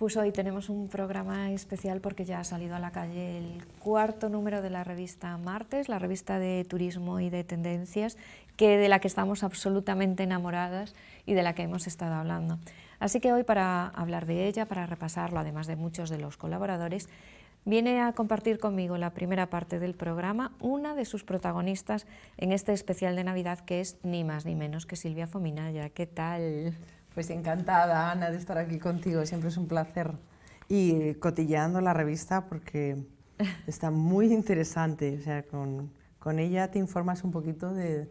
Pues hoy tenemos un programa especial porque ya ha salido a la calle el cuarto número de la revista Martes, la revista de turismo y de tendencias, que de la que estamos absolutamente enamoradas y de la que hemos estado hablando. Así que hoy para hablar de ella, para repasarlo, además de muchos de los colaboradores, viene a compartir conmigo la primera parte del programa una de sus protagonistas en este especial de Navidad que es ni más ni menos que Silvia Fominaya. ¿Qué tal? Pues encantada, Ana, de estar aquí contigo. Siempre es un placer. Y cotilleando la revista porque está muy interesante. O sea, con, con ella te informas un poquito de,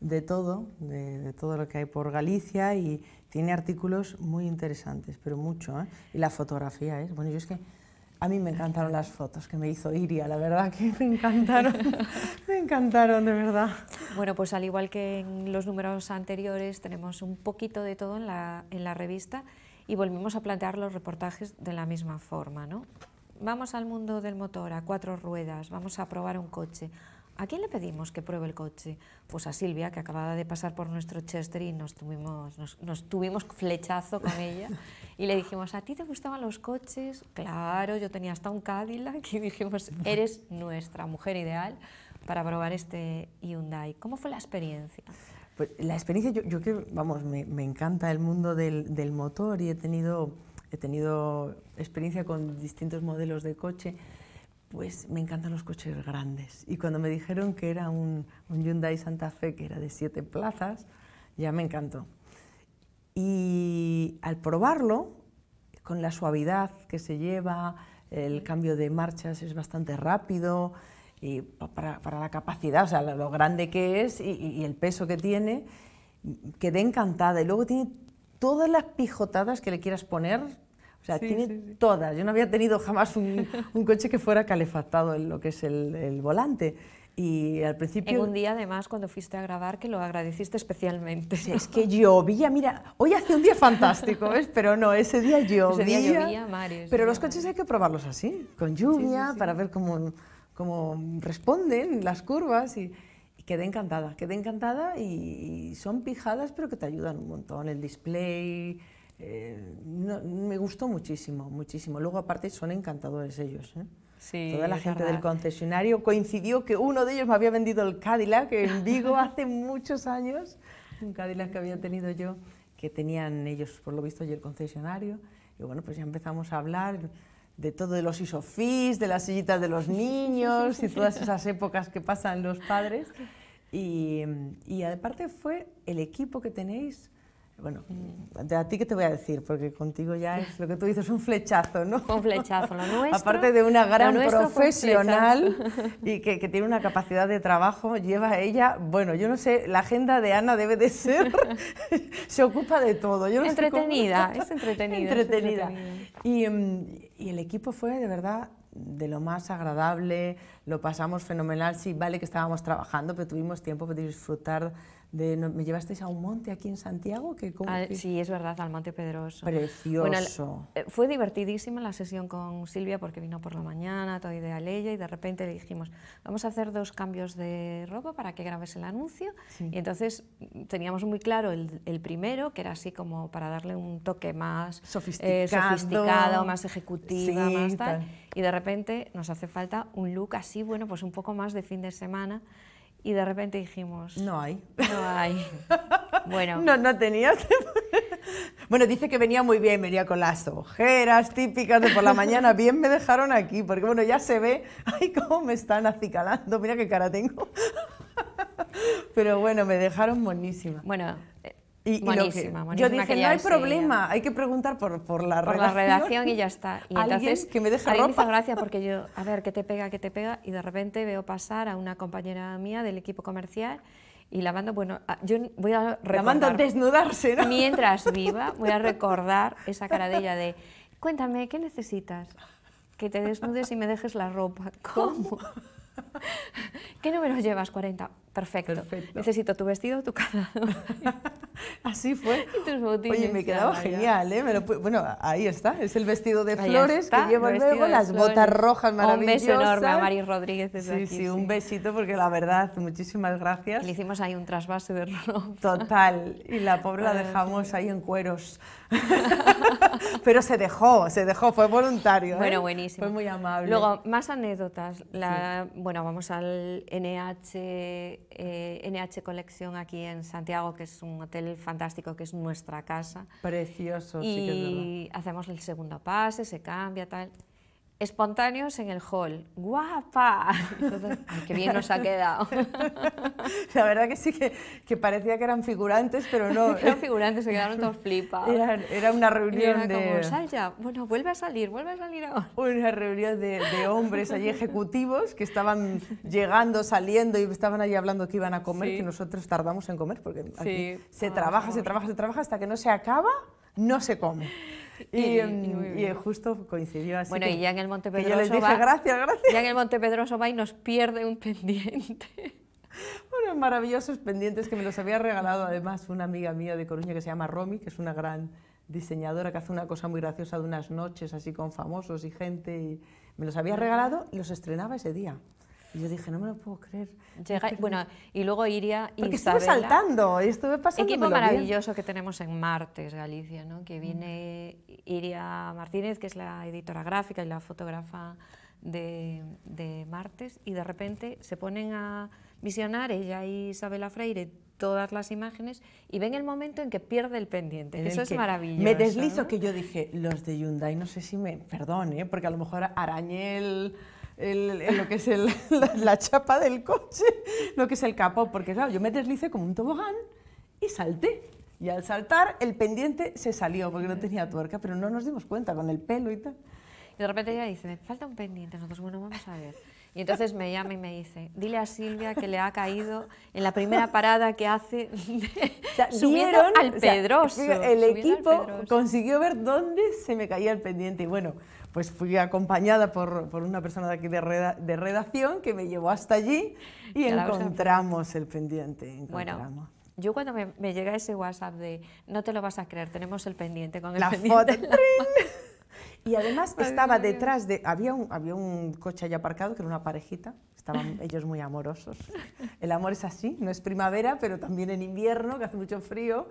de todo, de, todo lo que hay por Galicia y tiene artículos muy interesantes, pero mucho. ¿eh? Y la fotografía es, bueno, yo es que a mí me encantaron las fotos que me hizo Iria, la verdad que me encantaron, me encantaron de verdad. Bueno, pues al igual que en los números anteriores, tenemos un poquito de todo en la, revista y volvemos a plantear los reportajes de la misma forma, ¿no? Vamos al mundo del motor, a cuatro ruedas, vamos a probar un coche, ¿A quién le pedimos que pruebe el coche? Pues a Silvia, que acababa de pasar por nuestro Chester y nos tuvimos, nos, tuvimos flechazo con ella. Y le dijimos, ¿a ti te gustaban los coches? Claro, yo tenía hasta un Cadillac y dijimos, eres nuestra mujer ideal para probar este Hyundai. ¿Cómo fue la experiencia? Pues la experiencia, yo, que, vamos, me, encanta el mundo del, motor y he tenido, he tenido experiencia con distintos modelos de coche pues me encantan los coches grandes. Y cuando me dijeron que era un, Hyundai Santa Fe, que era de siete plazas, ya me encantó. Y al probarlo, con la suavidad que se lleva, el cambio de marchas es bastante rápido, y para, la capacidad, o sea, lo grande que es y, y el peso que tiene, quedé encantada. Y luego tiene todas las pijotadas que le quieras poner, o sea, tiene todas. Yo no había tenido jamás un, coche que fuera calefactado en lo que es el, volante. Y al principio... En un día, además, cuando fuiste a grabar, que lo agradeciste especialmente. es que llovía, mira, hoy hace un día fantástico, ¿ves? Pero no, ese día llovía. Ese día llovía, mares. Pero los coches hay que probarlos así, con lluvia, para ver cómo, cómo, responden las curvas. Y, quedé encantada, quedé encantada y, y son pijadas, pero que te ayudan un montón. El display eh, me gustó muchísimo, muchísimo. Luego, aparte, son encantadores ellos. ¿eh? Sí, Toda la gente del concesionario coincidió que uno de ellos me había vendido el Cadillac en Vigo hace muchos años, un Cadillac que había tenido yo, que tenían ellos, por lo visto, y el concesionario. Y bueno, pues ya empezamos a hablar de todo de los isofís, de las sillitas de los niños y todas esas épocas que pasan los padres. y aparte fue el equipo que tenéis bueno, de a ti qué te voy a decir, porque contigo ya es lo que tú dices, un flechazo, ¿no? Un flechazo, lo nuestro. Aparte de una gran profesional y que, tiene una capacidad de trabajo, lleva ella, bueno, yo no sé, la agenda de Ana debe de ser, se ocupa de todo. Yo entretenida, es entretenida, entretenida, entretenida. Y, mm, y el equipo fue de verdad de lo más agradable, lo pasamos fenomenal, sí, vale que estábamos trabajando, pero tuvimos tiempo para disfrutar me llevasteis a un monte aquí en Santiago. Que, Sí, es verdad, al Monte Pedroso. Precioso. Eh, fue divertidísima la sesión con Silvia porque vino por la mañana, todo idea ella, y de repente le dijimos, vamos a hacer dos cambios de ropa para que grabes el anuncio. Y entonces mm, teníamos muy claro el, primero, que era así como para darle un toque más eh, sofisticado, más ejecutiva, más tal. Y de repente nos hace falta un look así, bueno, pues un poco más de fin de semana y de repente dijimos... No hay. No hay. Bueno. No, no tenías. bueno, dice que venía muy bien, venía con las ojeras típicas de por la mañana. Bien me dejaron aquí, porque bueno, ya se ve, ay, cómo me están acicalando, mira qué cara tengo. Pero bueno, me dejaron buenísima Bueno, y, Yo dije, no hay problema, hay que preguntar por, por la redacción. y ya está. Y entonces, que me deja ropa. Hizo gracia porque yo, a ver, qué te pega, qué te pega, y de repente veo pasar a una compañera mía del equipo comercial y la mando, bueno, yo voy a recordar... La mando a desnudarse, ¿no? Mientras viva, voy a recordar esa cara de ella de, cuéntame, ¿qué necesitas? Que te desnudes y me dejes la ropa. ¿Cómo? ¿Qué número llevas? 40. Perfecto. Necesito tu vestido, tu calzado. Así fue. Y tus botines. Oye, me quedaba genial, ¿eh? bueno, ahí está. Es el vestido de flores que llevo luego, las botas rojas maravillosas. Un beso enorme a Mari Rodríguez. sí, sí, un besito porque la verdad, muchísimas gracias. Le hicimos ahí un trasvase de rojo Total. Y la pobre la dejamos ahí en cueros. Pero se dejó, se dejó, fue voluntario. ¿eh? Bueno, buenísimo. Fue muy amable. Luego, más anécdotas. La, Bueno, vamos al NH eh, NH Colección aquí en Santiago, que es un hotel fantástico, que es nuestra casa. Precioso, sí que es verdad. hacemos el segundo pase, se cambia, tal espontáneos en el hall. ¡Guapa! qué bien nos ha quedado! La verdad que sí, que, parecía que eran figurantes, pero no. eran figurantes, se quedaron todos flipados. Era, una reunión de... ya, bueno, vuelve a salir, vuelve a salir ahora. Una reunión de, hombres allí ejecutivos que estaban llegando, saliendo y estaban allí hablando que iban a comer, que nosotros tardamos en comer, porque aquí se trabaja, se trabaja, se trabaja hasta que no se acaba, no se come. Y, mm, justo coincidió así. Bueno, y ya en el Monte Pedroso. va, gracias, Ya en el Monte va y nos pierde un pendiente. Bueno, maravillosos pendientes que me los había regalado además una amiga mía de Coruña que se llama Romy, que es una gran diseñadora que hace una cosa muy graciosa de unas noches así con famosos y gente. me los había regalado y los estrenaba ese día. Y yo dije, no me lo puedo creer. bueno, y luego Iria Porque Isabela, estuve saltando y estuve pasando. Equipo maravilloso que tenemos en Martes, Galicia, ¿no? que mm. viene Iria Martínez, que es la editora gráfica y la fotógrafa de, de Martes, y de repente se ponen a visionar ella y Isabela Freire todas las imágenes y ven el momento en que pierde el pendiente. Eso es maravilloso. Me deslizo que yo dije, los de Hyundai, no sé si me perdone, porque a lo mejor Arañel lo que es la, chapa del coche, lo que es el capó, porque claro, yo me deslicé como un tobogán y salté. Y al saltar, el pendiente se salió porque no tenía tuerca, pero no nos dimos cuenta con el pelo y tal. Y de repente ella dice, me falta un pendiente. Nosotros, bueno, vamos a ver. Y entonces me llama y me dice, dile a Silvia que le ha caído en la primera parada que hace o subieron al Pedroso. el equipo consiguió ver dónde se me caía el pendiente. Y bueno, pues fui acompañada por, por una persona de aquí de, de, redacción que me llevó hasta allí y encontramos el pendiente. Bueno. Yo cuando me, llega ese WhatsApp de no te lo vas a creer, tenemos el pendiente con el la pendiente. y además estaba detrás de había un había un coche ahí aparcado que era una parejita, estaban ellos muy amorosos. El amor es así, no es primavera, pero también en invierno que hace mucho frío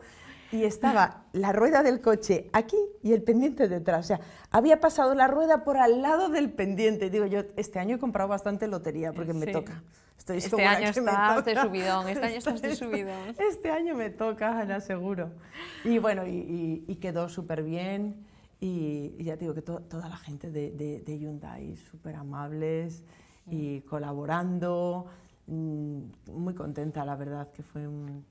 y estaba la rueda del coche aquí y el pendiente detrás. O sea, había pasado la rueda por al lado del pendiente. Digo, yo este año he comprado bastante lotería porque me toca. Estoy este año estás de subidón, este año estás de subidón. Este año me toca, Ana, seguro. Y bueno, y, quedó súper bien. Y, ya digo que toda la gente de, de, de Hyundai, súper amables y mm. colaborando. Mm, muy contenta, la verdad, que fue un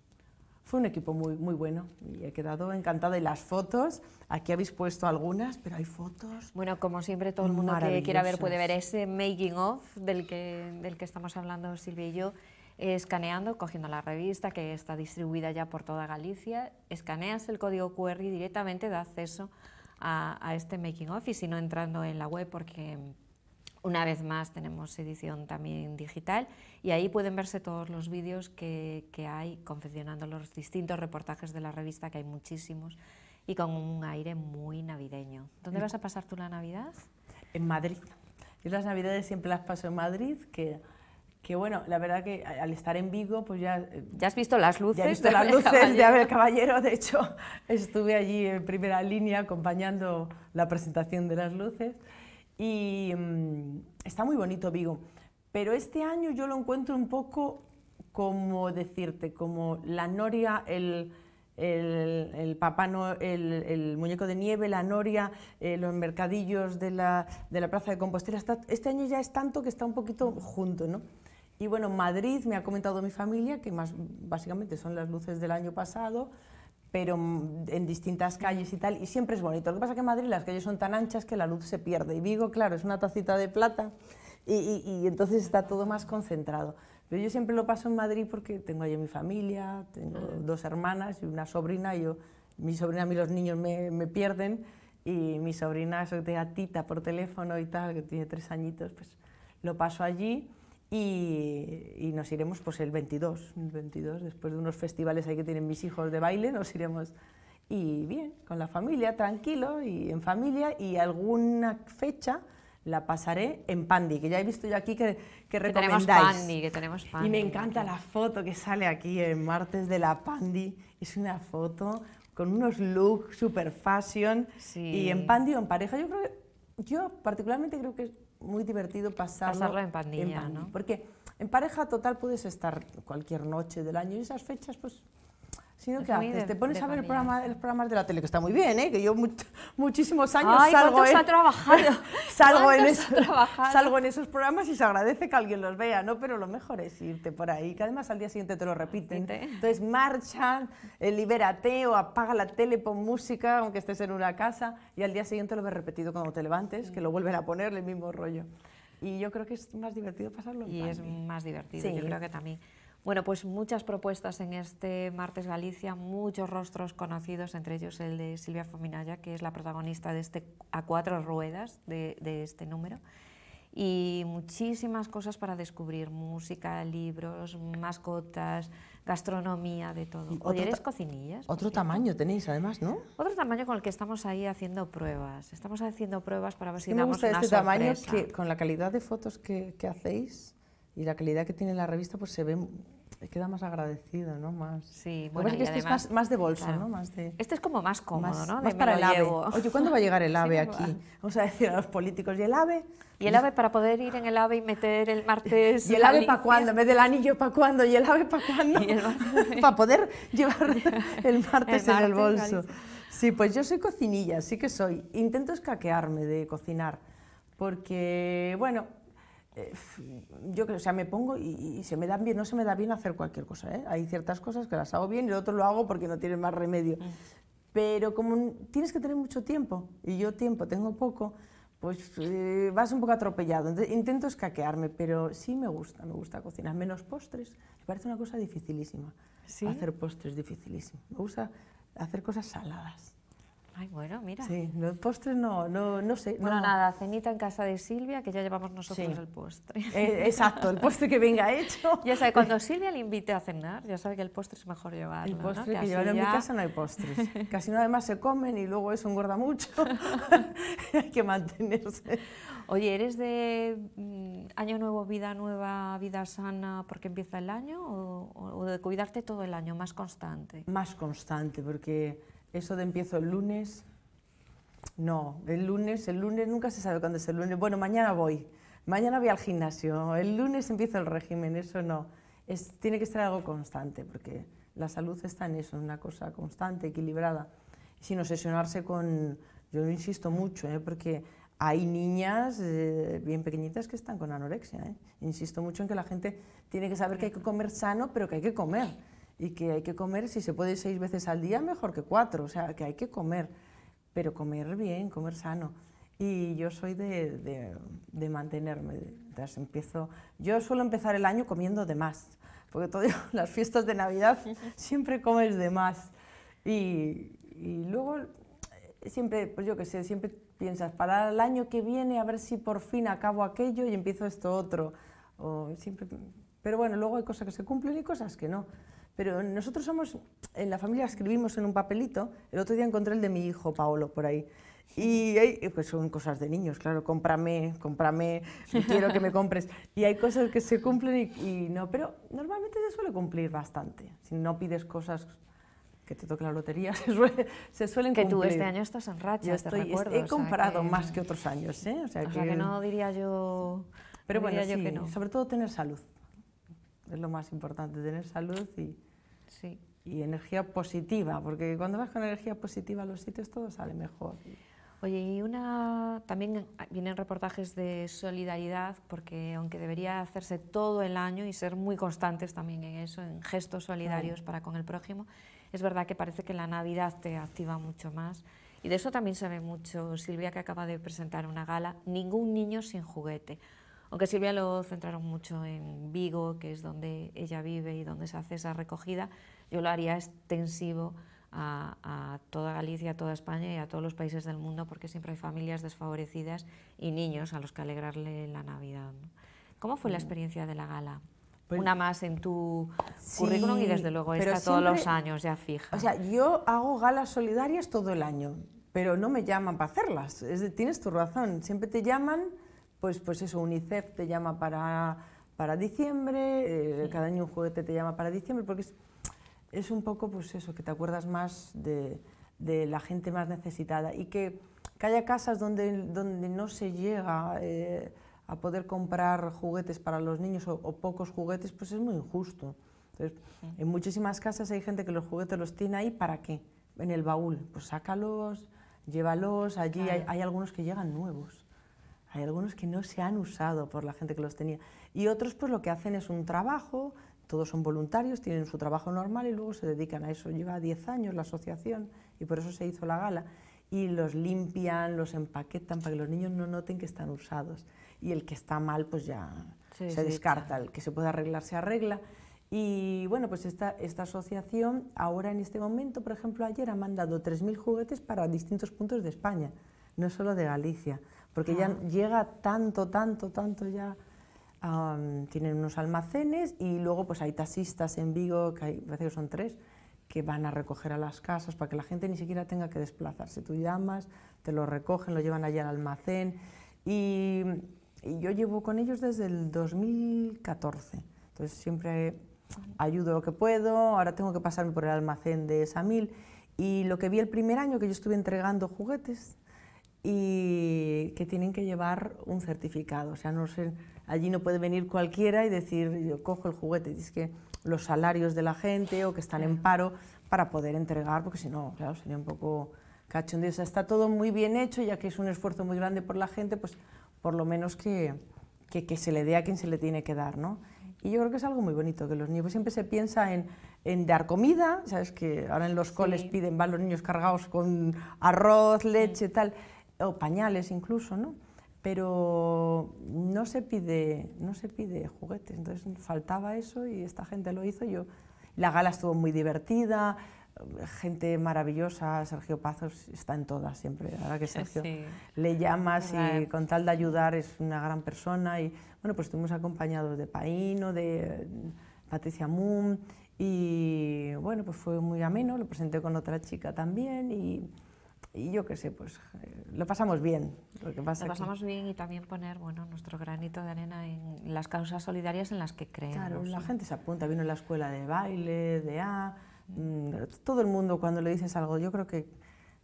fue un equipo muy, muy bueno y he quedado encantada. Y las fotos, aquí habéis puesto algunas, pero hay fotos. Bueno, como siempre, todo el mundo que quiera ver puede ver ese making of del que, del que estamos hablando Silvia y yo. escaneando, cogiendo la revista que está distribuida ya por toda Galicia, escaneas el código QR y directamente da acceso a, este making of y si no entrando en la web porque una vez más tenemos edición también digital y ahí pueden verse todos los vídeos que, hay confeccionando los distintos reportajes de la revista, que hay muchísimos, y con un aire muy navideño. ¿Dónde vas a pasar tú la Navidad? En Madrid. Yo las Navidades siempre las paso en Madrid, que, que bueno, la verdad que al estar en Vigo, pues ya... Eh, ya has visto las luces. Ya he visto las luces de Abel Caballero, de hecho estuve allí en primera línea acompañando la presentación de las luces. Y mm, está muy bonito Vigo, pero este año yo lo encuentro un poco como decirte, como la noria, el, el, el papá el, el, muñeco de nieve, la noria, eh, los mercadillos de la, de la Plaza de Compostela. este año ya es tanto que está un poquito junto, ¿no? Y bueno, Madrid me ha comentado mi familia, que más básicamente son las luces del año pasado, pero en distintas calles y tal, y siempre es bonito. Lo que pasa es que en Madrid las calles son tan anchas que la luz se pierde. Y Vigo, claro, es una tacita de plata y, entonces está todo más concentrado. Pero yo siempre lo paso en Madrid porque tengo allí mi familia, tengo mm. dos hermanas y una sobrina. mi sobrina, a mí los niños me, pierden y mi sobrina, eso que te por teléfono y tal, que tiene tres añitos, pues lo paso allí y, nos iremos pues el 22, 22, después de unos festivales ahí que tienen mis hijos de baile, nos iremos y bien, con la familia, tranquilo y en familia y alguna fecha la pasaré en Pandi, que ya he visto yo aquí que, que recomendáis. Que tenemos Pandi, que tenemos Pandi. Y me encanta la foto que sale aquí en martes de la Pandi, es una foto con unos looks super fashion y en Pandi o en pareja, yo creo que, yo particularmente creo que muy divertido pasarlo, en pandilla, en pandilla ¿no? Porque en pareja total puedes estar cualquier noche del año y esas fechas, pues que te pones a ver los programas de la tele, que está muy bien, ¿eh? que yo muchísimos años salgo, en, trabajar salgo, en salgo en esos programas y se agradece que alguien los vea, ¿no? pero lo mejor es irte por ahí, que además al día siguiente te lo repiten. Entonces marcha, el eh, libérate o apaga la tele, pon música, aunque estés en una casa, y al día siguiente lo ves repetido cuando te levantes, que lo vuelven a poner el mismo rollo. Y yo creo que es más divertido pasarlo. y es más divertido, yo creo que también. Bueno, pues muchas propuestas en este Martes Galicia, muchos rostros conocidos, entre ellos el de Silvia Fominaya, que es la protagonista de este A Cuatro Ruedas, de, este número. Y muchísimas cosas para descubrir, música, libros, mascotas, gastronomía, de todo. Otro cocinillas. Otro tamaño tenéis además, ¿no? Otro tamaño con el que estamos ahí haciendo pruebas. Estamos haciendo pruebas para ver si me gusta este tamaño que con la calidad de fotos que, que hacéis y la calidad que tiene la revista, pues se ve Queda más agradecido, ¿no? Más... Sí, bueno, que este es más, de bolso, ¿no? Este es como más cómodo, ¿no? Más para el ave. Oye, ¿cuándo va a llegar el ave aquí? Vamos a decir a los políticos, ¿y el ave? Y el ave para poder ir en el ave y meter el martes. ¿Y el ave para cuándo? ¿Me del anillo para cuándo. ¿Y el ave para cuándo? para poder llevar el martes, el martes en el bolso. Sí, pues yo soy cocinilla, sí que soy. Intento escaquearme de cocinar porque, bueno, yo creo, o sea, me pongo y, se me dan bien, no se me da bien hacer cualquier cosa, ¿eh? Hay ciertas cosas que las hago bien y lo otro lo hago porque no tiene más remedio. Mm. Pero como tienes que tener mucho tiempo, y yo tiempo tengo poco, pues eh, vas un poco atropellado. intento escaquearme, pero sí me gusta, me gusta cocinar. Menos postres, me parece una cosa dificilísima. Hacer postres dificilísimo. Me gusta hacer cosas saladas. Ay, bueno, mira. Sí, los postres no, no, no sé. Bueno, nada, cenita en casa de Silvia, que ya llevamos nosotros el postre. Eh, exacto, el postre que venga hecho. Ya sabe, cuando Silvia le invite a cenar, ya sabe que el postre es mejor llevarlo. El postre que, llevarlo en mi casa no hay postres. Casi no además se comen y luego eso engorda mucho. hay que mantenerse. Oye, ¿eres de mm, año nuevo, vida nueva, vida sana porque empieza el año o de cuidarte todo el año, más constante? Más constante, porque eso de empiezo el lunes, no, el lunes, el lunes nunca se sabe cuándo es el lunes. Bueno, mañana voy, mañana voy al gimnasio, el lunes empiezo el régimen, eso no. tiene que ser algo constante, porque la salud está en eso, en una cosa constante, equilibrada, sin obsesionarse con, yo insisto mucho, ¿eh? porque hay niñas eh, bien pequeñitas que están con anorexia. ¿eh? Insisto mucho en que la gente tiene que saber que hay que comer sano, pero que hay que comer y que hay que comer, si se puede seis veces al día, mejor que cuatro, o sea, que hay que comer, pero comer bien, comer sano. Y yo soy de, de, mantenerme, entonces empiezo, yo suelo empezar el año comiendo de más, porque todas las fiestas de Navidad siempre comes de más. Y, y luego eh, siempre, pues yo qué sé, siempre piensas, para el año que viene a ver si por fin acabo aquello y empiezo esto otro. O siempre, pero bueno, luego hay cosas que se cumplen y cosas que no. Pero nosotros somos, en la familia escribimos en un papelito, el otro día encontré el de mi hijo Paolo por ahí. Y eh, pues son cosas de niños, claro, cómprame, cómprame, quiero que me compres. Y hay cosas que se cumplen y, no, pero normalmente se suele cumplir bastante. Si no pides cosas que te toque la lotería, se, suelen cumplir. Que tú este año estás en racha, estoy, te recuerdo, He comprado más que otros años, ¿eh? O sea, que... no diría yo... Pero bueno, no. sobre todo tener salud. Es lo más importante, tener salud y... Y energía positiva, porque cuando vas con energía positiva a los sitios todo sale mejor. Oye, y una también vienen reportajes de solidaridad, porque aunque debería hacerse todo el año y ser muy constantes también en eso, en gestos solidarios para con el prójimo, es verdad que parece que la Navidad te activa mucho más. Y de eso también se ve mucho Silvia, que acaba de presentar una gala, Ningún niño sin juguete. Aunque Silvia lo centraron mucho en Vigo, que es donde ella vive y donde se hace esa recogida, yo lo haría extensivo a, toda Galicia, a toda España y a todos los países del mundo, porque siempre hay familias desfavorecidas y niños a los que alegrarle la Navidad. ¿Cómo fue la mm. experiencia de la gala? Pues Una más en tu currículum y desde luego esta todos los años ya fija. O sea, yo hago galas solidarias todo el año, pero no me llaman para hacerlas. tienes tu razón, siempre te llaman pues, pues eso, UNICEF te llama para, diciembre, eh, cada año un juguete te llama para diciembre, porque es, un poco pues eso, que te acuerdas más de, la gente más necesitada y que, haya casas donde, donde no se llega eh, a poder comprar juguetes para los niños o, pocos juguetes, pues es muy injusto. Entonces, en muchísimas casas hay gente que los juguetes los tiene ahí, ¿para qué? En el baúl, pues sácalos, llévalos, allí hay, algunos que llegan nuevos. Hay algunos que no se han usado por la gente que los tenía. Y otros pues lo que hacen es un trabajo, todos son voluntarios, tienen su trabajo normal y luego se dedican a eso. Lleva 10 años la asociación y por eso se hizo la gala. Y los limpian, los empaquetan para que los niños no noten que están usados. Y el que está mal pues ya se descarta, el que se puede arreglar se arregla. Y bueno, pues esta, esta asociación ahora en este momento, por ejemplo, ayer ha mandado 3.000 juguetes para distintos puntos de España, no solo de Galicia porque ya llega tanto, tanto, tanto ya. tienen unos almacenes y luego pues hay taxistas en Vigo, que hay, parece que son tres, que van a recoger a las casas para que la gente ni siquiera tenga que desplazarse. Tú llamas, te lo recogen, lo llevan allá al almacén y, y yo llevo con ellos desde el 2014. Entonces siempre ayudo lo que puedo, ahora tengo que pasarme por el almacén de Samil y lo que vi el primer año que yo estuve entregando juguetes y que tienen que llevar un certificado. O sea, no allí no puede venir cualquiera y decir, yo cojo el juguete, es que los salarios de la gente o que están en paro para poder entregar, porque si no, claro, sería un poco cachondeo. O sea, está todo muy bien hecho, ya que es un esfuerzo muy grande por la gente, pues por lo menos que, que, se le dé a quien se le tiene que dar, ¿no? Y yo creo que es algo muy bonito, que los niños siempre se piensa en, dar comida, sabes que ahora en los coles piden, van los niños cargados con arroz, leche, tal o pañales incluso, ¿no? Pero no se, pide, no se pide juguetes, entonces faltaba eso y esta gente lo hizo. Yo, la gala estuvo muy divertida, gente maravillosa, Sergio Pazos está en todas siempre, verdad que Sergio le llamas y con tal de ayudar es una gran persona y bueno, pues estuvimos acompañados de Paino, de Patricia Moon y bueno, pues fue muy ameno, lo presenté con otra chica también y y yo qué sé, pues eh, lo pasamos bien. Lo, pasamos bien y también poner bueno, nuestro granito de arena en las causas solidarias en las que creemos. Claro, la gente se apunta, vino a la escuela de baile, de A, mm, todo el mundo cuando le dices algo, yo creo que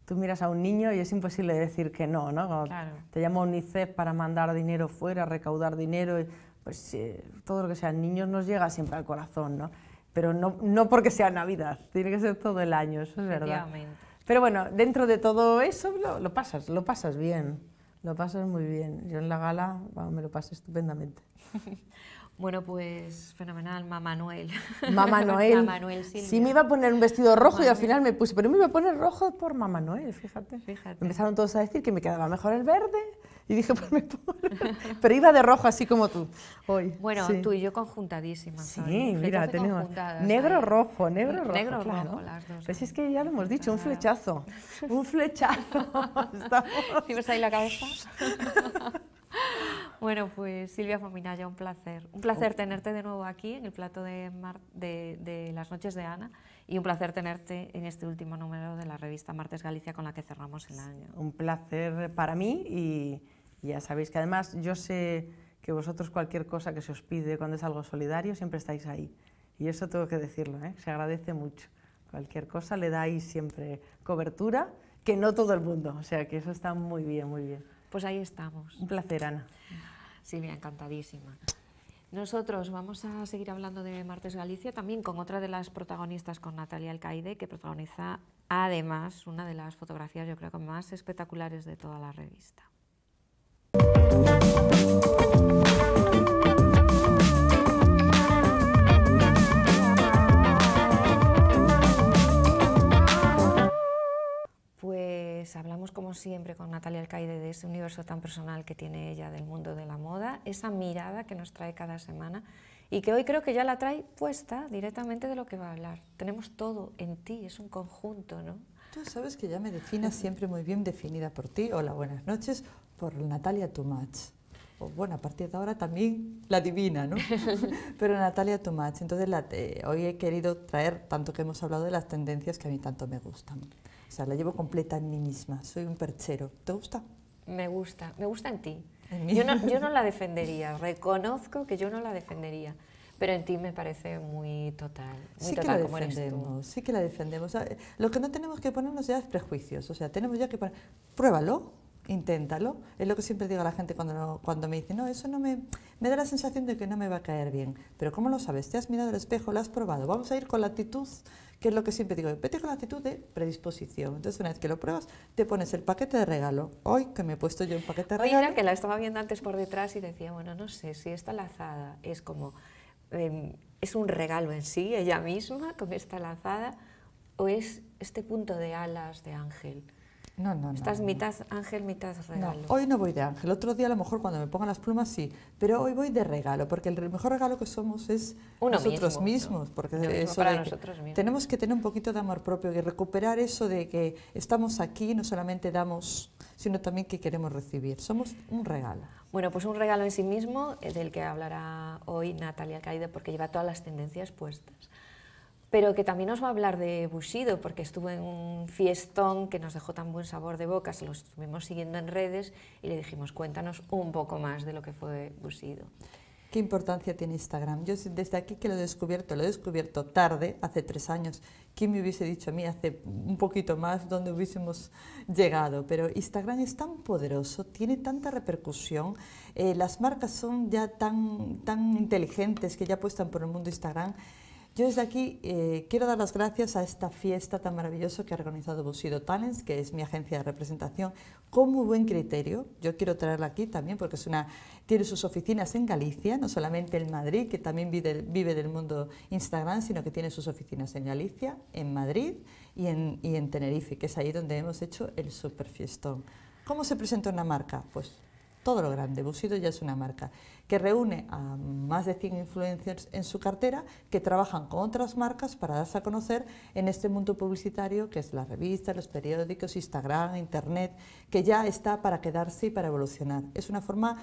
tú miras a un niño y es imposible decir que no, ¿no? Te llama UNICEF para mandar dinero fuera, recaudar dinero, pues eh, todo lo que sea, niños nos llega siempre al corazón, ¿no? Pero no, no porque sea Navidad, tiene que ser todo el año, eso es verdad. Pero bueno, dentro de todo eso lo, pasas, lo pasas bien, lo pasas muy bien. Yo en la gala me lo pasé estupendamente. Bueno, pues fenomenal, Mamá Noel. Mamá Noel. Si sí, me iba a poner un vestido rojo y al final me puse, pero me iba a poner rojo por Mamá Noel, fíjate. fíjate. Empezaron todos a decir que me quedaba mejor el verde, y dije, pues Pero iba de rojo así como tú hoy. Bueno, tú y yo conjuntadísimas. Sí, mira, tenemos negro-rojo, negro-rojo. Negro, rojo, claro. las dos. Pues es que ya lo hemos dicho, un flechazo. Un flechazo. ¿Tienes ahí la cabeza? Bueno, pues Silvia Fominaya, un placer. Un placer oh. tenerte de nuevo aquí en el plato de, de, las noches de Ana y un placer tenerte en este último número de la revista Martes Galicia con la que cerramos el año. Un placer para mí y, ya sabéis que además yo sé que vosotros cualquier cosa que se os pide cuando es algo solidario siempre estáis ahí. Y eso tengo que decirlo, ¿eh? se agradece mucho. Cualquier cosa le dais siempre cobertura, que no todo el mundo. O sea que eso está muy bien, muy bien. Pues ahí estamos. Un placer, Ana. sí me encantadísima. Nosotros vamos a seguir hablando de Martes Galicia, también con otra de las protagonistas, con Natalia Alcaide, que protagoniza además una de las fotografías, yo creo que más espectaculares de toda la revista. Pues hablamos como siempre con Natalia Alcaide de ese universo tan personal que tiene ella del mundo de la moda, esa mirada que nos trae cada semana y que hoy creo que ya la trae puesta directamente de lo que va a hablar. Tenemos todo en ti, es un conjunto, ¿no? Tú sabes que ya me definas siempre muy bien definida por ti. Hola, buenas noches. Natalia Tumach. O, bueno, a partir de ahora también la divina, ¿no? Pero Natalia Tumach. Entonces la, eh, hoy he querido traer, tanto que hemos hablado de las tendencias que a mí tanto me gustan. O sea, la llevo completa en mí misma. Soy un perchero. ¿Te gusta? Me gusta. Me gusta en ti. yo, no, la defendería. Reconozco que yo no la defendería pero en ti me parece muy total, muy sí que la defendemos, Sí que la defendemos. lo que no tenemos que ponernos ya es prejuicios, o sea, tenemos ya que poner, pruébalo, inténtalo. Es lo que siempre digo a la gente cuando, cuando me dice, no, eso no me, me da la sensación de que no me va a caer bien. Pero ¿cómo lo sabes? Te has mirado al espejo, lo has probado. Vamos a ir con la actitud, que es lo que siempre digo, vete con la actitud de predisposición. Entonces, una vez que lo pruebas, te pones el paquete de regalo. Hoy, que me he puesto yo un paquete de regalo. Hoy era que la estaba viendo antes por detrás y decía, bueno, no sé si esta lazada es como, em, es un regalo en sí, ella misma, con esta lazada, o es este punto de alas de ángel no, no, Estás mitad ángel, mitad regalo. No, hoy no voy de ángel. Otro día a lo mejor cuando me pongan las plumas sí, pero hoy voy de regalo, porque el mejor regalo que somos es nosotros mismos, porque nosotros mismos. tenemos que tener un poquito de amor propio y recuperar eso de que estamos aquí, no solamente damos, sino también que queremos recibir. Somos un regalo. Bueno, pues un regalo en sí mismo, eh, del que hablará hoy Natalia Alcaide, porque lleva todas las tendencias puestas pero que también nos va a hablar de Bushido, porque estuvo en un fiestón que nos dejó tan buen sabor de boca, se lo estuvimos siguiendo en redes y le dijimos, cuéntanos un poco más de lo que fue Bushido. ¿Qué importancia tiene Instagram? Yo desde aquí que lo he descubierto, lo he descubierto tarde, hace tres años. ¿Quién me hubiese dicho a mí hace un poquito más dónde hubiésemos llegado? Pero Instagram es tan poderoso, tiene tanta repercusión, eh, las marcas son ya tan, tan inteligentes que ya apuestan por el mundo Instagram yo desde aquí eh, quiero dar las gracias a esta fiesta tan maravillosa que ha organizado Busido Talents, que es mi agencia de representación, con muy buen criterio. Yo quiero traerla aquí también porque tiene sus oficinas en Galicia, no solamente en Madrid, que también vive, del mundo Instagram, sino que tiene sus oficinas en Galicia, en Madrid y en, y Tenerife, que es ahí donde hemos hecho el super fiestón. ¿Cómo se presenta una marca? Pues todo lo grande. Busido ya es una marca que reúne a más de 100 influencers en su cartera que trabajan con otras marcas para darse a conocer en este mundo publicitario que es la revista, los periódicos, Instagram, Internet, que ya está para quedarse y para evolucionar. Es una forma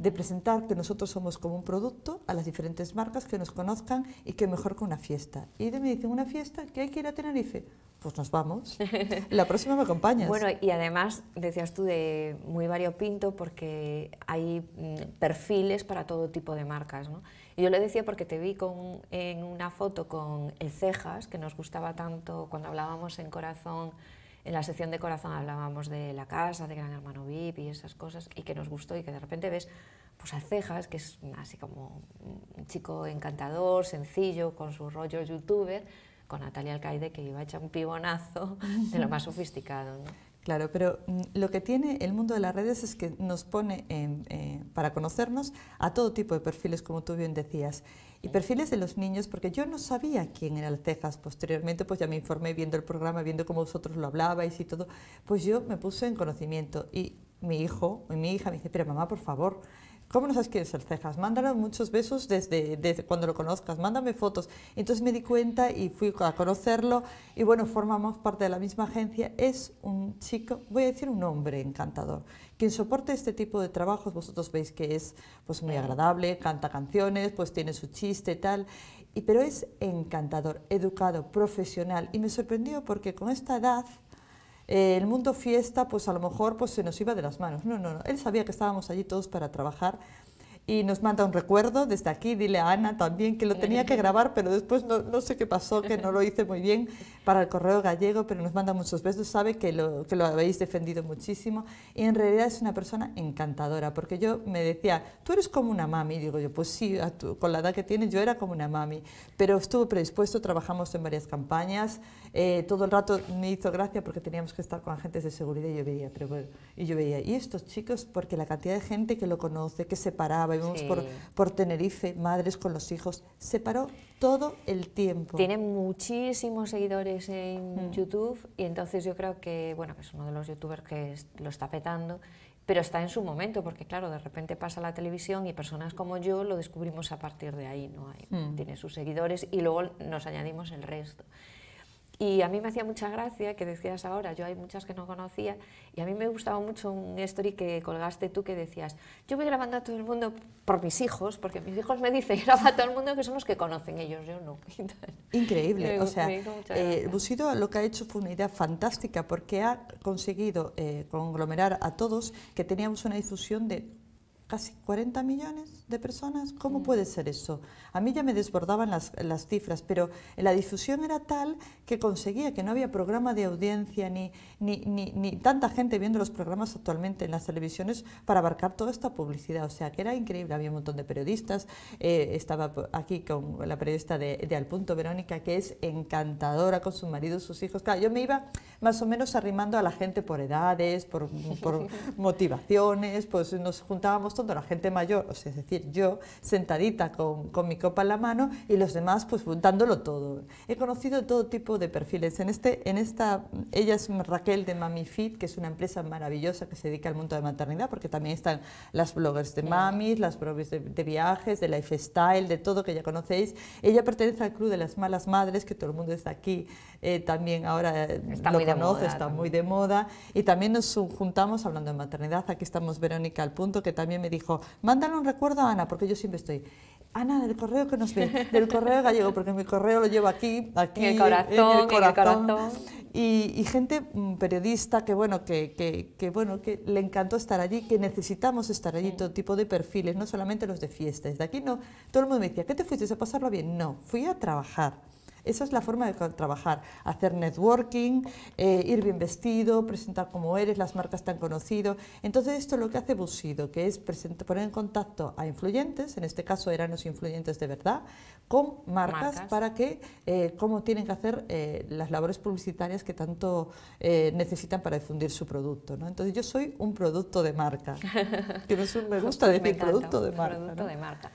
de presentar que nosotros somos como un producto a las diferentes marcas que nos conozcan y que mejor que una fiesta. Y me dicen, ¿una fiesta? qué hay que ir a Tenerife? Pues nos vamos. La próxima me acompañas. bueno, y además decías tú de muy variopinto porque hay mm, perfiles para todo tipo de marcas, ¿no? Y yo le decía porque te vi con, en una foto con el Cejas, que nos gustaba tanto cuando hablábamos en Corazón en la sección de corazón hablábamos de la casa, de Gran Hermano VIP y esas cosas, y que nos gustó y que de repente ves pues a Cejas, que es así como un chico encantador, sencillo, con su rollo youtuber, con Natalia Alcaide, que iba a echar un pibonazo de lo más sofisticado. Claro, pero mm, lo que tiene el mundo de las redes es que nos pone eh, para conocernos a todo tipo de perfiles, como tú bien decías, y perfiles de los niños, porque yo no sabía quién era el Cejas. Posteriormente, pues ya me informé viendo el programa, viendo cómo vosotros lo hablabais y todo, pues yo me puse en conocimiento y mi hijo, y mi hija me dice, pero mamá, por favor, ¿Cómo no sabes quién es el Cejas? Mándale muchos besos desde, cuando lo conozcas, mándame fotos. Entonces me di cuenta y fui a conocerlo y bueno, formamos parte de la misma agencia. Es un chico, voy a decir un hombre encantador. Quien soporte este tipo de trabajos, vosotros veis que es pues muy agradable, canta canciones, pues tiene su chiste y tal. Y, pero es encantador, educado, profesional y me sorprendió porque con esta edad eh, el mundo fiesta, pues a lo mejor pues, se nos iba de las manos. No, no, no. Él sabía que estábamos allí todos para trabajar y nos manda un recuerdo desde aquí, dile a Ana también que lo tenía que grabar, pero después no, sé qué pasó, que no lo hice muy bien para el correo gallego, pero nos manda muchos besos, sabe que lo, que lo habéis defendido muchísimo y en realidad es una persona encantadora, porque yo me decía, tú eres como una mami, digo yo, pues sí, con la edad que tienes yo era como una mami, pero estuvo predispuesto, trabajamos en varias campañas, eh, todo el rato me hizo gracia porque teníamos que estar con agentes de seguridad y yo veía, pero bueno, y yo veía, y estos chicos, porque la cantidad de gente que lo conoce, que se paraba, íbamos por, por Tenerife, madres con los hijos, se paró todo el tiempo. Tiene muchísimos seguidores en mm. YouTube y entonces yo creo que, bueno, que es uno de los youtubers que lo está petando pero está en su momento, porque claro, de repente pasa la televisión y personas como yo lo descubrimos a partir de ahí, ¿no? Mm. Tiene sus seguidores y luego nos añadimos el resto. Y a mí me hacía mucha gracia que decías ahora, yo hay muchas que no conocía, y a mí me gustaba mucho un story que colgaste tú que decías, yo voy grabando a todo el mundo por mis hijos, porque mis hijos me dicen, graba a todo el mundo que son los que conocen ellos, yo no. Increíble, o sea, eh, Busido lo que ha hecho fue una idea fantástica, porque ha conseguido eh, conglomerar a todos que teníamos una difusión de casi 40 millones de personas? ¿Cómo puede ser eso? A mí ya me desbordaban las, las, cifras, pero la difusión era tal que conseguía que no había programa de audiencia ni, ni, ni, ni tanta gente viendo los programas actualmente en las televisiones para abarcar toda esta publicidad. O sea, que era increíble, había un montón de periodistas. Eh, estaba aquí con la periodista de, Al Punto, Verónica, que es encantadora con su marido, sus hijos. Claro, yo me iba más o menos arrimando a la gente por edades, por, por motivaciones, pues nos juntábamos todo, la gente mayor, o sea, es decir, yo sentadita con, con, mi copa en la mano y los demás pues dándolo todo. He conocido todo tipo de perfiles. En, este, en esta, ella es Raquel de Mami Fit, que es una empresa maravillosa que se dedica al mundo de maternidad, porque también están las bloggers de mamis, las bloggers de, viajes, de lifestyle, de todo que ya conocéis. Ella pertenece al Club de las Malas Madres, que todo el mundo está aquí eh, también ahora eh, está lo muy conoce, está muy de moda. Y también nos juntamos hablando de maternidad. Aquí estamos Verónica al punto, que también me dijo, mándale un recuerdo a Ana, porque yo siempre estoy. Ana, del correo que nos ve, del correo gallego, porque mi correo lo llevo aquí, aquí, en el corazón. el corazón. Y, gente mm, periodista que bueno que, que, bueno que le encantó estar allí, que necesitamos estar allí, todo tipo de perfiles, no solamente los de fiestas. De aquí no, todo el mundo me decía, ¿qué te fuiste a pasarlo bien? No, fui a trabajar. Esa es la forma de trabajar, hacer networking, eh, ir bien vestido, presentar cómo eres, las marcas tan conocido. Entonces esto es lo que hace Busido, que es poner en contacto a influyentes, en este caso eran los influyentes de verdad, con marcas, para que eh, cómo tienen que hacer eh, las labores publicitarias que tanto eh, necesitan para difundir su producto. ¿no? Entonces yo soy un producto de marca. que un, me gusta producto de mi Producto de marca.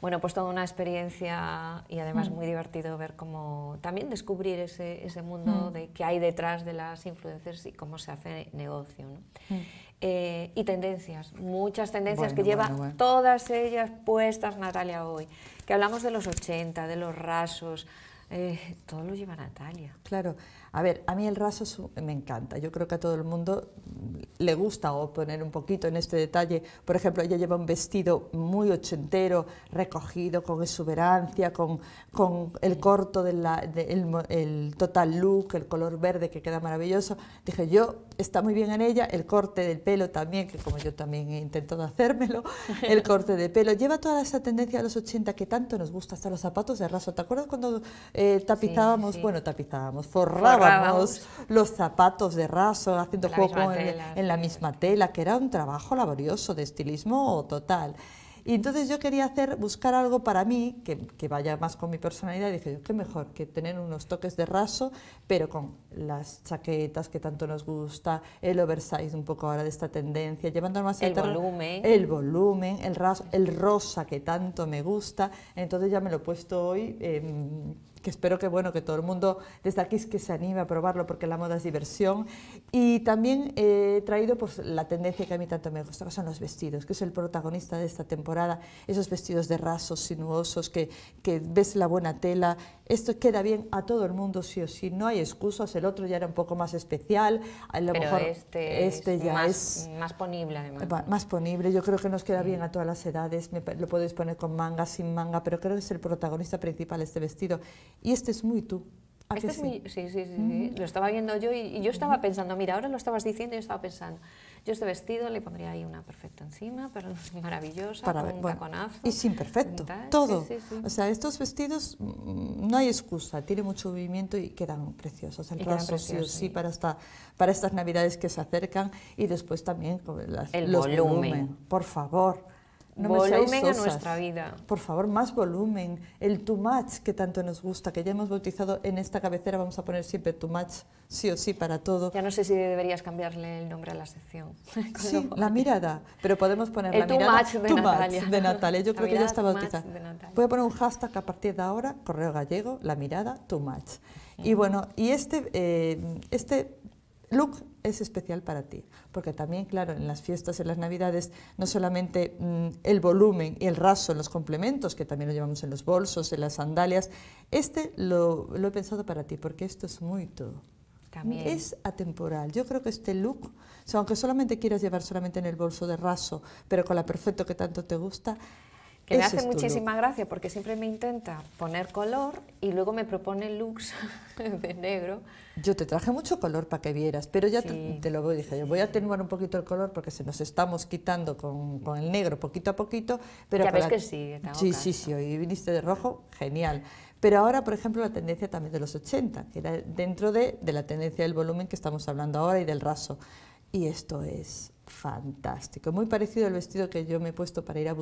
Bueno, pues toda una experiencia y además mm. muy divertido ver cómo también descubrir ese, mundo mm. de que hay detrás de las influencers y cómo se hace negocio. ¿no? Mm. Eh, y tendencias, muchas tendencias que lleva todas ellas puestas Natalia hoy. Que hablamos de los 80, de los rasos, eh, todo lo lleva Natalia. Claro, a ver, a mí el raso me encanta. Yo creo que a todo el mundo le gusta o poner un poquito en este detalle. Por ejemplo, ella lleva un vestido muy ochentero, recogido, con exuberancia, con, el corto del total look, el color verde que queda maravilloso. Dije, yo, está muy bien en ella, el corte del pelo también, que como yo también he intentado hacérmelo, el corte de pelo. Lleva toda esa tendencia de los ochenta que tanto nos gusta, hasta los zapatos de raso. ¿Te acuerdas cuando eh, tapizábamos? Bueno, tapizábamos, forrábamos los zapatos de raso, haciendo juego en, en la misma tela, que era un trabajo laborioso de estilismo total. Y entonces yo quería hacer, buscar algo para mí que, que vaya más con mi personalidad. Y dije, qué mejor que tener unos toques de raso, pero con las chaquetas que tanto nos gusta, el oversize un poco ahora de esta tendencia, llevando más el volumen. El volumen, el raso, el rosa que tanto me gusta. Entonces ya me lo he puesto hoy. Em, espero que, bueno, que todo el mundo desde aquí es que se anime a probarlo porque la moda es diversión. Y también he traído pues, la tendencia que a mí tanto me gusta, son los vestidos, que es el protagonista de esta temporada, esos vestidos de rasos sinuosos, que, que ves la buena tela, esto queda bien a todo el mundo sí o sí, no hay excusas, el otro ya era un poco más especial, a lo Pero mejor este, este ya es más ponible además. Más ponible, yo creo que nos queda bien a todas las edades, lo podéis poner con manga, sin manga, pero creo que es el protagonista principal este vestido y este es muy tú. Este es muy, sí, sí, sí, sí, mm. Lo estaba viendo yo y, yo estaba pensando, mira, ahora lo estabas diciendo y yo estaba pensando, yo este vestido le pondría ahí una perfecta encima, pero maravillosa, Para un taconazo. Y sin perfecto, todo. o sea, estos vestidos mm, no hay excusa, tiene mucho movimiento y quedan preciosos. El plazo sí sí para, esta, para estas navidades que se acercan y después también con el los volumen. Por favor volumen a nuestra vida. Por favor, más volumen. El too much que tanto nos gusta, que ya hemos bautizado en esta cabecera, vamos a poner siempre too much, sí o sí, para todo. Ya no sé si deberías cambiarle el nombre a la sección. sí, la mirada. Pero podemos poner la mirada de Natalia. de Natalia. Yo creo que ya está bautizada. Voy a poner un hashtag a partir de ahora, correo gallego, la mirada too much. Y bueno, y este, eh, este look es especial para ti. Porque también, claro, en las fiestas, en las navidades, no solamente mm, el volumen y el raso en los complementos, que también lo llevamos en los bolsos, en las sandalias, este lo, he pensado para ti, porque esto es muy todo. También. Es atemporal. Yo creo que este look, aunque solamente quieras llevar solamente en el bolso de raso, pero con la perfecto que tanto te gusta, que me hace muchísima gracia porque siempre me intenta poner color y luego me propone looks de negro. Yo te traje mucho color para que vieras, pero ya te, lo dije, yo voy a atenuar un poquito el color porque se nos estamos quitando con, con el negro poquito a poquito. Pero ya ves que sí, Sí, sí, sí, hoy viniste de rojo, genial. Pero ahora, por ejemplo, la tendencia también de los 80, que era dentro de, de la tendencia del volumen que estamos hablando ahora y del raso. Y esto es fantástico. Muy parecido al vestido que yo me he puesto para ir a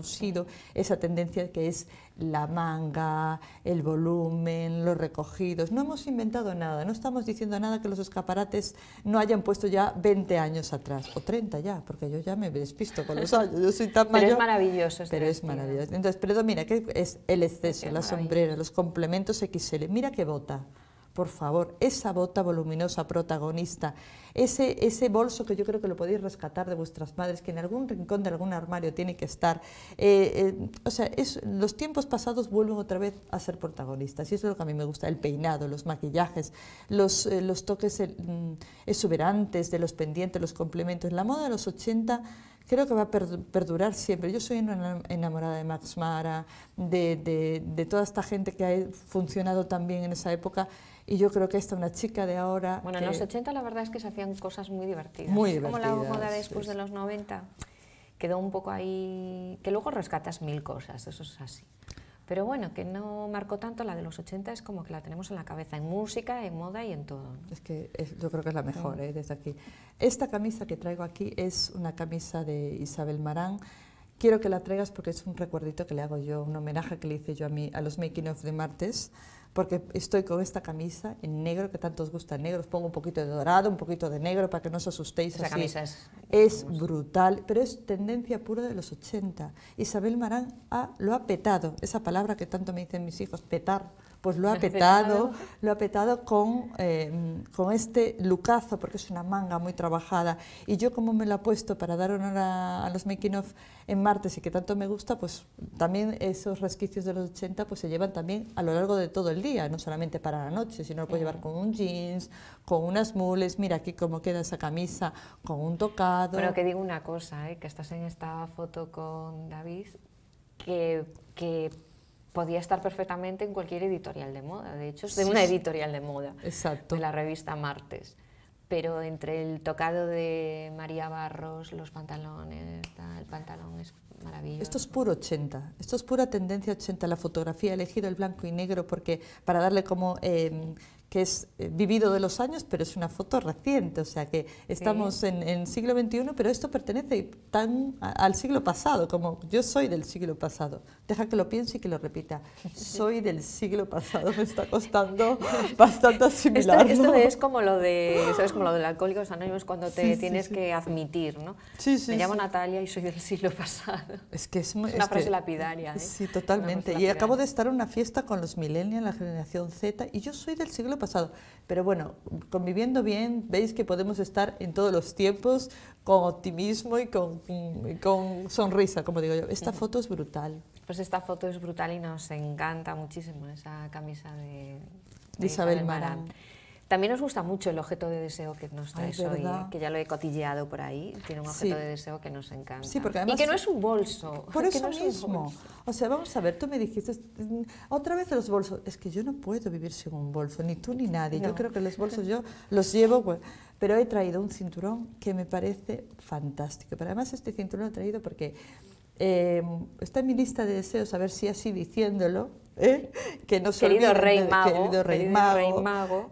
esa tendencia que es la manga, el volumen, los recogidos. No hemos inventado nada, no estamos diciendo nada que los escaparates no hayan puesto ya 20 años atrás, o 30 ya, porque yo ya me despisto con los años, yo soy tan Pero es maravilloso. Este pero es maravilloso. Entonces, pero mira, que es el exceso, la sombrera los complementos XL. Mira qué bota, por favor, esa bota voluminosa protagonista ese, ese bolso que yo creo que lo podéis rescatar de vuestras madres, que en algún rincón de algún armario tiene que estar. Eh, eh, o sea, es, los tiempos pasados vuelven otra vez a ser protagonistas y eso es lo que a mí me gusta, el peinado, los maquillajes, los, eh, los toques mm, exuberantes de los pendientes, los complementos. La moda de los 80 creo que va a perdurar siempre. Yo soy enamorada de Max Mara, de, de, toda esta gente que ha funcionado también en esa época. Y yo creo que esta una chica de ahora... Bueno, en los 80 la verdad es que se hacía cosas muy divertidas. Muy Como la moda después de los 90 quedó un poco ahí, que luego rescatas mil cosas, eso es así. Pero bueno, que no marcó tanto la de los 80, es como que la tenemos en la cabeza, en música, en moda y en todo. Es que yo creo que es la mejor, ¿eh? desde aquí. Esta camisa que traigo aquí es una camisa de Isabel Marán. Quiero que la traigas porque es un recuerdito que le hago yo, un homenaje que le hice yo a, mí, a los Making of de Martes, porque estoy con esta camisa en negro, que tanto os gusta negro, os pongo un poquito de dorado, un poquito de negro para que no os asustéis. camisa es... brutal, pero es tendencia pura de los 80. Isabel Marán lo ha petado, esa palabra que tanto me dicen mis hijos, petar pues lo ha petado, lo ha petado con, eh, con este lucazo, porque es una manga muy trabajada. Y yo como me lo ha puesto para dar honor a, los making of en martes y que tanto me gusta, pues también esos resquicios de los 80 pues se llevan también a lo largo de todo el día, no solamente para la noche, sino lo puedes llevar con un jeans, con unas mules, mira aquí cómo queda esa camisa, con un tocado. Bueno, que digo una cosa, eh, que estás en esta foto con David, que podía estar perfectamente en cualquier editorial de moda, de hecho, es de una editorial de moda, Exacto. de la revista Martes. Pero entre el tocado de María Barros, los pantalones, el pantalón es maravilloso. Esto es puro 80, esto es pura tendencia 80, la fotografía, he elegido el blanco y negro porque para darle como... Em, que es eh, vivido de los años, pero es una foto reciente, o sea que estamos en, en siglo XXI, pero esto pertenece tan al siglo pasado, como yo soy del siglo pasado. Deja que lo piense y que lo repita. Soy del siglo pasado, me está costando bastante asimilarlo. Esto, es como lo de, ¿sabes? Como lo del alcohólico es cuando te tienes que admitir, ¿no? Me llamo Natalia y soy del siglo pasado. Es que es, ¿eh? una frase lapidaria. Sí, totalmente. Y acabo de estar en una fiesta con los millennials, la generación Z, y yo soy del siglo pasado. Pero bueno, conviviendo bien, veis que podemos estar en todos los tiempos con optimismo y con, con sonrisa, como digo yo. Esta foto es brutal. Pues esta foto es brutal y nos encanta muchísimo esa camisa de, Isabel, Marán. También nos gusta mucho el objeto de deseo que nos traes hoy, que ya lo he cotilleado por ahí. Tiene un objeto de deseo que nos encanta. porque y que no es un bolso. Por eso mismo. O sea, vamos a ver, tú me dijiste otra vez los bolsos. Es que yo no puedo vivir sin un bolso, ni tú ni nadie. Yo creo que los bolsos yo los llevo, pues, pero he traído un cinturón que me parece fantástico. Pero además este cinturón lo he traído porque eh, está en mi lista de deseos, a ver si así diciéndolo ¿Eh? que no querido rey mago, querido rey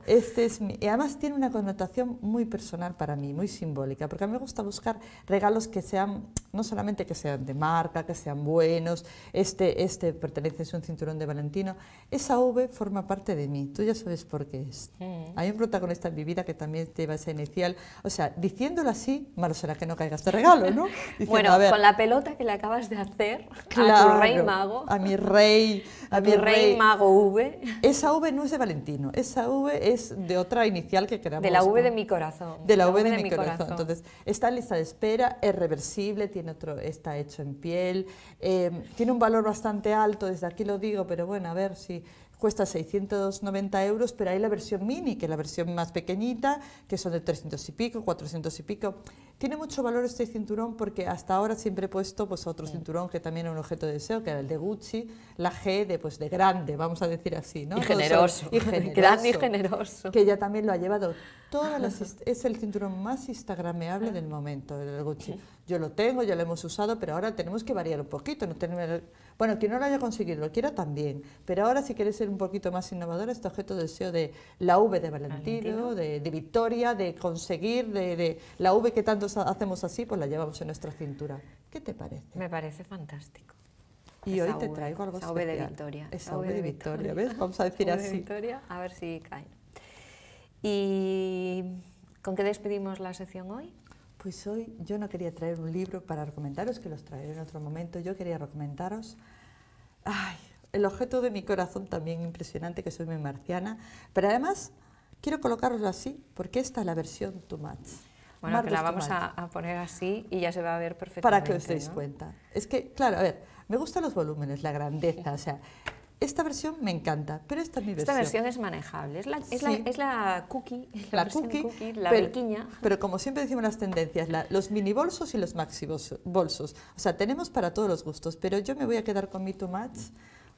Este es y además tiene una connotación muy personal para mí, muy simbólica, porque a mí me gusta buscar regalos que sean no solamente que sean de marca, que sean buenos, este, este pertenece a un cinturón de Valentino, esa V forma parte de mí, tú ya sabes por qué es. Mm. Hay un protagonista en mi vida que también te lleva ser inicial, o sea, diciéndolo así, malo será que no caigas de regalo, ¿no? bueno, a con la pelota que le acabas de hacer a tu rey mago. A mi rey, a, mi rey, mago V. Esa V no es de Valentino, esa V es de otra inicial que queramos. De la V de mi corazón. De la, v, de, mi, corazón. Entonces, esta lista de espera es reversible, tiene otro está hecho en piel. Em, tiene un valor bastante alto, desde aquí lo digo, pero bueno, a ver si cuesta 690 euros, pero hay la versión mini, que es la versión más pequeñita, que son de 300 y pico, 400 y pico. Tiene mucho valor este cinturón porque hasta ahora siempre he puesto pues, otro cinturón que también era un objeto de deseo, que era el de Gucci, la G de, pues, de grande, vamos a decir así. ¿no? Y generoso. Grande y generoso. Que ella también lo ha llevado. Todas es el cinturón más instagrameable ah. del momento, el Gucci. Yo lo tengo, ya lo hemos usado, pero ahora tenemos que variar un poquito. No tener, bueno, quien no lo haya conseguido, lo quiera también. Pero ahora si quieres ser un poquito más innovadora, este objeto de deseo de la V de Valentino, De, Victoria, de conseguir, de, de la V que tanto hacemos así, pues la llevamos en nuestra cintura. ¿Qué te parece? Me parece fantástico. Y hoy te traigo algo esa especial. de Victoria. Esa V de, Victoria, ¿ves? Vamos a decir así. De Victoria, a ver si cae. ¿Y con qué despedimos la sesión hoy? Pues hoy yo no quería traer un libro para recomendaros, que los traeré en otro momento. Yo quería recomendaros ay, el objeto de mi corazón también impresionante, que soy muy marciana. Pero además quiero colocarlo así, porque esta es la versión Too Much. Bueno, que la vamos a, poner así y ya se va a ver perfectamente. Para que os deis cuenta. Es que, claro, a ver, me gustan los volúmenes, la grandeza, o sea, esta versión me encanta, pero esta es mi versión. Esta versión es manejable, es la, es la, cookie, la, cookie, la pero, Pero como siempre decimos las tendencias, los mini bolsos y los maxi bolsos. O sea, tenemos para todos los gustos, pero yo me voy a quedar con mi too much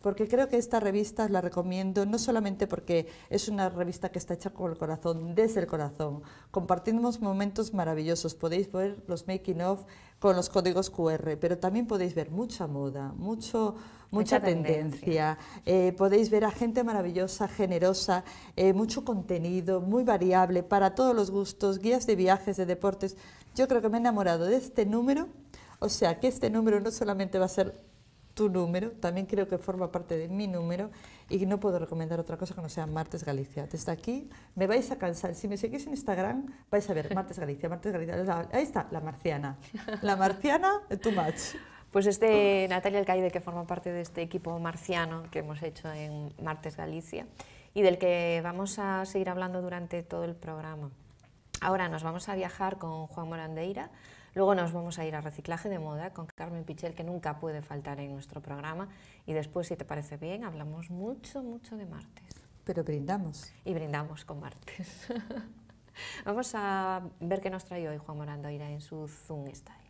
porque creo que esta revista la recomiendo no solamente porque es una revista que está hecha con el corazón, desde el corazón. Compartimos momentos maravillosos, podéis ver los making of con los códigos QR, pero también podéis ver mucha moda, mucho, mucha, tendencia, eh, podéis ver a gente maravillosa, generosa, eh, mucho contenido, muy variable, para todos los gustos, guías de viajes, de deportes. Yo creo que me he enamorado de este número, o sea que este número no solamente va a ser tu número, también creo que forma parte de mi número y no puedo recomendar otra cosa que no sea Martes Galicia. Desde aquí me vais a cansar. Si me seguís en Instagram vais a ver Martes Galicia, Martes Galicia. Ahí está, la marciana. La marciana, too much. Pues este Natalia Alcaide, que forma parte de este equipo marciano que hemos hecho en Martes Galicia y del que vamos a seguir hablando durante todo el programa. Ahora nos vamos a viajar con Juan Morandeira Luego nos vamos a ir a reciclaje de moda con Carmen Pichel, que nunca puede faltar en nuestro programa. Y después, si te parece bien, hablamos mucho, mucho de martes. Pero brindamos. Y brindamos con martes. vamos a ver qué nos trae hoy Juan Morandoira en su Zoom Style.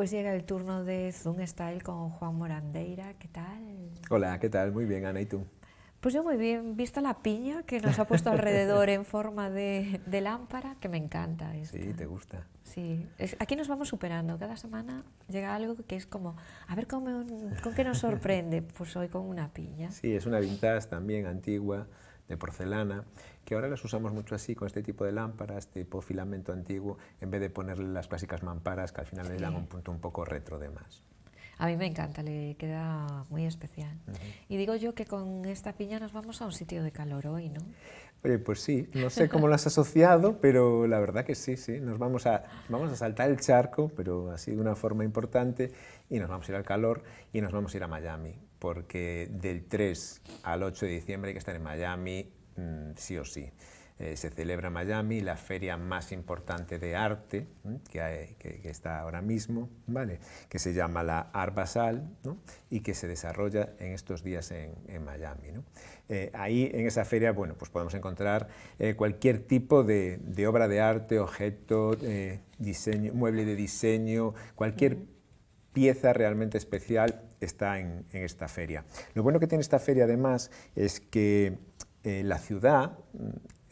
Pues llega el turno de Zoom Style con Juan Morandeira. ¿Qué tal? Hola, ¿qué tal? Muy bien, Ana, ¿y tú? Pues yo muy bien, Visto la piña que nos ha puesto alrededor en forma de, lámpara, que me encanta. Sí, te gusta. Sí, aquí nos vamos superando. Cada semana llega algo que es como, a ver cómo, con qué nos sorprende. Pues hoy con una piña. Sí, es una vintage también antigua de porcelana, que ahora las usamos mucho así, con este tipo de lámparas, tipo filamento antiguo, en vez de ponerle las clásicas mamparas, que al final le dan un punto un poco retro de más. A mí me encanta, le queda muy especial. Y digo yo que con esta piña nos vamos a un sitio de calor hoy, ¿no? Oye, pues sí, no sé cómo lo has asociado, pero la verdad que sí, sí. Nos vamos a, vamos a saltar el charco, pero así de una forma importante, y nos vamos a ir al calor y nos vamos a ir a Miami porque del 3 al 8 de diciembre hay que estar en Miami mm, sí o sí. Eh, se celebra en Miami, la feria más importante de arte que, está ahora mismo, ¿vale? que se llama la Art Basal ¿no? y que se desarrolla en estos días en, Miami. Eh, ahí en esa feria bueno, pues podemos encontrar eh, cualquier tipo de, de, obra de arte, objeto, diseño, mueble de diseño, cualquier pieza realmente especial está en, esta feria. Lo bueno que tiene esta feria además es que eh, la ciudad mm,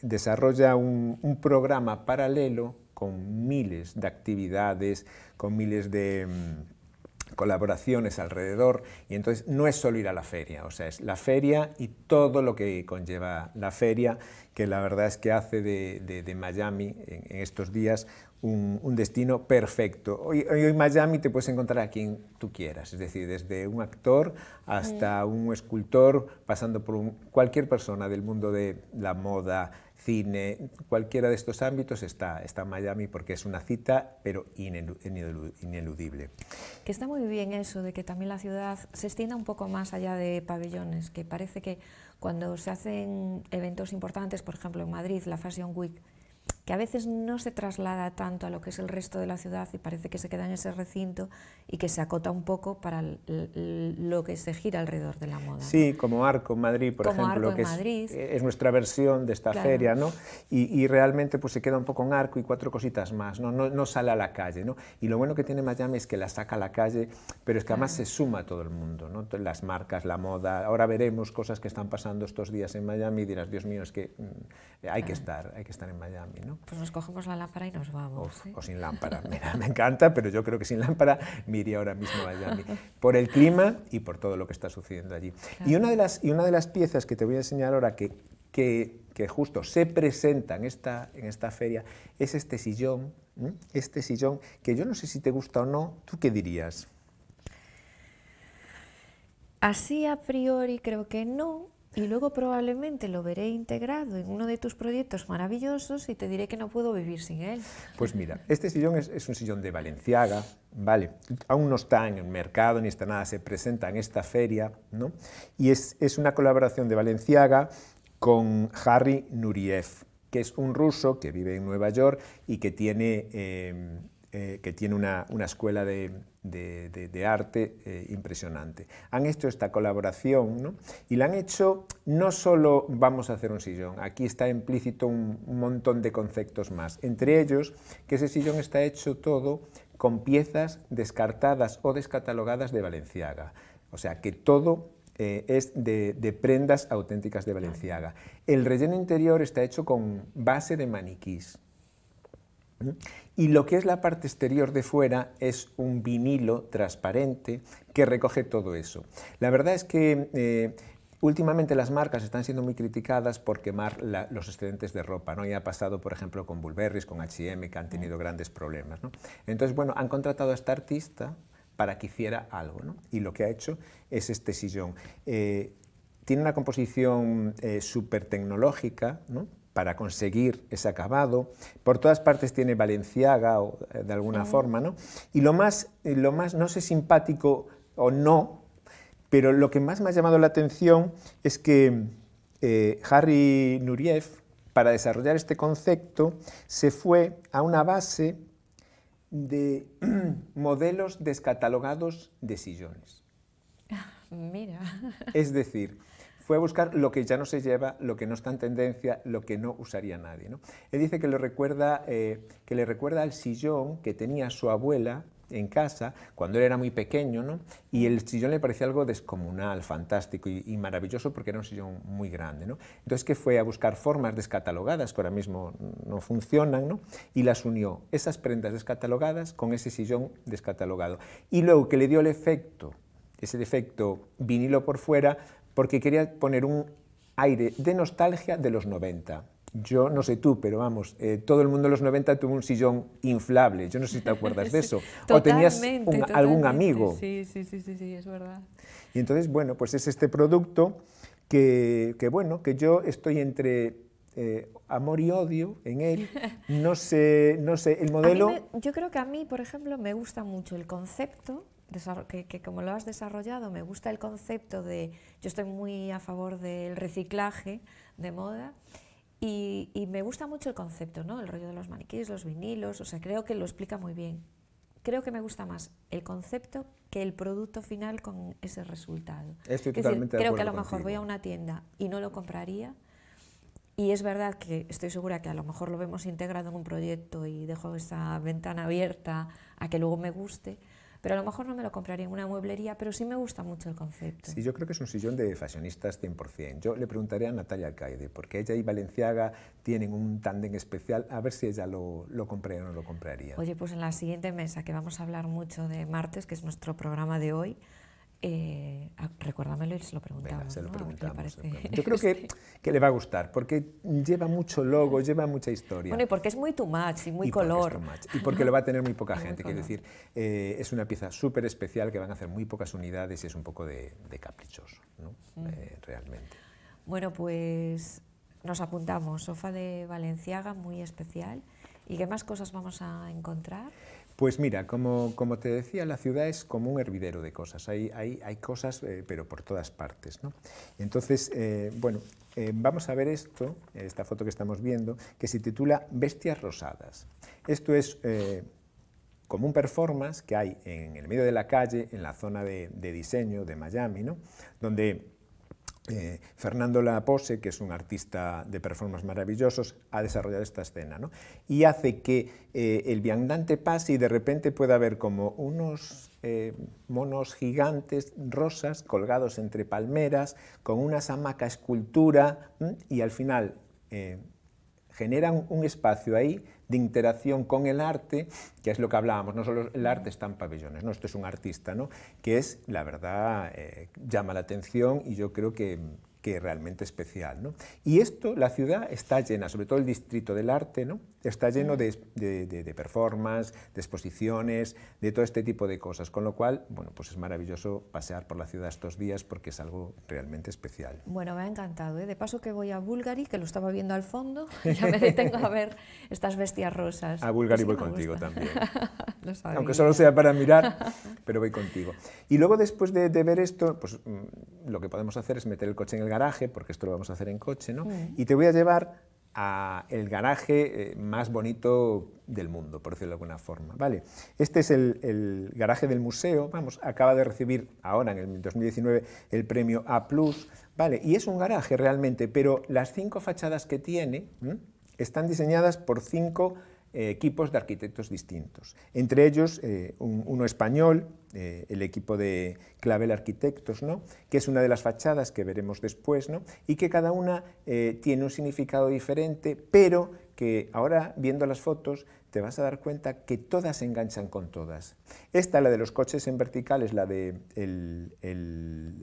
desarrolla un, programa paralelo con miles de actividades, con miles de mm, colaboraciones alrededor, y entonces no es solo ir a la feria, o sea, es la feria y todo lo que conlleva la feria, que la verdad es que hace de, Miami en, estos días un, destino perfecto. Hoy, Miami te puedes encontrar a quien tú quieras, es decir, desde un actor hasta un escultor, pasando por cualquier persona del mundo de la moda, cine, cualquiera de estos ámbitos está, está Miami porque es una cita, pero ineludible. Que está muy bien eso de que también la ciudad se extienda un poco más allá de pabellones, que parece que cuando se hacen eventos importantes, por ejemplo en Madrid, la Fashion Week, que a veces no se traslada tanto a lo que es el resto de la ciudad y parece que se queda en ese recinto y que se acota un poco para lo que se gira alrededor de la moda. Sí, como Arco en Madrid, por ejemplo, que eh, es, nuestra versión de esta feria, ¿no? Y, realmente pues se queda un poco en Arco y cuatro cositas más, ¿no? No, sale a la calle, ¿no? Y lo bueno que tiene Miami es que la saca a la calle, pero es que además se suma a todo el mundo, ¿no? Las marcas, la moda, ahora veremos cosas que están pasando estos días en Miami y dirás, Dios mío, es que mm, hay que estar, hay que estar en Miami, ¿no? pues nos cogemos la lámpara y nos vamos. ¿eh? O sin lámpara, Mira, me encanta, pero yo creo que sin lámpara me iría ahora mismo a Miami, por el clima y por todo lo que está sucediendo allí. Y, una de las, y una de las piezas que te voy a enseñar ahora que, justo se presenta en esta, en esta feria es este sillón, este sillón que yo no sé si te gusta o no, ¿tú qué dirías? Así a priori creo que no, y luego probablemente lo veré integrado en uno de tus proyectos maravillosos y te diré que no puedo vivir sin él. Pues mira, este sillón es, un sillón de Valenciaga, ¿vale? Aún no está en el mercado ni está nada, se presenta en esta feria, ¿no? Y es, una colaboración de Valenciaga con Harry Nuriev, que es un ruso que vive en Nueva York y que tiene... Eh, eh, que tiene una, escuela de, arte eh, impresionante. Han hecho esta colaboración y la han hecho no solo vamos a hacer un sillón, aquí está implícito un, montón de conceptos más, entre ellos que ese sillón está hecho todo con piezas descartadas o descatalogadas de Valenciaga, o sea que todo eh, es de, de, prendas auténticas de Valenciaga. El relleno interior está hecho con base de maniquís, y lo que es la parte exterior de fuera es un vinilo transparente que recoge todo eso. La verdad es que eh, Últimamente las marcas están siendo muy criticadas por quemar los excedentes de ropa, ¿no? Y ha pasado, por ejemplo, con Bulberries, con H&M, que han tenido grandes problemas, ¿no? Entonces, bueno, han contratado a esta artista para que hiciera algo, ¿no? Y lo que ha hecho es este sillón. Eh, tiene una composición eh, súper tecnológica, ¿no? para conseguir ese acabado. Por todas partes tiene Valenciaga o, eh, de alguna forma, ¿no? Y lo más, eh, lo más, no sé, simpático o no, pero lo que más me ha llamado la atención es que eh, Harry Nuriev, para desarrollar este concepto, se fue a una base de modelos descatalogados de sillones. Ah, mira. Es decir, fue a buscar lo que ya no se lleva, lo que no está en tendencia, lo que no usaría nadie. ¿no? Él dice que, recuerda, eh, que le recuerda al sillón que tenía su abuela en casa cuando él era muy pequeño, Y el sillón le parecía algo descomunal, fantástico y, maravilloso porque era un sillón muy grande, ¿no? Entonces que fue a buscar formas descatalogadas que ahora mismo no funcionan, Y las unió, esas prendas descatalogadas con ese sillón descatalogado. Y luego que le dio el efecto, ese efecto vinilo por fuera, porque quería poner un aire de nostalgia de los 90. Yo no sé tú, pero vamos, eh, todo el mundo de los 90 tuvo un sillón inflable. Yo no sé si te acuerdas de eso. o tenías algún amigo. Sí, sí, sí, sí, es verdad. Y entonces, bueno, pues es este producto que, bueno, que yo estoy entre eh, amor y odio en él. No sé, no sé, el modelo... yo creo que a mí, por ejemplo, me gusta mucho el concepto, que, como lo has desarrollado, me gusta el concepto de, yo estoy muy a favor del reciclaje de moda y, me gusta mucho el concepto, ¿no? El rollo de los maniquíes, los vinilos, o sea, creo que lo explica muy bien. Creo que me gusta más el concepto que el producto final con ese resultado. es totalmente decir, creo que a lo mejor voy a una tienda y no lo compraría. Y es verdad que estoy segura que a lo mejor lo vemos integrado en un proyecto y dejo esa ventana abierta a que luego me guste, pero a lo mejor no me lo compraría en una mueblería, pero sí me gusta mucho el concepto. Sí, yo creo que es un sillón de fashionistas 100%. Yo le preguntaré a Natalia Alcaide, porque ella y Valenciaga tienen un tándem especial, a ver si ella lo, lo compraría o no lo compraría. Oye, pues en la siguiente mesa, que vamos a hablar mucho de martes, que es nuestro programa de hoy, eh, ah, recuérdamelo y se lo preguntaba. Yo creo que, le va a gustar, porque lleva mucho logo, lleva mucha historia. Bueno, y porque es muy too much y muy color. y porque lo va a tener muy poca gente. Quiero decir, eh, es una pieza súper especial que van a hacer muy pocas unidades y es un poco de, caprichoso, ¿no? Mm. Eh, realmente. Bueno, pues nos apuntamos. Sofa de Valenciaga, muy especial. ¿Y qué más cosas vamos a encontrar? Pues mira, como, te decía, la ciudad es como un hervidero de cosas. Hay, hay, cosas, eh, pero por todas partes. ¿no? Entonces, eh, bueno, eh, vamos a ver esto, esta foto que estamos viendo, que se titula Bestias Rosadas. Esto es como un performance que hay en el medio de la calle, en la zona de, diseño de Miami, ¿no? donde eh, Fernando Lapose, que es un artista de performance maravillosos, ha desarrollado esta escena. Y hace que eh, el viandante pase y de repente pueda haber como unos eh, monos gigantes rosas colgados entre palmeras, con una samaca escultura, y al final eh, generan un espacio ahí de interacción con el arte, que es lo que hablábamos, no solo el arte está en pabellones, ¿no? esto es un artista, ¿no? que es, la verdad, eh, llama la atención y yo creo que, que realmente especial. ¿no? Y esto, la ciudad está llena, sobre todo el distrito del arte, ¿no? está lleno de, de, de, performance, de exposiciones, de todo este tipo de cosas. Con lo cual, bueno, pues es maravilloso pasear por la ciudad estos días porque es algo realmente especial. Bueno, me ha encantado. ¿eh? De paso que voy a Bulgari, que lo estaba viendo al fondo, ya me detengo a ver estas bestias rosas. A Bulgari voy contigo también. Aunque solo sea para mirar, pero voy contigo. Y luego después de, ver esto, pues mm, lo que podemos hacer es meter el coche en el garaje, porque esto lo vamos a hacer en coche, ¿no? Mm. Y te voy a llevar a el garaje eh, más bonito del mundo, por decirlo de alguna forma. Vale, este es el, garaje del museo, vamos, acaba de recibir ahora en el 2019 el premio A+, vale, y es un garaje realmente, pero las cinco fachadas que tiene están diseñadas por cinco eh, equipos de arquitectos distintos, entre ellos eh, uno español, eh, el equipo de Clavel Arquitectos, ¿no? que es una de las fachadas que veremos después, y que cada una eh, tiene un significado diferente, pero que ahora viendo las fotos te vas a dar cuenta que todas se enganchan con todas. Esta, la de los coches en vertical, es la del de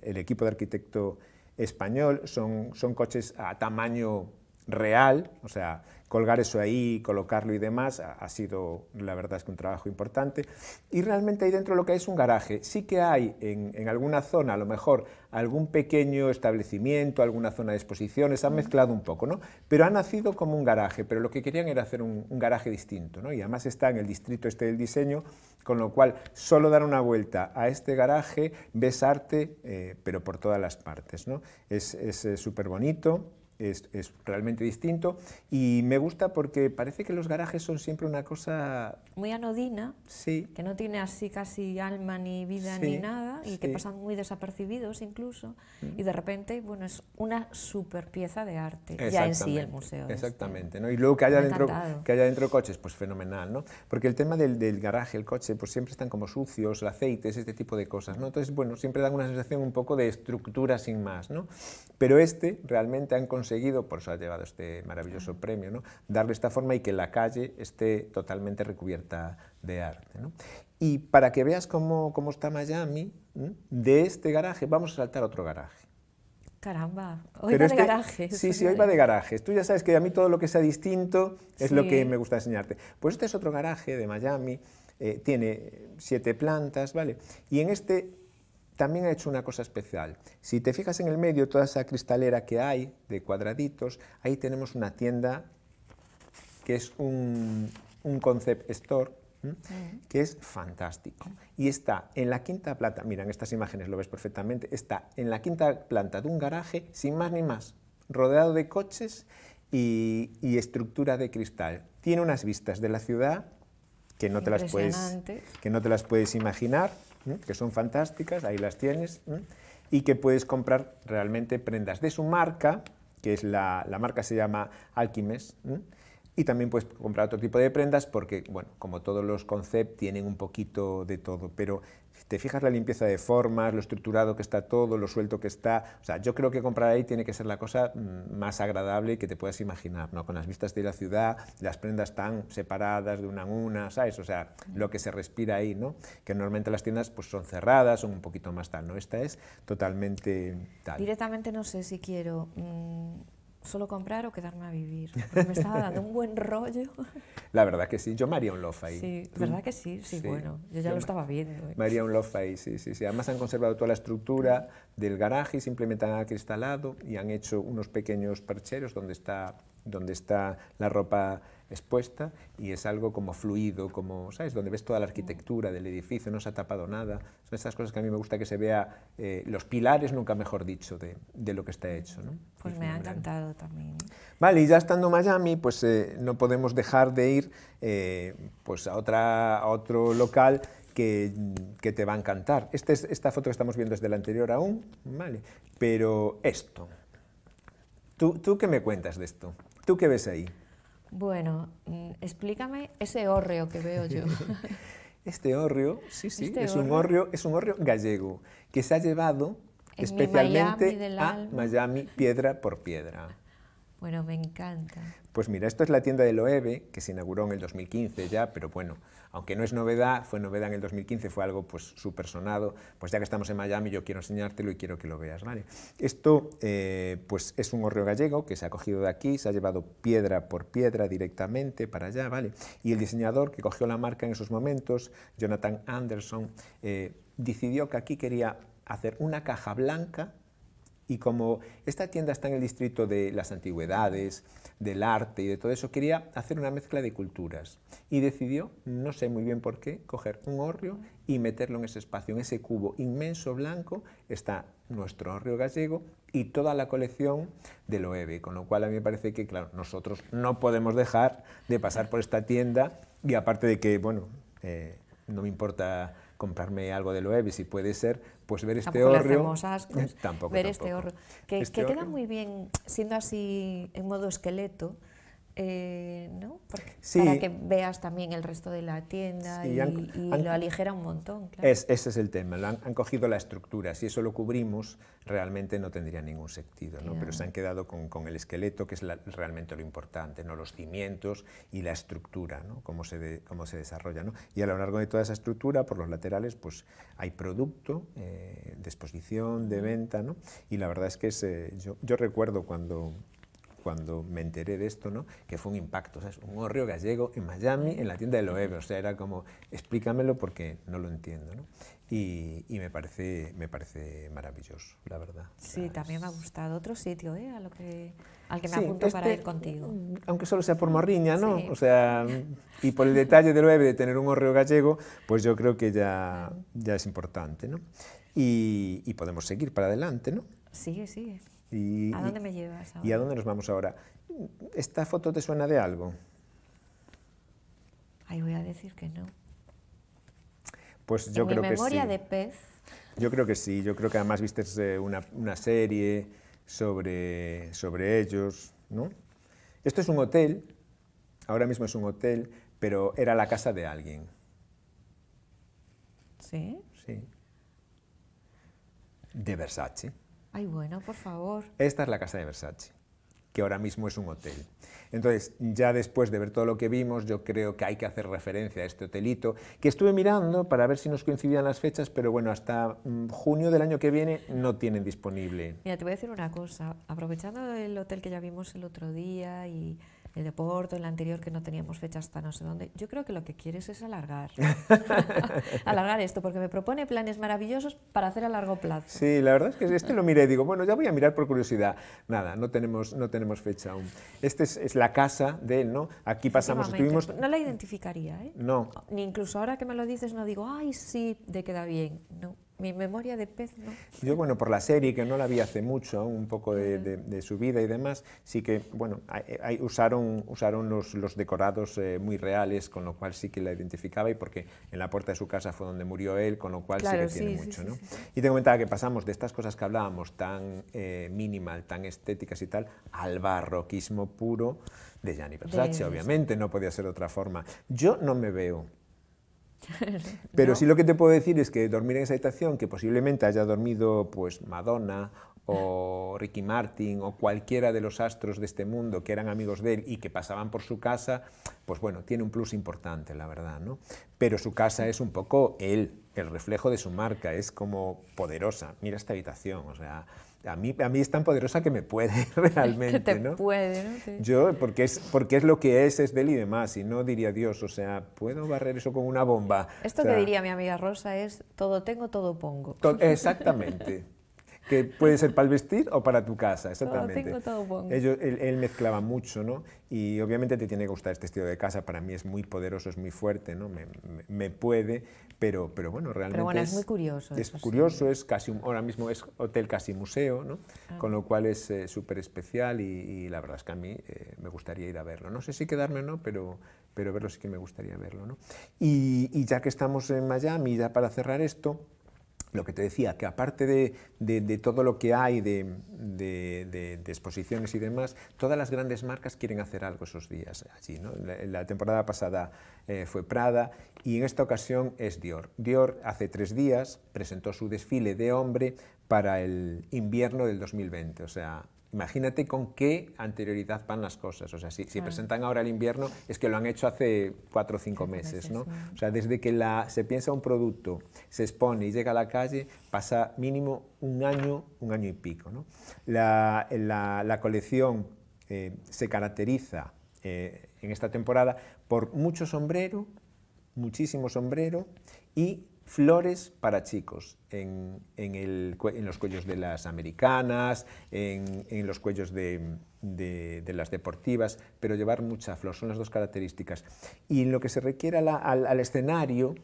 el, equipo de arquitecto español, son coches a tamaño real, o sea, colgar eso ahí, colocarlo y demás, ha, sido, la verdad es que un trabajo importante. Y realmente ahí dentro lo que es un garaje. Sí que hay en, alguna zona, a lo mejor, algún pequeño establecimiento, alguna zona de exposiciones, han mezclado un poco, ¿no? Pero ha nacido como un garaje, pero lo que querían era hacer un, garaje distinto, ¿no? Y además está en el distrito este del diseño, con lo cual solo dar una vuelta a este garaje, ves arte, eh, pero por todas las partes, ¿no? Es súper eh, bonito es, realmente distinto y me gusta porque parece que los garajes son siempre una cosa... Muy anodina, sí. que no tiene así casi alma ni vida ni nada y que pasan muy desapercibidos incluso mm. y de repente bueno, es una super pieza de arte ya en sí el museo. Exactamente, ¿no? y luego que haya, dentro, que haya dentro coches, pues fenomenal, ¿no? porque el tema del, garaje, el coche, pues siempre están como sucios, el aceite, este tipo de cosas, ¿no? entonces bueno, siempre dan una sensación un poco de estructura sin más, ¿no? pero este realmente han conseguido conseguido, por eso ha llevado este maravilloso premio, ¿no? darle esta forma y que la calle esté totalmente recubierta de arte. ¿no? Y para que veas cómo, cómo está Miami, de este garaje vamos a saltar a otro garaje. Caramba, hoy va de este, garaje. Sí, sí, hoy va de garajes. Tú ya sabes que a mí todo lo que sea distinto es lo que me gusta enseñarte. Pues este es otro garaje de Miami, eh, tiene siete plantas, ¿vale? Y en este también ha hecho una cosa especial. Si te fijas en el medio, toda esa cristalera que hay de cuadraditos, ahí tenemos una tienda que es un, concept store, mm. que es fantástico. Y está en la quinta planta, mira, estas imágenes lo ves perfectamente, está en la quinta planta de un garaje, sin más ni más, rodeado de coches y, estructura de cristal. Tiene unas vistas de la ciudad que no, las puedes, que no te las puedes imaginar que son fantásticas, ahí las tienes, y que puedes comprar realmente prendas de su marca, que es la, la marca se llama Alquimes, y también puedes comprar otro tipo de prendas porque, bueno, como todos los conceptos tienen un poquito de todo, pero si te fijas la limpieza de formas, lo estructurado que está todo, lo suelto que está, o sea, yo creo que comprar ahí tiene que ser la cosa mm, más agradable que te puedas imaginar, ¿no? Con las vistas de la ciudad, las prendas tan separadas de una en una, ¿sabes? O sea, mm. lo que se respira ahí, ¿no? Que normalmente las tiendas pues son cerradas, son un poquito más tal, ¿no? Esta es totalmente tal. Directamente no sé si quiero... Mm, solo comprar o quedarme a vivir. Porque me estaba dando un buen rollo. La verdad que sí, yo un lo ahí. Sí, ¿verdad que sí? Sí, bueno, yo ya lo estaba viendo. ¿eh? haría un ahí, sí, sí, sí. Además han conservado toda la estructura del garaje y simplemente han acristalado y han hecho unos pequeños percheros donde está, donde está la ropa expuesta y es algo como fluido, como, ¿sabes? Donde ves toda la arquitectura del edificio, no se ha tapado nada. Son estas cosas que a mí me gusta que se vea eh, los pilares, nunca mejor dicho, de, lo que está hecho. Pues me ha encantado también. Vale, y ya estando en Miami, pues eh, no podemos dejar de ir eh, pues a, otra, otro local que, te va a encantar. Este esta foto que estamos viendo es de la anterior aún, ¿vale? Pero esto. ¿Tú, ¿Tú qué me cuentas de esto? ¿Tú qué ves ahí? Bueno, mm, explícame ese hórreo que veo yo. Este hórreo, sí, sí, este es, Un orreo, es un hórreo gallego que se ha llevado especialmente a Miami piedra por piedra. Bueno, me encanta. Pues mira, esto es la tienda de Loewe, que se inauguró en el 2015 ya, pero bueno, aunque no es novedad, fue novedad en el 2015, fue algo pues sonado, pues ya que estamos en Miami yo quiero enseñártelo y quiero que lo veas, ¿vale? Esto eh, pues es un orreo gallego que se ha cogido de aquí, se ha llevado piedra por piedra directamente para allá, ¿vale? Y el diseñador que cogió la marca en esos momentos, Jonathan Anderson, eh, decidió que aquí quería hacer una caja blanca y como esta tienda está en el distrito de las antigüedades, del arte y de todo eso, quería hacer una mezcla de culturas y decidió, no sé muy bien por qué, coger un horrio y meterlo en ese espacio, en ese cubo inmenso blanco está nuestro horrio gallego y toda la colección de Loewe, con lo cual a mí me parece que, claro, nosotros no podemos dejar de pasar por esta tienda y aparte de que, bueno, eh, no me importa comprarme algo de Loewe si puede ser, pues ver este horro ver este, este que queda muy bien, siendo así en modo esqueleto, eh, ¿no? Para que veas también el resto de la tienda y, lo aligera un montón. Claro. ese es el tema, han, cogido la estructura, si eso lo cubrimos realmente no tendría ningún sentido, ¿no? pero se han quedado con, el esqueleto, que es realmente lo importante, ¿no? los cimientos y la estructura, ¿no? cómo, se cómo se desarrolla. Y a lo largo de toda esa estructura, por los laterales, pues hay producto eh, de exposición, de venta, ¿no? y la verdad es que es, eh, yo, yo recuerdo cuando cuando me enteré de esto, ¿no? que fue un impacto, ¿sabes? un horrio gallego en Miami, en la tienda de Loewe, o sea, era como, explícamelo porque no lo entiendo. ¿no? Y, me, parece, me parece maravilloso, la verdad. Sí, también me ha gustado otro sitio ¿eh? a lo que, al que me apunto para este, ir contigo. Aunque solo sea por morriña, ¿no? O sea, y por el detalle de Loewe de tener un horrio gallego, pues yo creo que ya, ya es importante, ¿no? Y, y podemos seguir para adelante, ¿no? Sigue, sigue. Y, ¿A dónde me llevas ¿Y a dónde nos vamos ahora? ¿Esta foto te suena de algo? Ahí voy a decir que no. Pues yo creo que de pez. Yo creo que sí, yo creo que además viste una, una serie sobre, sobre ellos, ¿no? Esto es un hotel, ahora mismo es un hotel, pero era la casa de alguien. ¿Sí? Sí. De Versace. Ay, bueno, por favor. Esta es la casa de Versace, que ahora mismo es un hotel. Entonces, ya después de ver todo lo que vimos, yo creo que hay que hacer referencia a este hotelito, que estuve mirando para ver si nos coincidían las fechas, pero bueno, hasta mm, junio del año que viene no tienen disponible. Mira, te voy a decir una cosa, aprovechando el hotel que ya vimos el otro día y el deporte, en el anterior que no teníamos fecha hasta no sé dónde. Yo creo que lo que quieres es alargar. alargar esto, porque me propone planes maravillosos para hacer a largo plazo. Sí, la verdad es que este lo miré y digo, bueno, ya voy a mirar por curiosidad. Nada, no tenemos, no tenemos fecha aún. Este es, la casa de él, ¿no? Aquí pasamos, estuvimos... No la identificaría, ¿eh? No. Ni incluso ahora que me lo dices no digo, ay, sí, de queda bien. No mi memoria de pez, ¿no? Yo, bueno, por la serie, que no la vi hace mucho, un poco de, su vida y demás, sí que, bueno, usaron, usaron los, los decorados eh, muy reales, con lo cual sí que la identificaba y porque en la puerta de su casa fue donde murió él, con lo cual se sí que tiene mucho, ¿no? Y te comentaba que pasamos de estas cosas que hablábamos tan eh, minimal, tan estéticas y tal, al barroquismo puro de Gianni Versace, obviamente, no podía ser otra forma. Yo no me veo Pero sí lo que te puedo decir es que dormir en esa habitación, que posiblemente haya dormido pues Madonna o Ricky Martin o cualquiera de los astros de este mundo que eran amigos de él y que pasaban por su casa, pues bueno, tiene un plus importante, la verdad, ¿no? Pero su casa es un poco él, el reflejo de su marca, es como poderosa. Mira esta habitación, o sea, a mí, a es tan poderosa que me puede realmente. Que te ¿no? puede, ¿no? Yo, porque es, porque es lo que es, es del y demás, y no diría Dios, o sea, puedo barrer eso con una bomba. Esto que diría mi amiga Rosa es, todo tengo, todo pongo. exactamente que puede ser para el vestir o para tu casa, oh, exactamente. tengo todo él, mezclaba mucho, ¿no? Y obviamente te tiene que gustar este estilo de casa, para mí es muy poderoso, es muy fuerte, ¿no? Me, puede, pero, pero bueno, realmente... Pero bueno, es, muy curioso. Es curioso, es casi, ahora mismo es hotel casi museo, ¿no? Ah. Con lo cual es eh, súper especial y, la verdad es que a mí eh, me gustaría ir a verlo. No sé si quedarme o no, pero, pero verlo sí que me gustaría verlo, ¿no? Y, y ya que estamos en Miami, ya para cerrar esto, lo que te decía, que aparte de, todo lo que hay de, exposiciones y demás, todas las grandes marcas quieren hacer algo esos días allí. La, temporada pasada eh, fue Prada y en esta ocasión es Dior. Dior hace tres días presentó su desfile de hombre para el invierno del 2020, o sea, imagínate con qué anterioridad van las cosas. O sea, si, si presentan ahora el invierno, es que lo han hecho hace cuatro o cinco meses, O sea, desde que se piensa un producto, se expone y llega a la calle, pasa mínimo un año, un año y pico, la, colección eh, se caracteriza eh, en esta temporada por mucho sombrero, muchísimo sombrero y flores para chicos en, los cuellos de las americanas, en, los cuellos de, las deportivas, pero llevar mucha flor, son las dos características. Y en lo que se requiere al, escenario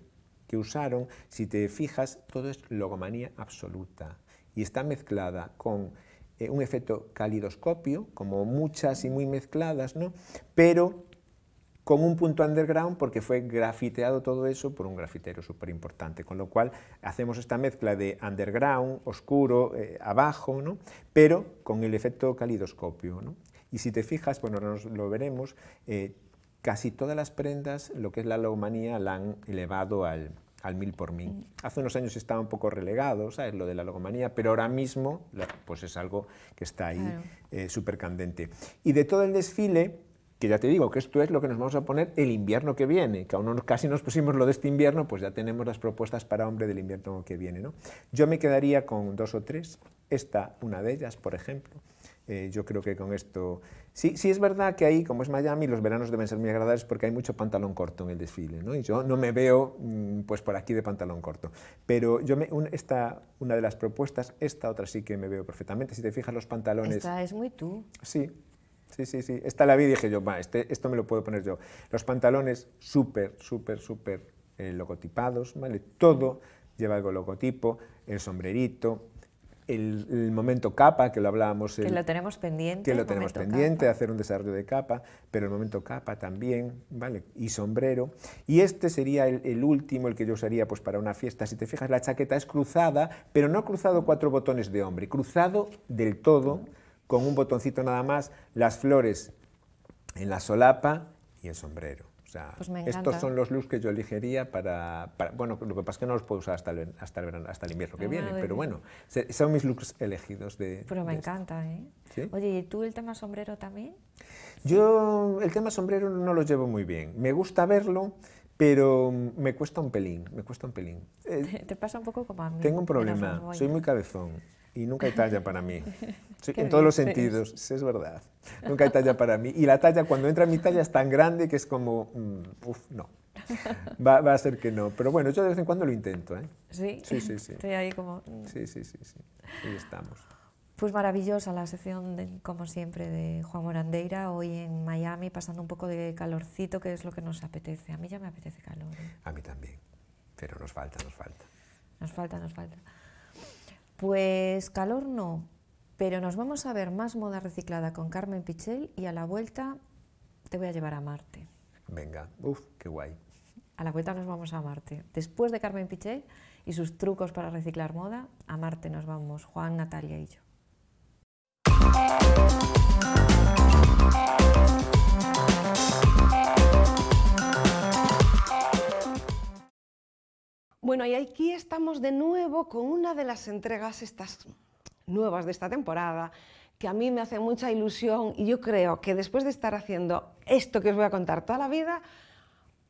que usaron, si te fijas, todo es logomanía absoluta y está mezclada con eh, un efecto calidoscopio, como muchas y muy mezcladas, ¿no? pero con un punto underground porque fue grafiteado todo eso por un grafitero súper importante, con lo cual hacemos esta mezcla de underground, oscuro, eh, abajo, ¿no? pero con el efecto calidoscopio. ¿no? Y si te fijas, bueno, lo veremos, eh, casi todas las prendas, lo que es la logomanía, la han elevado al, al mil por mil. Mm. Hace unos años estaba un poco relegado, ¿sabes? Lo de la logomanía, pero ahora mismo pues es algo que está ahí eh, súper candente. Y de todo el desfile, que ya te digo que esto es lo que nos vamos a poner el invierno que viene, que aún casi nos pusimos lo de este invierno, pues ya tenemos las propuestas para hombre del invierno que viene. ¿no? Yo me quedaría con dos o tres, esta una de ellas, por ejemplo. Eh, yo creo que con esto... Sí, sí es verdad que ahí, como es Miami, los veranos deben ser muy agradables porque hay mucho pantalón corto en el desfile, ¿no? Y yo no me veo, mm, pues, por aquí de pantalón corto. Pero yo me, esta, una de las propuestas, esta otra sí que me veo perfectamente. Si te fijas los pantalones... Esta es muy tú. Sí, Sí, sí, sí. Esta la vi y dije yo, va, este, esto me lo puedo poner yo. Los pantalones súper, súper, súper eh, logotipados, ¿vale? Todo lleva algo logotipo, el sombrerito, el, momento capa, que lo hablábamos... que lo tenemos pendiente. Que lo tenemos pendiente, hacer un desarrollo de capa, pero el momento capa también, ¿vale? Y sombrero. Y este sería el, último, el que yo usaría pues, para una fiesta. Si te fijas, la chaqueta es cruzada, pero no cruzado cuatro botones de hombre, cruzado del todo con un botoncito nada más, las flores en la solapa y el sombrero. Pues estos son los looks que yo elegiría para, Bueno, lo que pasa es que no los puedo usar hasta el, hasta el, hasta el invierno que ah, viene, pero bueno, son mis looks elegidos de... Pero me encanta, ¿eh? Oye, ¿y tú el tema sombrero también? Yo el tema sombrero no lo llevo muy bien. Me gusta verlo, pero me cuesta un pelín, me cuesta un pelín. te pasa un poco como a mí. Tengo un problema, soy muy cabezón. Y nunca hay talla para mí. en todos los sentidos, es verdad. Nunca hay talla para mí. Y la talla, cuando entra mi talla, es tan grande que es como, mm, uff, no. Va, a ser que no. Pero bueno, yo de vez en cuando lo intento. ¿eh? Sí, sí, sí. Estoy ahí como... Mm. Sí, sí, sí, sí. Ahí estamos. Pues maravillosa la sección, como siempre, de Juan Morandeira, hoy en Miami, pasando un poco de calorcito, que es lo que nos apetece. A mí ya me apetece calor. ¿eh? A mí también, pero nos falta, nos falta. Nos falta, nos falta. Pues calor no, pero nos vamos a ver más moda reciclada con Carmen Pichel y a la vuelta te voy a llevar a Marte. Venga, uff, qué guay. A la vuelta nos vamos a Marte. Después de Carmen Pichel y sus trucos para reciclar moda, a Marte nos vamos, Juan, Natalia y yo. Bueno, y aquí estamos de nuevo con una de las entregas estas nuevas de esta temporada, que a mí me hace mucha ilusión y yo creo que después de estar haciendo esto que os voy a contar toda la vida,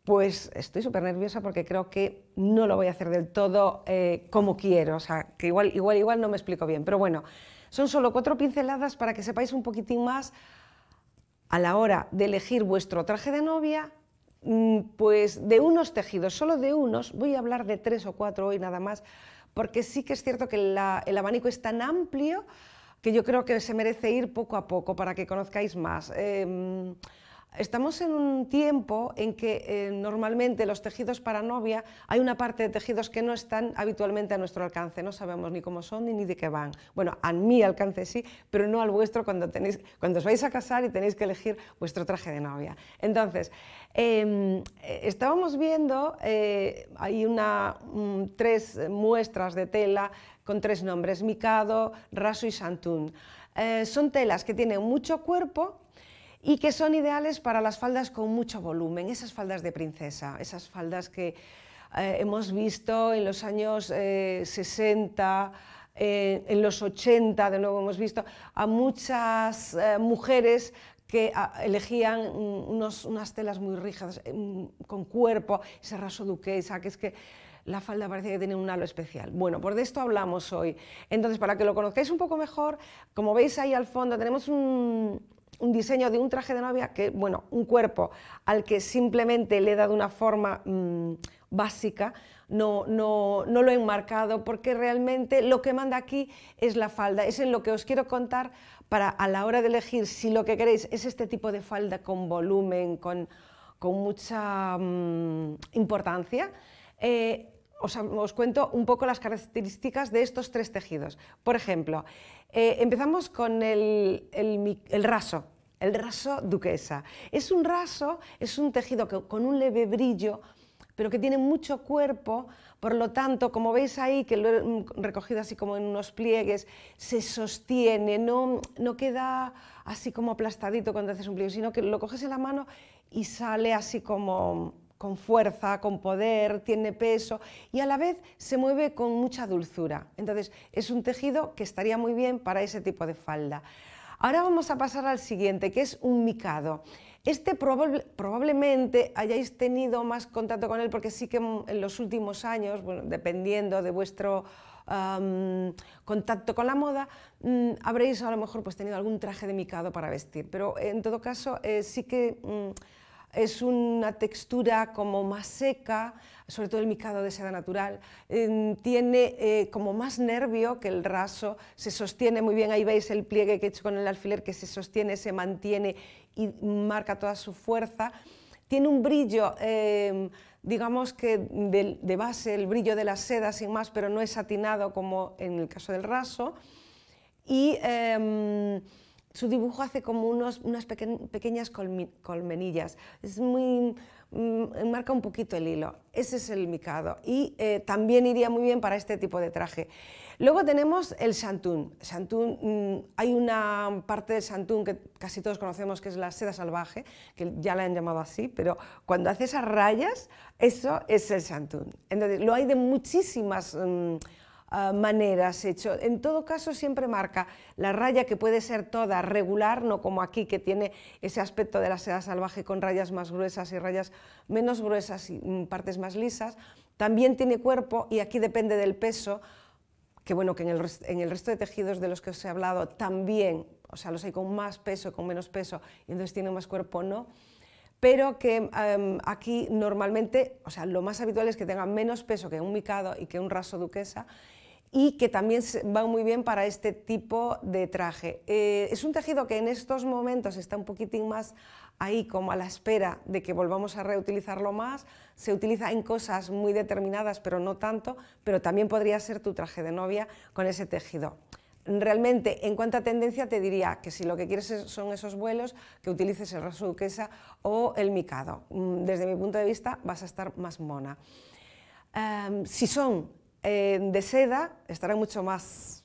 pues estoy súper nerviosa porque creo que no lo voy a hacer del todo eh, como quiero, o sea, que igual, igual, igual no me explico bien, pero bueno, son solo cuatro pinceladas para que sepáis un poquitín más a la hora de elegir vuestro traje de novia, Mm, pues de unos tejidos, solo de unos, voy a hablar de tres o cuatro hoy nada más, porque sí que es cierto que el abanico es tan amplio que yo creo que se merece ir poco a poco para que conozcáis más. Em, estamos en un tiempo en que eh, normalmente los tejidos para novia hay una parte de tejidos que no están habitualmente a nuestro alcance, no sabemos ni cómo son ni de qué van. Bueno, a mi alcance sí, pero no al vuestro cuando, tenéis, cuando os vais a casar y tenéis que elegir vuestro traje de novia. Entonces, em, eh, estábamos viendo, eh, hay una, tres muestras de tela con tres nombres, mikado raso y santún. son telas que tienen mucho cuerpo y que son ideales para las faldas con mucho volumen, esas faldas de princesa, esas faldas que eh, hemos visto en los años 60, eh, eh, en los 80, de nuevo hemos visto a muchas mujeres que ah, elegían mm, unas telas muy rígidas, mm, con cuerpo, ese raso duquesa, que es que la falda parece que tiene un halo especial. Bueno, por esto hablamos hoy. Entonces, para que lo conozcáis un poco mejor, como veis ahí al fondo tenemos un, un diseño de un traje de novia que, bueno, un cuerpo al que simplemente le he dado una forma mm, básica, no, no, no lo he enmarcado, porque realmente lo que manda aquí es la falda, es en lo que os quiero contar para a la hora de elegir si lo que queréis es este tipo de falda con volumen, con, con mucha mm, importancia. Eh, os, os cuento un poco las características de estos tres tejidos. Por ejemplo, eh, empezamos con el, raso, el raso duquesa. Es un raso, es un tejido con un leve brillo, pero que tiene mucho cuerpo, por lo tanto, como veis ahí, que lo he mm, recogido así como en unos pliegues, se sostiene, no, no queda así como aplastadito cuando haces un pliegue, sino que lo coges en la mano y sale así como con fuerza, con poder, tiene peso y a la vez se mueve con mucha dulzura. Entonces es un tejido que estaría muy bien para ese tipo de falda. Ahora vamos a pasar al siguiente, que es un micado. Este probablemente hayáis tenido más contacto con él porque sí que en los últimos años, dependiendo de vuestro contacto con la moda, mm, habréis a lo mejor pues, tenido algún traje de micado para vestir. Pero en todo caso, eh, sí que... Mm, es una textura como más seca, sobre todo el micado de seda natural, em, tiene eh, como más nervio que el raso, se sostiene muy bien, ahí veis el pliegue que he hecho con el alfiler que se sostiene, se mantiene y marca toda su fuerza. Tiene un brillo, em, digamos que de, base, el brillo de la seda sin más, pero no es satinado como en el caso del raso. Y em, su dibujo hace como unos, unas pequeñas colmenillas. Es muy, enmarca mm, un poquito el hilo. Ese es el micado. Y eh, también iría muy bien para este tipo de traje. Luego tenemos el santún. santún mm, hay una parte del santún que casi todos conocemos que es la seda salvaje, que ya la han llamado así, pero cuando hace esas rayas, eso es el santún. Entonces, lo hay de muchísimas... Mm, Ah, maneras hecho. En todo caso, siempre marca la raya que puede ser toda regular, no como aquí que tiene ese aspecto de la seda salvaje con rayas más gruesas y rayas menos gruesas y mm, partes más lisas. También tiene cuerpo y aquí depende del peso, que bueno, que en el, en el resto de tejidos de los que os he hablado también, o sea, los hay con más peso, con menos peso, y entonces tiene más cuerpo no pero que em, aquí normalmente, o sea, lo más habitual es que tengan menos peso que un micado y que un raso duquesa, y que también va muy bien para este tipo de traje. Eh, es un tejido que en estos momentos está un poquitín más ahí como a la espera de que volvamos a reutilizarlo más, se utiliza en cosas muy determinadas pero no tanto, pero también podría ser tu traje de novia con ese tejido. Realmente, en cuanto a tendencia, te diría que si lo que quieres son esos vuelos, que utilices el rasuquesa o el micado. Mm, desde mi punto de vista, vas a estar más mona. Em, si son eh, de seda estará mucho más...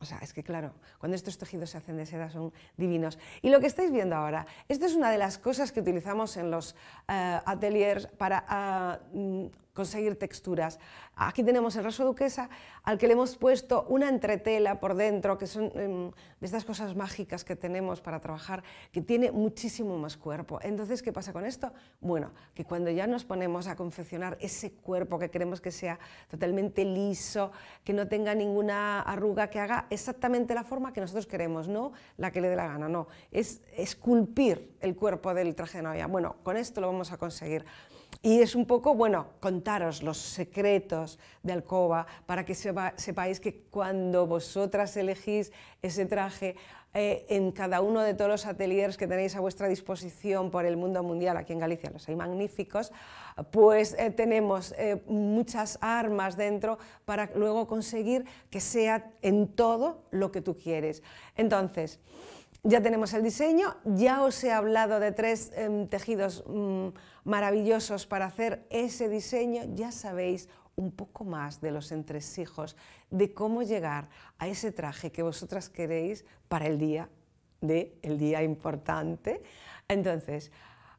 O sea, es que claro, cuando estos tejidos se hacen de seda son divinos. Y lo que estáis viendo ahora, esto es una de las cosas que utilizamos en los eh, ateliers para ah, mm, conseguir texturas. Aquí tenemos el raso duquesa al que le hemos puesto una entretela por dentro, que son em, de estas cosas mágicas que tenemos para trabajar, que tiene muchísimo más cuerpo. Entonces, ¿qué pasa con esto? Bueno, que cuando ya nos ponemos a confeccionar ese cuerpo que queremos que sea totalmente liso, que no tenga ninguna arruga, que haga exactamente la forma que nosotros queremos, no la que le dé la gana, no, es esculpir el cuerpo del traje de novia. Bueno, con esto lo vamos a conseguir. Y es un poco, bueno, contaros los secretos de Alcoba para que sepáis que cuando vosotras elegís ese traje, eh, en cada uno de todos los ateliers que tenéis a vuestra disposición por el mundo mundial, aquí en Galicia los hay magníficos, pues eh, tenemos eh, muchas armas dentro para luego conseguir que sea en todo lo que tú quieres. Entonces, ya tenemos el diseño, ya os he hablado de tres em, tejidos mm, maravillosos para hacer ese diseño, ya sabéis un poco más de los entresijos, de cómo llegar a ese traje que vosotras queréis para el día de el día importante. Entonces,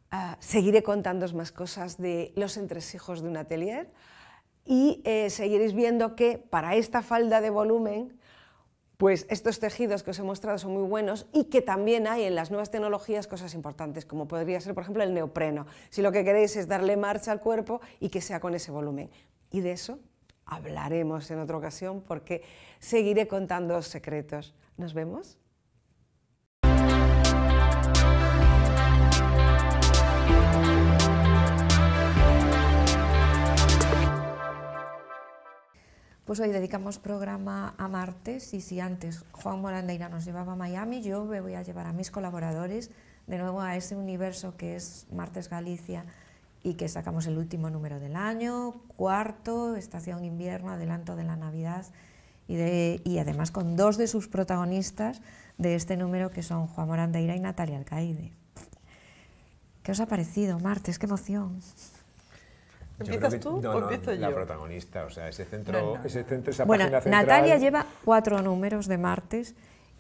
ah, seguiré contándoos más cosas de los entresijos de un atelier y eh, seguiréis viendo que para esta falda de volumen pues estos tejidos que os he mostrado son muy buenos y que también hay en las nuevas tecnologías cosas importantes, como podría ser, por ejemplo, el neopreno. Si lo que queréis es darle marcha al cuerpo y que sea con ese volumen. Y de eso hablaremos en otra ocasión porque seguiré contando secretos. Nos vemos. Pues hoy dedicamos programa a martes y si antes Juan Morandeira nos llevaba a Miami, yo me voy a llevar a mis colaboradores de nuevo a ese universo que es Martes Galicia y que sacamos el último número del año, cuarto, estación invierno, adelanto de la Navidad y, y además con dos de sus protagonistas de este número que son Juan Morandeira y Natalia Alcaide. ¿Qué os ha parecido, Martes? ¡Qué emoción! ¿Empiezas tú o empiezo yo? La protagonista, o sea, ese centro, ese centro bueno, página Natalia lleva cuatro números de martes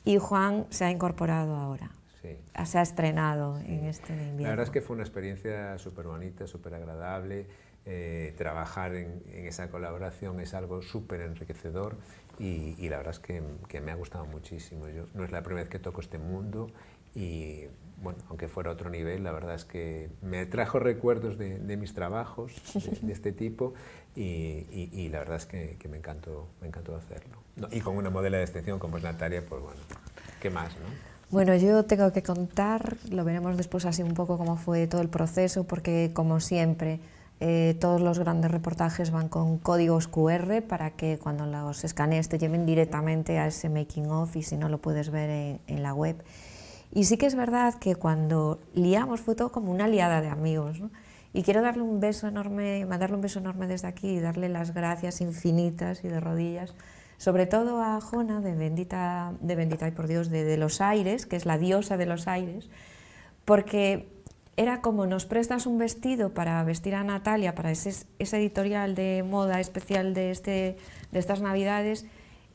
y Juan se ha incorporado ahora. Sí. Se ha estrenado en este invierno. La verdad es que fue una experiencia súper bonita, súper agradable. Eh, trabajar en, esa colaboración es algo súper enriquecedor y, la verdad es que, me ha gustado muchísimo. Yo, no es la primera vez que toco este mundo y bueno, aunque fuera otro nivel, la verdad es que me trajo recuerdos de, mis trabajos de, este tipo y, la verdad es que, me, encantó, me encantó hacerlo. y con una modelo de extensión como es Natalia, pues bueno, ¿qué más? Bueno, yo tengo que contar, lo veremos después así un poco cómo fue todo el proceso, porque como siempre, eh, todos los grandes reportajes van con códigos QR para que cuando los escanees te lleven directamente a ese making of y si no lo puedes ver en la web. Y sí que es verdad que cuando liamos fue todo como una liada de amigos. ¿no? Y quiero darle un beso enorme, mandarle un beso enorme desde aquí y darle las gracias infinitas y de rodillas, sobre todo a Jona de Bendita, de Bendita y por Dios, de, los aires, que es la diosa de los aires, porque era como nos prestas un vestido para vestir a Natalia, para ese, ese editorial de moda especial de, este, de estas navidades,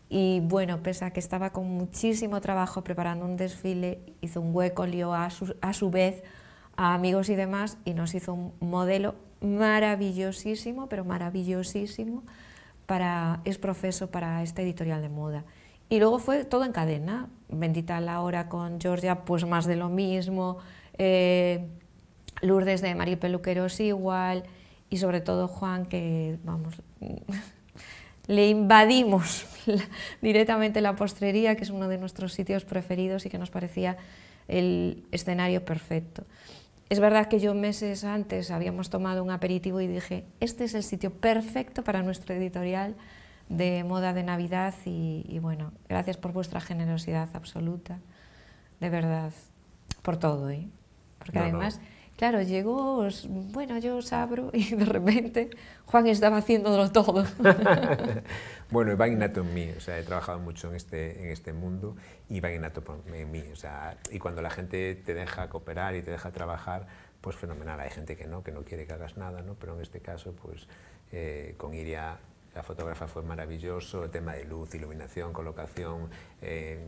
y bueno, pese a que estaba con muchísimo trabajo preparando un desfile, hizo un hueco, lió a su, a su vez a amigos y demás y nos hizo un modelo maravillosísimo, pero maravillosísimo, para, es profeso para esta editorial de moda. Y luego fue todo en cadena, Bendita la hora con Georgia, pues más de lo mismo, eh, Lourdes de María Peluqueros igual, y sobre todo Juan, que vamos le invadimos directamente la postrería, que es uno de nuestros sitios preferidos y que nos parecía el escenario perfecto. Es verdad que yo meses antes habíamos tomado un aperitivo y dije, este es el sitio perfecto para nuestro editorial de moda de Navidad y, bueno, gracias por vuestra generosidad absoluta, de verdad, por todo, ¿eh? porque además... Claro, llegó, bueno, yo os abro y de repente Juan estaba haciéndolo todo. bueno, va innato en mí, o sea, he trabajado mucho en este, en este mundo y va innato en mí, o sea, y cuando la gente te deja cooperar y te deja trabajar, pues fenomenal, hay gente que no, que no quiere que hagas nada, ¿no? Pero en este caso, pues eh, con Iria la fotógrafa fue maravilloso, el tema de luz, iluminación, colocación, eh,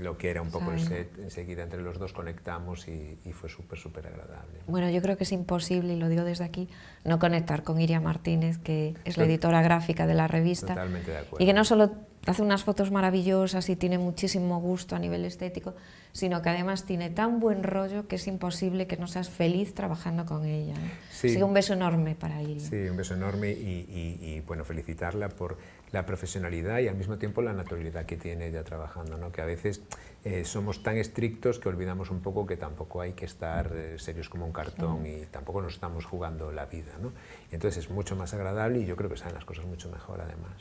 lo que era un poco el set, enseguida entre los dos conectamos y, fue súper, súper agradable. Bueno, yo creo que es imposible, y lo digo desde aquí, no conectar con Iria Martínez, que es la editora gráfica de la revista. Totalmente de acuerdo. Y que no solo hace unas fotos maravillosas y tiene muchísimo gusto a nivel estético, sino que además tiene tan buen rollo que es imposible que no seas feliz trabajando con ella. ¿eh? Sí. Así que un beso enorme para Iria. Sí, un beso enorme y bueno, felicitarla por la profesionalidad y al mismo tiempo la naturalidad que tiene ella trabajando, ¿no? que a veces eh, somos tan estrictos que olvidamos un poco que tampoco hay que estar eh, serios como un cartón y tampoco nos estamos jugando la vida. ¿no? Entonces es mucho más agradable y yo creo que salen las cosas mucho mejor además.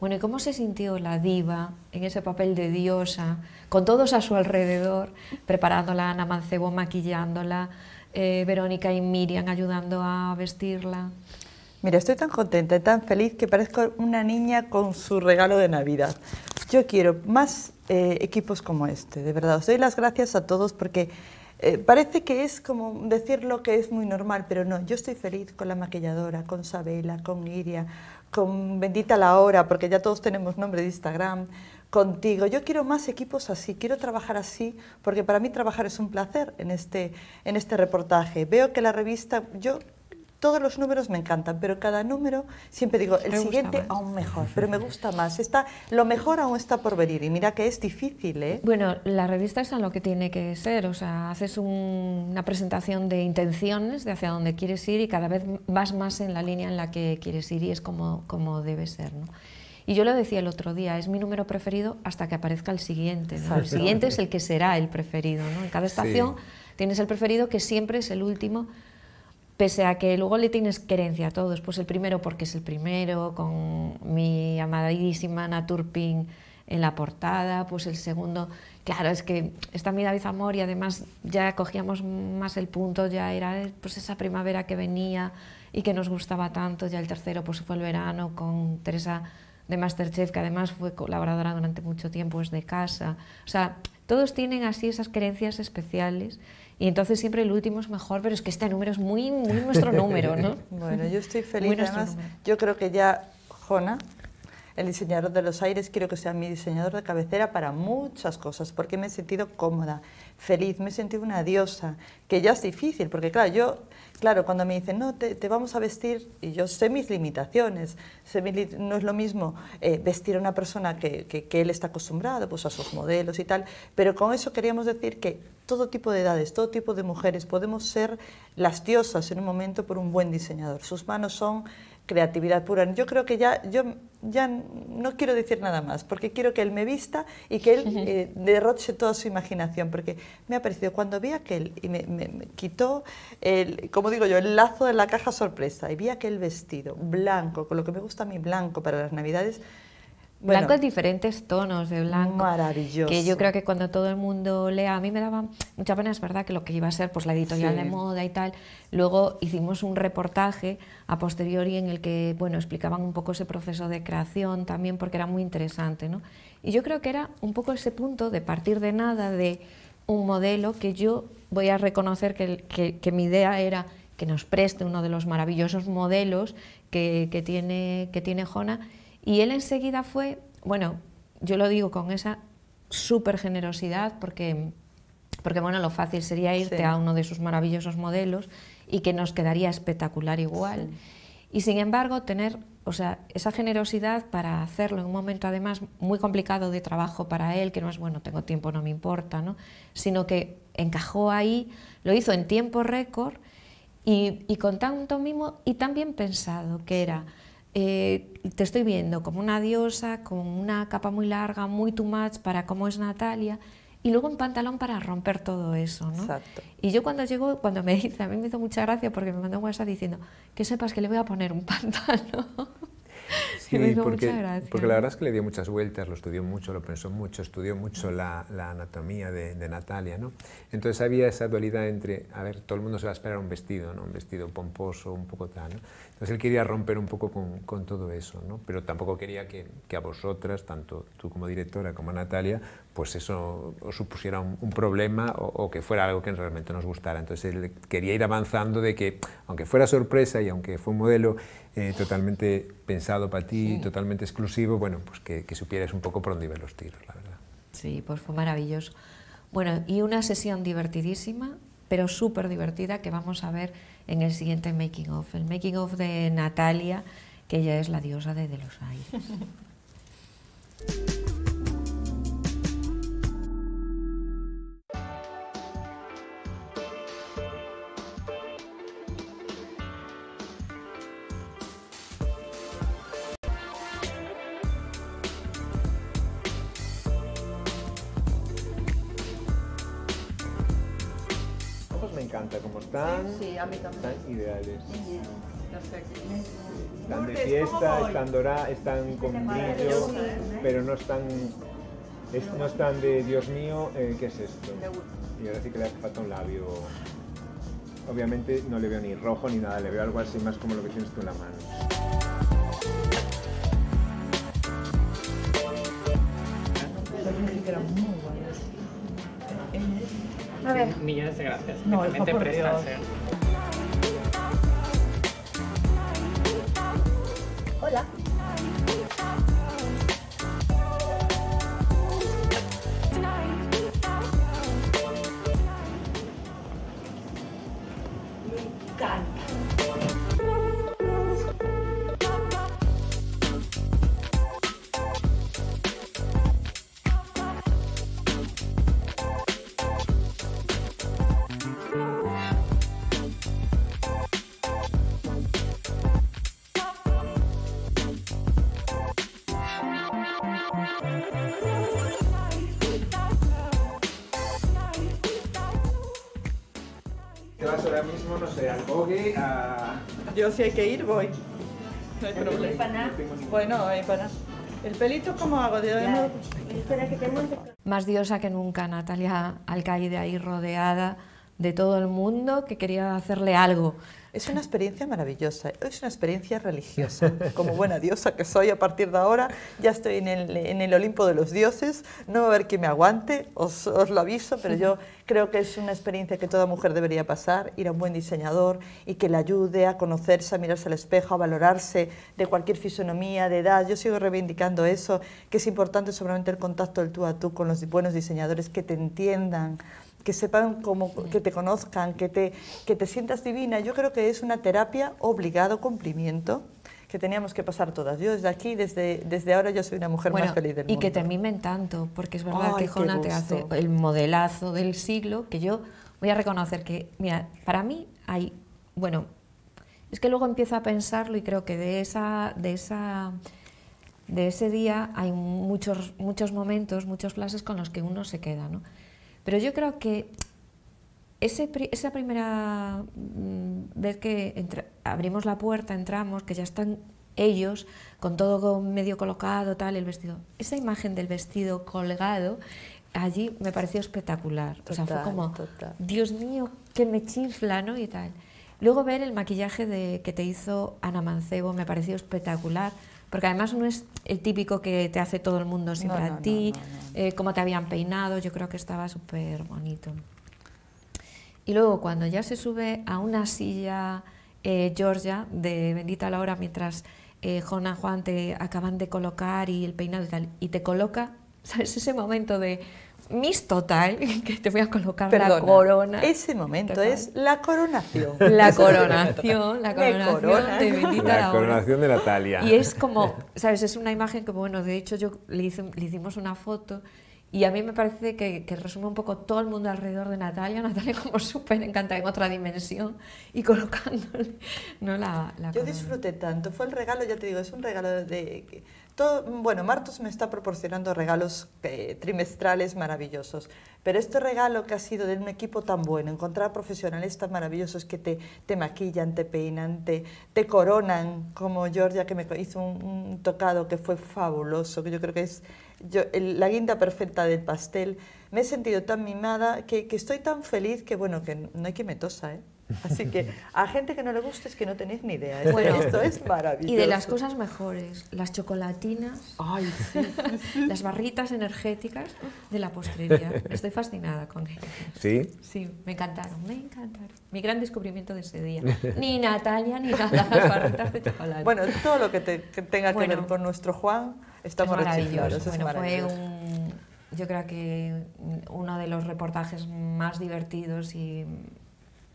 Bueno, ¿y cómo se sintió la diva en ese papel de diosa, con todos a su alrededor, preparándola, Ana Mancebo maquillándola, eh, Verónica y Miriam ayudando a vestirla? Mira, estoy tan contenta y tan feliz que parezco una niña con su regalo de Navidad. Yo quiero más eh, equipos como este, de verdad. Os doy las gracias a todos porque eh, parece que es como decir lo que es muy normal, pero no. Yo estoy feliz con la maquilladora, con Sabela, con Iria, con Bendita la Hora, porque ya todos tenemos nombre de Instagram, contigo. Yo quiero más equipos así, quiero trabajar así, porque para mí trabajar es un placer en este, en este reportaje. Veo que la revista, yo todos los números me encantan, pero cada número siempre digo, el siguiente aún mejor, pero me gusta más. Está, lo mejor aún está por venir y mira que es difícil. ¿eh? Bueno, la revista es a lo que tiene que ser, o sea, haces una presentación de intenciones, de hacia dónde quieres ir y cada vez vas más en la línea en la que quieres ir y es como, como debe ser. ¿no? Y yo lo decía el otro día, es mi número preferido hasta que aparezca el siguiente. El siguiente es el que será el preferido. En cada estación tienes el preferido que siempre es el último pese a que luego le tienes querencia a todos, pues el primero porque es el primero, con mi amadísima Turpin en la portada, pues el segundo, claro, es que está mi David Amor y además ya cogíamos más el punto, ya era pues esa primavera que venía y que nos gustaba tanto, ya el tercero pues fue el verano con Teresa de Masterchef, que además fue colaboradora durante mucho tiempo, es de casa, o sea, todos tienen así esas querencias especiales y entonces siempre el último es mejor, pero es que este número es muy, nuestro número, ¿no? Bueno, yo estoy feliz. Además, yo creo que ya Jona, el diseñador de los aires, quiero que sea mi diseñador de cabecera para muchas cosas, porque me he sentido cómoda, feliz, me he sentido una diosa, que ya es difícil, porque claro, yo Claro, cuando me dicen, no, te, vamos a vestir, y yo sé mis limitaciones, no es lo mismo eh, vestir a una persona que, que, él está acostumbrado, pues a sus modelos y tal, pero con eso queríamos decir que todo tipo de edades, todo tipo de mujeres, podemos ser las diosas en un momento por un buen diseñador. Sus manos son creatividad pura. Yo creo que ya, yo ya no quiero decir nada más, porque quiero que él me vista y que él eh, derroche toda su imaginación, porque me ha parecido, cuando vi aquel, y me, quitó, el, como digo yo, el lazo de la caja sorpresa, y vi aquel vestido blanco, con lo que me gusta a mí blanco para las navidades, Blanco diferentes tonos de blanco. Maravilloso. Que yo creo que cuando todo el mundo lea, a mí me daba mucha pena, es verdad, que lo que iba a ser pues la editorial de moda y tal. Luego hicimos un reportaje a posteriori en el que, bueno, explicaban un poco ese proceso de creación también porque era muy interesante, ¿no? Y yo creo que era un poco ese punto de partir de nada, de un modelo que yo voy a reconocer que, que, que mi idea era que nos preste uno de los maravillosos modelos que, que tiene, que tiene Jona y él enseguida fue, bueno, yo lo digo con esa súper generosidad porque, porque, bueno, lo fácil sería irte a uno de sus maravillosos modelos y que nos quedaría espectacular igual. Y sin embargo, tener o sea, esa generosidad para hacerlo en un momento además muy complicado de trabajo para él, que no es bueno, tengo tiempo, no me importa, ¿no? sino que encajó ahí, lo hizo en tiempo récord y, y con tanto mimo y tan bien pensado que era. Eh, te estoy viendo como una diosa, con una capa muy larga, muy too much para cómo es Natalia, y luego un pantalón para romper todo eso, ¿no? Y yo cuando llego, cuando me dice, a mí me hizo mucha gracia porque me mandó un WhatsApp diciendo, que sepas que le voy a poner un pantalón. Sí, porque, porque la verdad es que le dio muchas vueltas, lo estudió mucho, lo pensó mucho, estudió mucho la, la anatomía de, Natalia, ¿no? Entonces había esa dualidad entre, a ver, todo el mundo se va a esperar un vestido, ¿no? Un vestido pomposo, un poco tal, Entonces él quería romper un poco con, con todo eso, ¿no? Pero tampoco quería que, que, a vosotras, tanto tú como directora como Natalia, pues eso supusiera un, problema o, que fuera algo que realmente nos gustara. Entonces él quería ir avanzando de que, aunque fuera sorpresa y aunque fue un modelo eh, totalmente pensado para ti, totalmente exclusivo, bueno, pues que, que, supieras un poco por dónde iban los tiros, la verdad. Sí, pues fue maravilloso. Bueno, y una sesión divertidísima, pero súper divertida, que vamos a ver en el siguiente Making of, el Making of de Natalia, que ella es la diosa de, de los aires. encanta cómo están. Sí, a mí también. Están ideales. Están de fiesta, están doradas, están con brillo, ¿eh? pero no están, no están de Dios mío, eh, ¿qué es esto? Y ahora sí que le hace falta un labio. Obviamente no le veo ni rojo ni nada, le veo algo así más como lo que tienes tú en la mano. millones de gracias. Yo si hay que ir, voy. No hay problema. Bueno, hay para El pelito, ¿cómo hago? Más diosa que nunca, Natalia Alcaide ahí rodeada de todo el mundo que quería hacerle algo. Es una experiencia maravillosa, es una experiencia religiosa. Como buena diosa que soy a partir de ahora, ya estoy en el, Olimpo de los dioses, no va a haber quien me aguante, os, lo aviso, pero yo creo que es una experiencia que toda mujer debería pasar, ir a un buen diseñador y que le ayude a conocerse, a mirarse al espejo, a valorarse de cualquier fisonomía, de edad. Yo sigo reivindicando eso, que es importante todo el contacto del tú a tú con los buenos diseñadores que te entiendan que sepan cómo, que te conozcan, que te, que te sientas divina. Yo creo que es una terapia obligado cumplimiento que teníamos que pasar todas. Yo desde aquí, desde, desde ahora, yo soy una mujer más feliz del y mundo. Y que te mimen tanto, porque es verdad que Jona te hace el modelazo del siglo, que yo voy a reconocer que, mira, para mí hay, bueno, es que luego empiezo a pensarlo y creo que de esa, de esa, de ese día hay muchos, muchos momentos, muchos flashes con los que uno se queda, ¿no? Pero yo creo que esa primera mm, vez que abrimos la puerta, entramos, que ya están ellos con todo medio colocado, tal, el vestido. Esa imagen del vestido colgado allí me pareció espectacular. o sea, fue como, Dios mío, que me chifla, ¿no? Y tal. Luego ver el maquillaje de, que te hizo Ana Mancebo me pareció espectacular porque además no es el típico que te hace todo el mundo siempre a ti, eh, cómo te habían peinado, yo creo que estaba súper bonito. Y luego cuando ya se sube a una silla eh, Georgia de Bendita la Hora mientras eh, Jona Juan te acaban de colocar y el peinado y tal, y te coloca, ¿sabes? Ese momento de Miss Total, que te voy a colocar la corona. Ese momento es la coronación. La coronación, la coronación de La coronación de Natalia. Y es como, ¿sabes? Es una imagen que, bueno, de hecho yo le hicimos una foto y a mí me parece que, resume un poco todo el mundo alrededor de Natalia. Natalia como súper encantada en otra dimensión y colocándole ¿no? la, la Yo disfruté tanto. Fue el regalo, ya te digo, es un regalo de... Todo, bueno, Martos me está proporcionando regalos eh, trimestrales maravillosos, pero este regalo que ha sido de un equipo tan bueno, encontrar profesionales tan maravillosos que te, te maquillan, te peinan, te, coronan, como Georgia que me hizo un tocado que fue fabuloso, que yo creo que es yo, la guinda perfecta del pastel. Me he sentido tan mimada que, estoy tan feliz que, bueno, que no hay que me tosa, ¿eh? Así que a gente que no le guste es que no tenéis ni idea. ¿eh? Bueno, esto es maravilloso. Y de las cosas mejores, las chocolatinas, las barritas energéticas de la postrería. Estoy fascinada con ellas. ¿Sí? Sí, me encantaron, me encantaron. Mi gran descubrimiento de ese día. Ni Natalia ni nada, las barritas de chocolate. Bueno, todo lo que, tenga que ver con nuestro Juan. Estamos es maravilloso. Fue un, yo creo que uno de los reportajes más divertidos y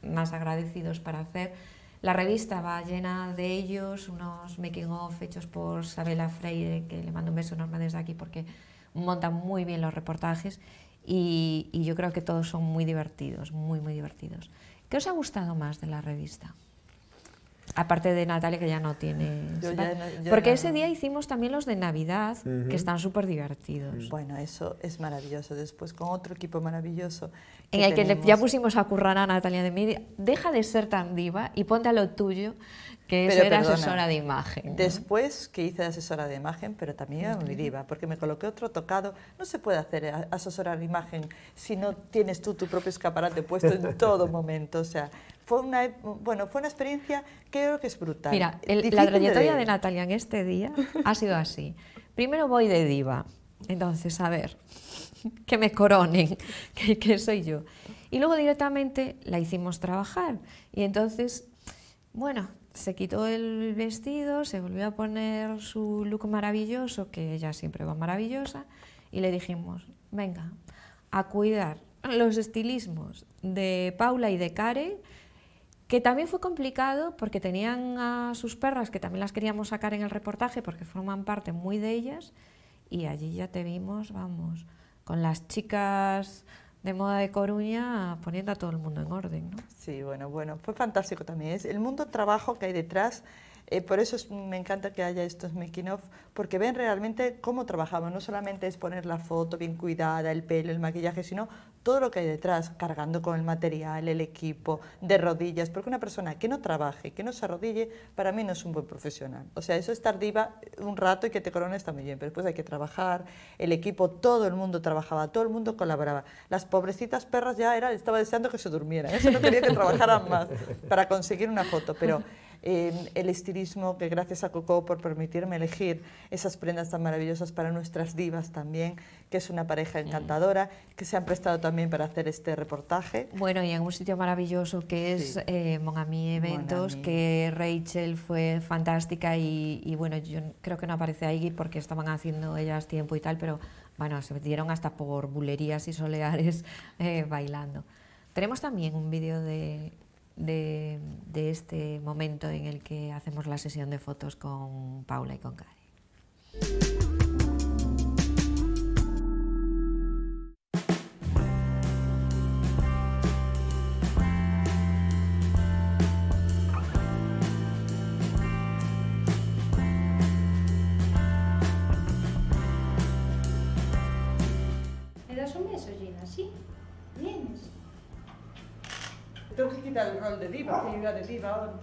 más agradecidos para hacer. La revista va llena de ellos, unos making of hechos por Sabela Freire, que le mando un beso enorme desde aquí porque montan muy bien los reportajes y, y yo creo que todos son muy divertidos, muy, muy divertidos. ¿Qué os ha gustado más de la revista? Aparte de Natalia, que ya no tiene. Porque ese día hicimos también los de Navidad, que están súper divertidos. Bueno, eso es maravilloso. Después, con otro equipo maravilloso. En el que ya pusimos a currar a Natalia de media deja de ser tan diva y ponte a lo tuyo, que es ser asesora de imagen. Después que hice de asesora de imagen, pero también era muy diva, porque me coloqué otro tocado. No se puede hacer eh, asesora de imagen si no tienes tú tu propio escaparate puesto en todo momento. O sea, fue una, e-, bueno, fue una experiencia que creo que es brutal. Mira, la trayectoria de, Natalia en este día ha sido así. Primero voy de diva, entonces, a ver, que me coronen, que, que soy yo. Y luego directamente la hicimos trabajar. Y entonces, bueno, se quitó el vestido, se volvió a poner su look maravilloso, que ella siempre va maravillosa, y le dijimos, venga, a cuidar los estilismos de Paula y de Karen que también fue complicado porque tenían a sus perras, que también las queríamos sacar en el reportaje porque forman parte muy de ellas, y allí ya te vimos, vamos, con las chicas de moda de Coruña poniendo a todo el mundo en orden. Sí, bueno, bueno, fue fantástico también. Es el mundo trabajo que hay detrás eh, por eso me encanta que haya estos making off, porque ven realmente cómo trabajamos. No solamente es poner la foto bien cuidada, el pelo, el maquillaje, sino todo lo que hay detrás, cargando con el material, el equipo, de rodillas, porque una persona que no trabaje, que no se arrodille, para mí no es un buen profesional. O sea, eso es tardiva un rato y que te corona está muy bien, pero después hay que trabajar, el equipo, todo el mundo trabajaba, todo el mundo colaboraba. Las pobrecitas perras ya era, estaba deseando que se durmieran, eso no quería que trabajaran más para conseguir una foto, pero el estilismo, que gracias a Coco por permitirme elegir esas prendas tan maravillosas para nuestras divas también, que es una pareja encantadora, que se han prestado también para hacer este reportaje. Bueno, y en un sitio maravilloso que es sí. Eh, Monami Eventos, que Rachel fue fantástica y, bueno, yo creo que no aparece ahí porque estaban haciendo ellas tiempo y tal, pero bueno, se metieron hasta por bulerías y soleares eh, bailando. Tenemos también un vídeo de de, este momento en el que hacemos la sesión de fotos con Paula y con Karen. quita got to de diva, que yo era diva.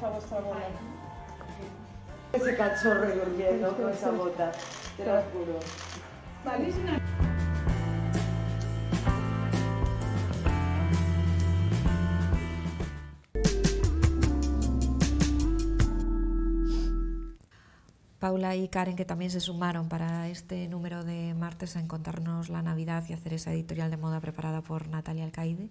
Vamos a Ese cachorro con esa bota, te lo juro. Paula y Karen, que también se sumaron para este número de martes a encontrarnos la Navidad y hacer esa editorial de moda preparada por Natalia Alcaide.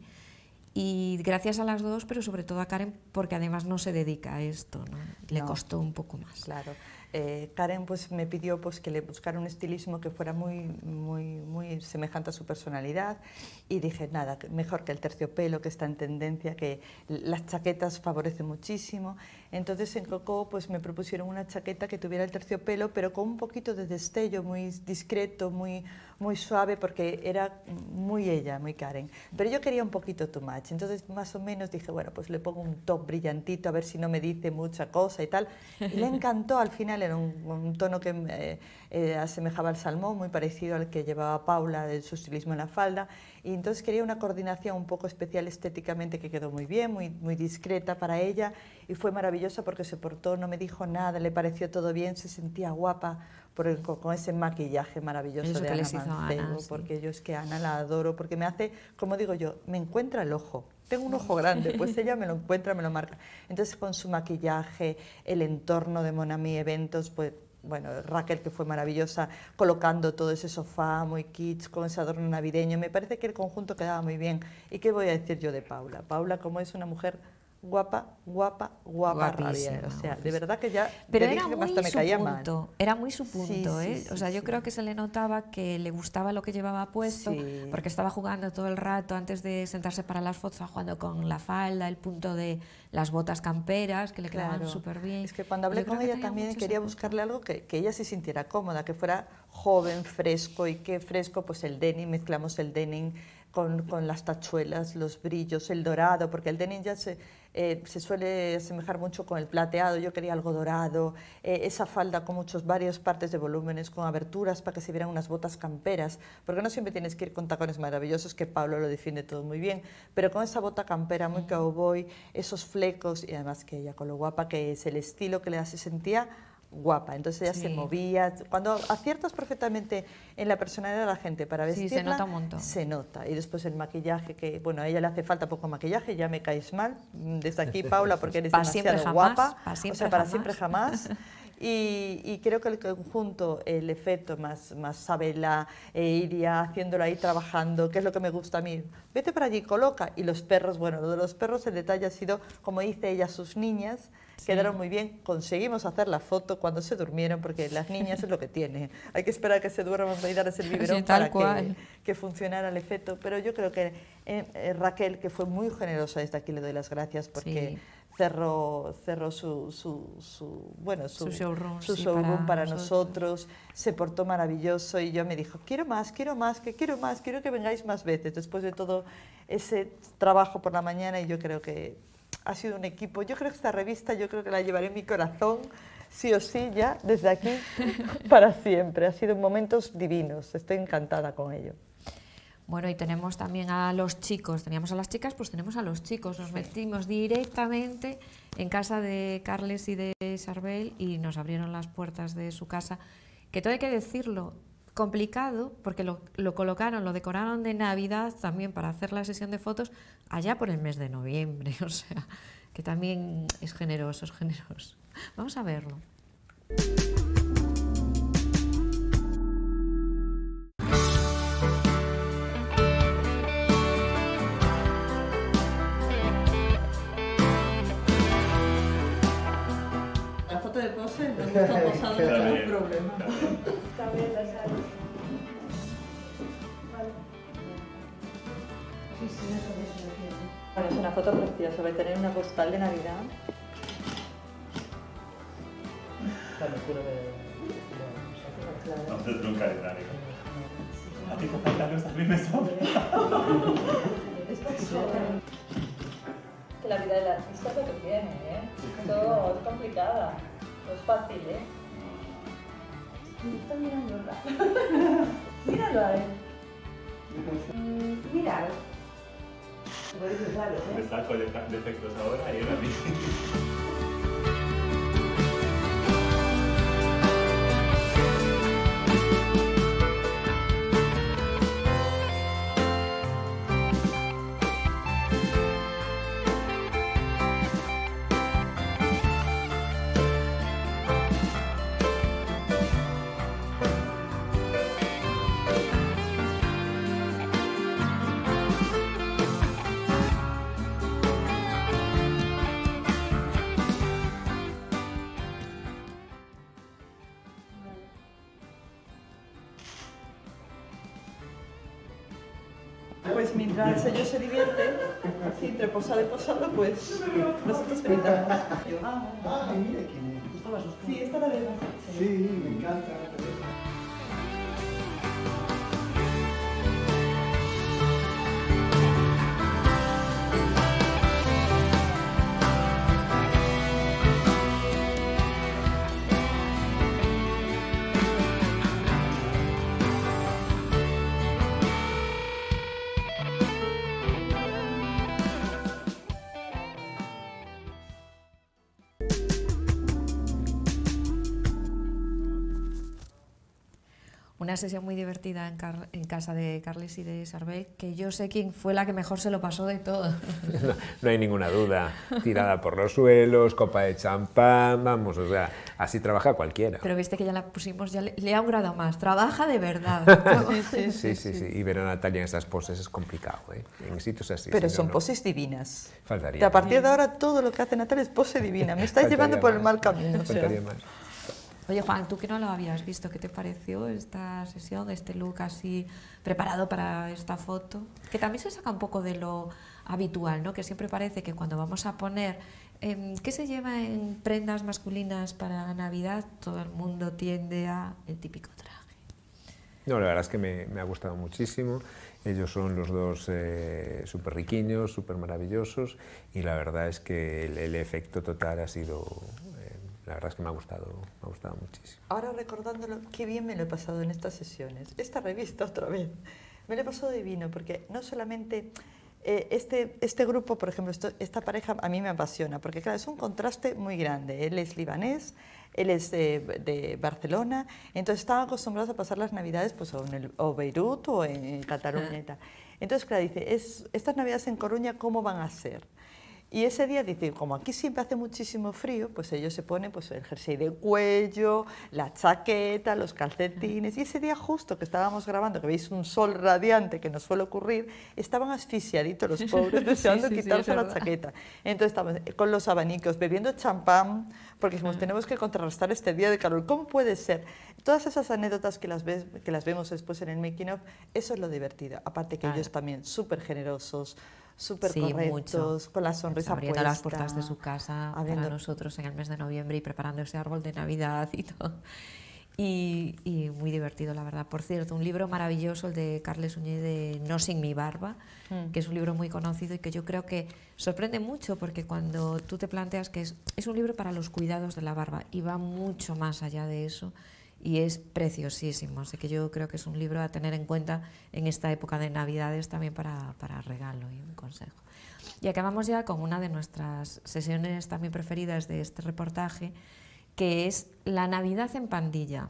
Y gracias a las dos, pero sobre todo a Karen, porque además no se dedica a esto, ¿no? le costó un poco más. Claro. Eh, Karen pues, me pidió pues, que le buscara un estilismo que fuera muy, muy, muy semejante a su personalidad y dije, nada, mejor que el terciopelo que está en tendencia, que las chaquetas favorecen muchísimo entonces en Coco pues me propusieron una chaqueta que tuviera el terciopelo, pero con un poquito de destello, muy discreto, muy, muy suave, porque era muy ella, muy Karen. Pero yo quería un poquito too much, entonces más o menos dije, bueno, pues le pongo un top brillantito, a ver si no me dice mucha cosa y tal. Y le encantó, al final era un, tono que... Eh, asemejaba al salmón, muy parecido al que llevaba Paula del su en la falda. Y entonces quería una coordinación un poco especial estéticamente que quedó muy bien, muy, muy discreta para ella y fue maravillosa porque se portó, no me dijo nada, le pareció todo bien, se sentía guapa con ese maquillaje maravilloso de Ana porque yo es que Ana la adoro, porque me hace, como digo yo, me encuentra el ojo. Tengo un ojo grande, pues ella me lo encuentra, me lo marca. Entonces con su maquillaje, el entorno de Monami Eventos, pues bueno, Raquel que fue maravillosa colocando todo ese sofá muy kits, con ese adorno navideño, me parece que el conjunto quedaba muy bien. ¿Y qué voy a decir yo de Paula? Paula como es una mujer guapa, guapa, guapa rabia. O sea, de verdad que ya. Pero era muy, era muy su punto. Era muy su punto, ¿eh? o sea, yo creo que se le notaba que le gustaba lo que llevaba puesto, porque estaba jugando todo el rato antes de sentarse para las fotos, jugando con la falda, el punto de las botas camperas, que le quedaban súper bien. Es que cuando hablé con ella también quería buscarle algo que, ella se sintiera cómoda, que fuera joven, fresco, y que fresco, pues el denim, mezclamos el denim. Con, con, las tachuelas, los brillos, el dorado, porque el denim ya se, eh, se suele asemejar mucho con el plateado, yo quería algo dorado, eh, esa falda con muchos, varias partes de volúmenes, con aberturas para que se vieran unas botas camperas, porque no siempre tienes que ir con tacones maravillosos, que Pablo lo define todo muy bien, pero con esa bota campera muy cowboy, esos flecos, y además que ella con lo guapa que es el estilo que le hace sentir, sentía guapa, entonces ella se movía. Cuando aciertas perfectamente en la personalidad de la gente para vestirla, si se nota un montón. Se nota. Y después el maquillaje, que bueno, a ella le hace falta poco maquillaje, ya me caes mal desde aquí, Paula, porque eres para demasiado guapa. para siempre, o sea, para jamás. siempre jamás. Y, creo que el conjunto, el efecto más, más Sabela, e Iria, haciéndolo ahí, trabajando, que es lo que me gusta a mí. Vete para allí, coloca. Y los perros, bueno, lo de los perros, el detalle ha sido, como dice ella, sus niñas, Quedaron muy bien, conseguimos hacer la foto cuando se durmieron, porque las niñas es lo que tienen. Hay que esperar que se duerman para darles el biberón para que, que, funcionara el efecto. Pero yo creo que eh, eh, Raquel, que fue muy generosa, desde aquí le doy las gracias porque... cerró, cerró su, su, bueno, su, showroom, para, nosotros. se portó maravilloso y yo me dijo, quiero más, quiero más, que quiero más, quiero que vengáis más veces, después de todo ese trabajo por la mañana y yo creo que ha sido un equipo. Yo creo que esta revista, yo creo que la llevaré en mi corazón, sí o sí, ya desde aquí para siempre. Ha sido momentos divinos, estoy encantada con ello. Bueno, y tenemos también a los chicos, teníamos a las chicas, pues tenemos a los chicos. Nos metimos directamente en casa de Carles y de Sarbel y nos abrieron las puertas de su casa, que todo hay que decirlo, complicado porque lo, colocaron, lo decoraron de Navidad también para hacer la sesión de fotos allá por el mes de noviembre, o sea, que también es generoso, es generoso. Vamos a verlo. No sé, nos estamos pasando ningún problema. Está bien la sala. Vale. Sí, sí, eso es Bueno, es una foto preciosa, voy a tener una postal de Navidad. No te hacer de calendario. A ti te faltan los también Que la vida del artista es lo que tiene, ¿eh? Todo es complicada es pues, fácil, ¿eh? Me está mirando rato. Míralo a ver. Míralo. Me ¿eh? saco defectos ahora y ahora mismo. de posada, pues nosotros gritamos. Yo, ah, ah, ah, mira quién es. Sí, esta la de Sí, me encanta. una sesión muy divertida en, casa de Carles y de Sarbel, que yo sé quién fue la que mejor se lo pasó de todo. no, hay ninguna duda. Tirada por los suelos, copa de champán, vamos, o sea, así trabaja cualquiera. Pero viste que ya la pusimos, ya le, ha un grado más. Trabaja de verdad. sí, sí, sí, Y ver a Natalia en esas poses es complicado, ¿eh? En sitios así. Pero son poses divinas. Faltaría. a partir de ahora todo lo que hace Natalia es pose divina. Me estáis llevando por el mal camino. Faltaría más. Oye, Juan, tú que no lo habías visto, ¿qué te pareció esta sesión, este look así preparado para esta foto? Que también se saca un poco de lo habitual, ¿no? Que siempre parece que cuando vamos a poner em, qué se lleva en prendas masculinas para Navidad, todo el mundo tiende a el típico traje. No, la verdad es que me, ha gustado muchísimo. Ellos son los dos eh, súper riquiños, súper maravillosos y la verdad es que el, el efecto total ha sido la verdad es que me ha gustado, me ha gustado muchísimo. Ahora recordándolo, qué bien me lo he pasado en estas sesiones, esta revista otra vez. Me lo he pasado divino porque no solamente eh, este, este grupo, por ejemplo, esta pareja a mí me apasiona porque claro, es un contraste muy grande. Él es libanés, él es de, Barcelona, entonces estaban acostumbrados a pasar las navidades pues, en el, Beirut o en Cataluña y tal. Entonces, claro, dice, es, estas navidades en Coruña, ¿cómo van a ser? Y ese día como aquí siempre hace muchísimo frío, pues ellos se ponen pues, el jersey de cuello, la chaqueta, los calcetines. Y ese día justo que estábamos grabando, que veis un sol radiante que nos suele ocurrir, estaban asfixiaditos los pobres, deseando quitarse la chaqueta. Entonces estábamos con los abanicos, bebiendo champán, porque dijimos, mm. tenemos que contrarrestar este día de calor. ¿Cómo puede ser? Todas esas anécdotas que las, que las vemos después en el making of, eso es lo divertido. Aparte que ellos también súper generosos, súper con la sonrisa Abriendo las puertas de su casa nosotros en el mes de noviembre y preparando ese árbol de Navidad y todo. Y, muy divertido, la verdad. Por cierto, un libro maravilloso, el de Carles Uñé de No sin mi barba, mm. que es un libro muy conocido y que yo creo que sorprende mucho porque cuando tú te planteas que es, es un libro para los cuidados de la barba y va mucho más allá de eso, y es preciosísimo. Así que yo creo que es un libro a tener en cuenta en esta época de Navidades también para, para regalo y un consejo. Y acabamos ya con una de nuestras sesiones también preferidas de este reportaje, que es la Navidad en pandilla.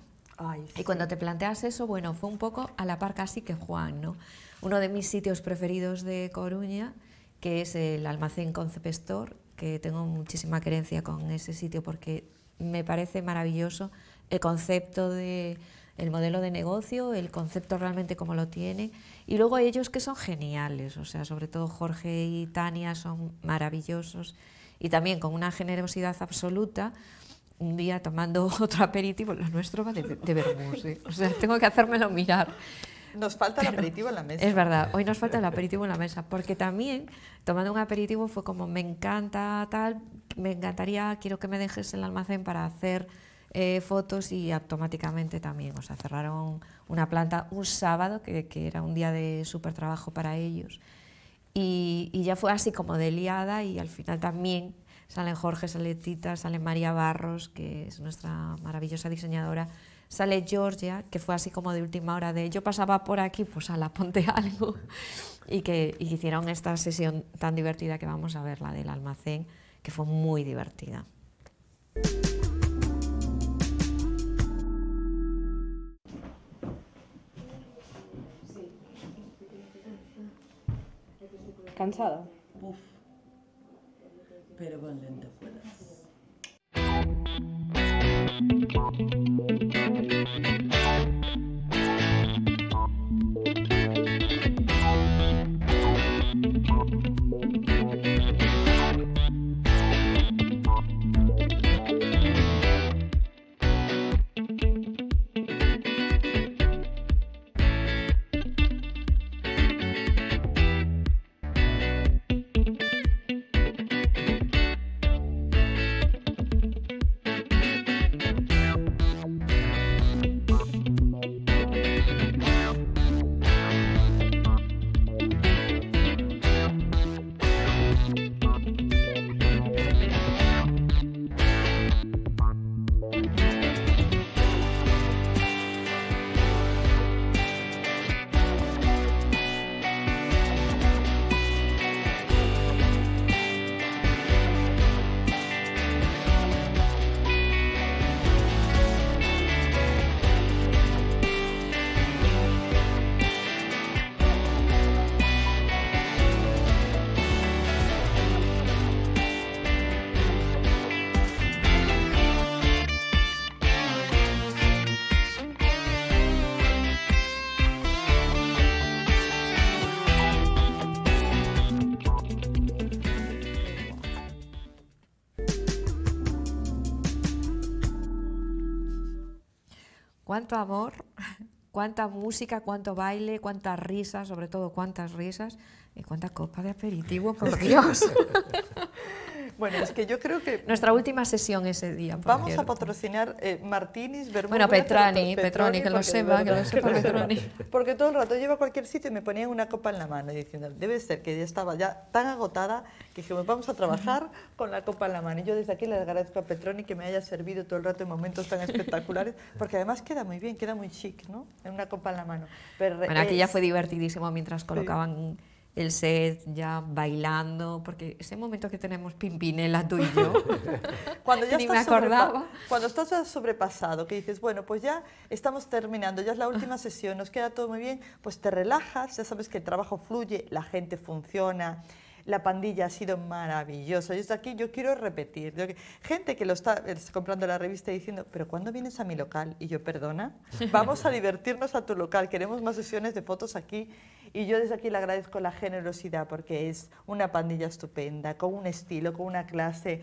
Y cuando te planteas eso, bueno, fue un poco a la par casi que Juan, ¿no? Uno de mis sitios preferidos de Coruña, que es el almacén Concepestor, que tengo muchísima creencia con ese sitio porque me parece maravilloso el concepto de el modelo de negocio, el concepto realmente como lo tiene, y luego ellos que son geniales, o sea, sobre todo Jorge y Tania son maravillosos y también con una generosidad absoluta, un día tomando otro aperitivo, lo nuestro va de, de ¿eh? o sea, tengo que hacérmelo mirar. Nos falta el aperitivo en la mesa. Es verdad, hoy nos falta el aperitivo en la mesa, porque también tomando un aperitivo fue como, me encanta tal, me encantaría, quiero que me dejes el almacén para hacer eh, fotos y automáticamente también, o sea, cerraron una planta un sábado, que, era un día de súper trabajo para ellos. Y, ya fue así como de liada y al final también salen Jorge, saletita sale María Barros, que es nuestra maravillosa diseñadora, sale Georgia, que fue así como de última hora de yo pasaba por aquí, pues a la ponte algo, y que hicieron esta sesión tan divertida que vamos a ver, la del almacén, que fue muy divertida. ¿Cansada? Uf. Pero con lentejuelas. cuánto amor, cuánta música, cuánto baile, cuántas risas, sobre todo cuántas risas y cuántas copas de aperitivo, por Dios. Bueno, es que yo creo que... Nuestra última sesión ese día. vamos a patrocinar eh, Martinis, Bermuda... Bueno, Petrani, Petroni, que lo sepa, que lo sepa Petroni. Porque todo el rato lleva a cualquier sitio y me ponía una copa en la mano diciendo, debe ser que ya estaba ya tan agotada que dije, pues vamos a trabajar con la copa en la mano. Y yo desde aquí le agradezco a Petroni que me haya servido todo el rato en momentos tan espectaculares, porque además queda muy bien, queda muy chic, ¿no? En una copa en la mano. Pero bueno, aquí eh, ya fue divertidísimo mientras colocaban el set, ya bailando, porque ese momento que tenemos Pimpinela tú y yo, cuando ya ni Cuando estás sobrepasado, que dices, bueno, pues ya estamos terminando, ya es la última sesión, nos queda todo muy bien, pues te relajas, ya sabes que el trabajo fluye, la gente funciona, la pandilla ha sido maravillosa Yo desde aquí, yo quiero repetir. gente que lo está, eh, comprando la revista diciendo, pero ¿cuándo vienes a mi local? Y yo, perdona, vamos a divertirnos a tu local, queremos más sesiones de fotos aquí. Y yo desde aquí le agradezco la generosidad porque es una pandilla estupenda, con un estilo, con una clase.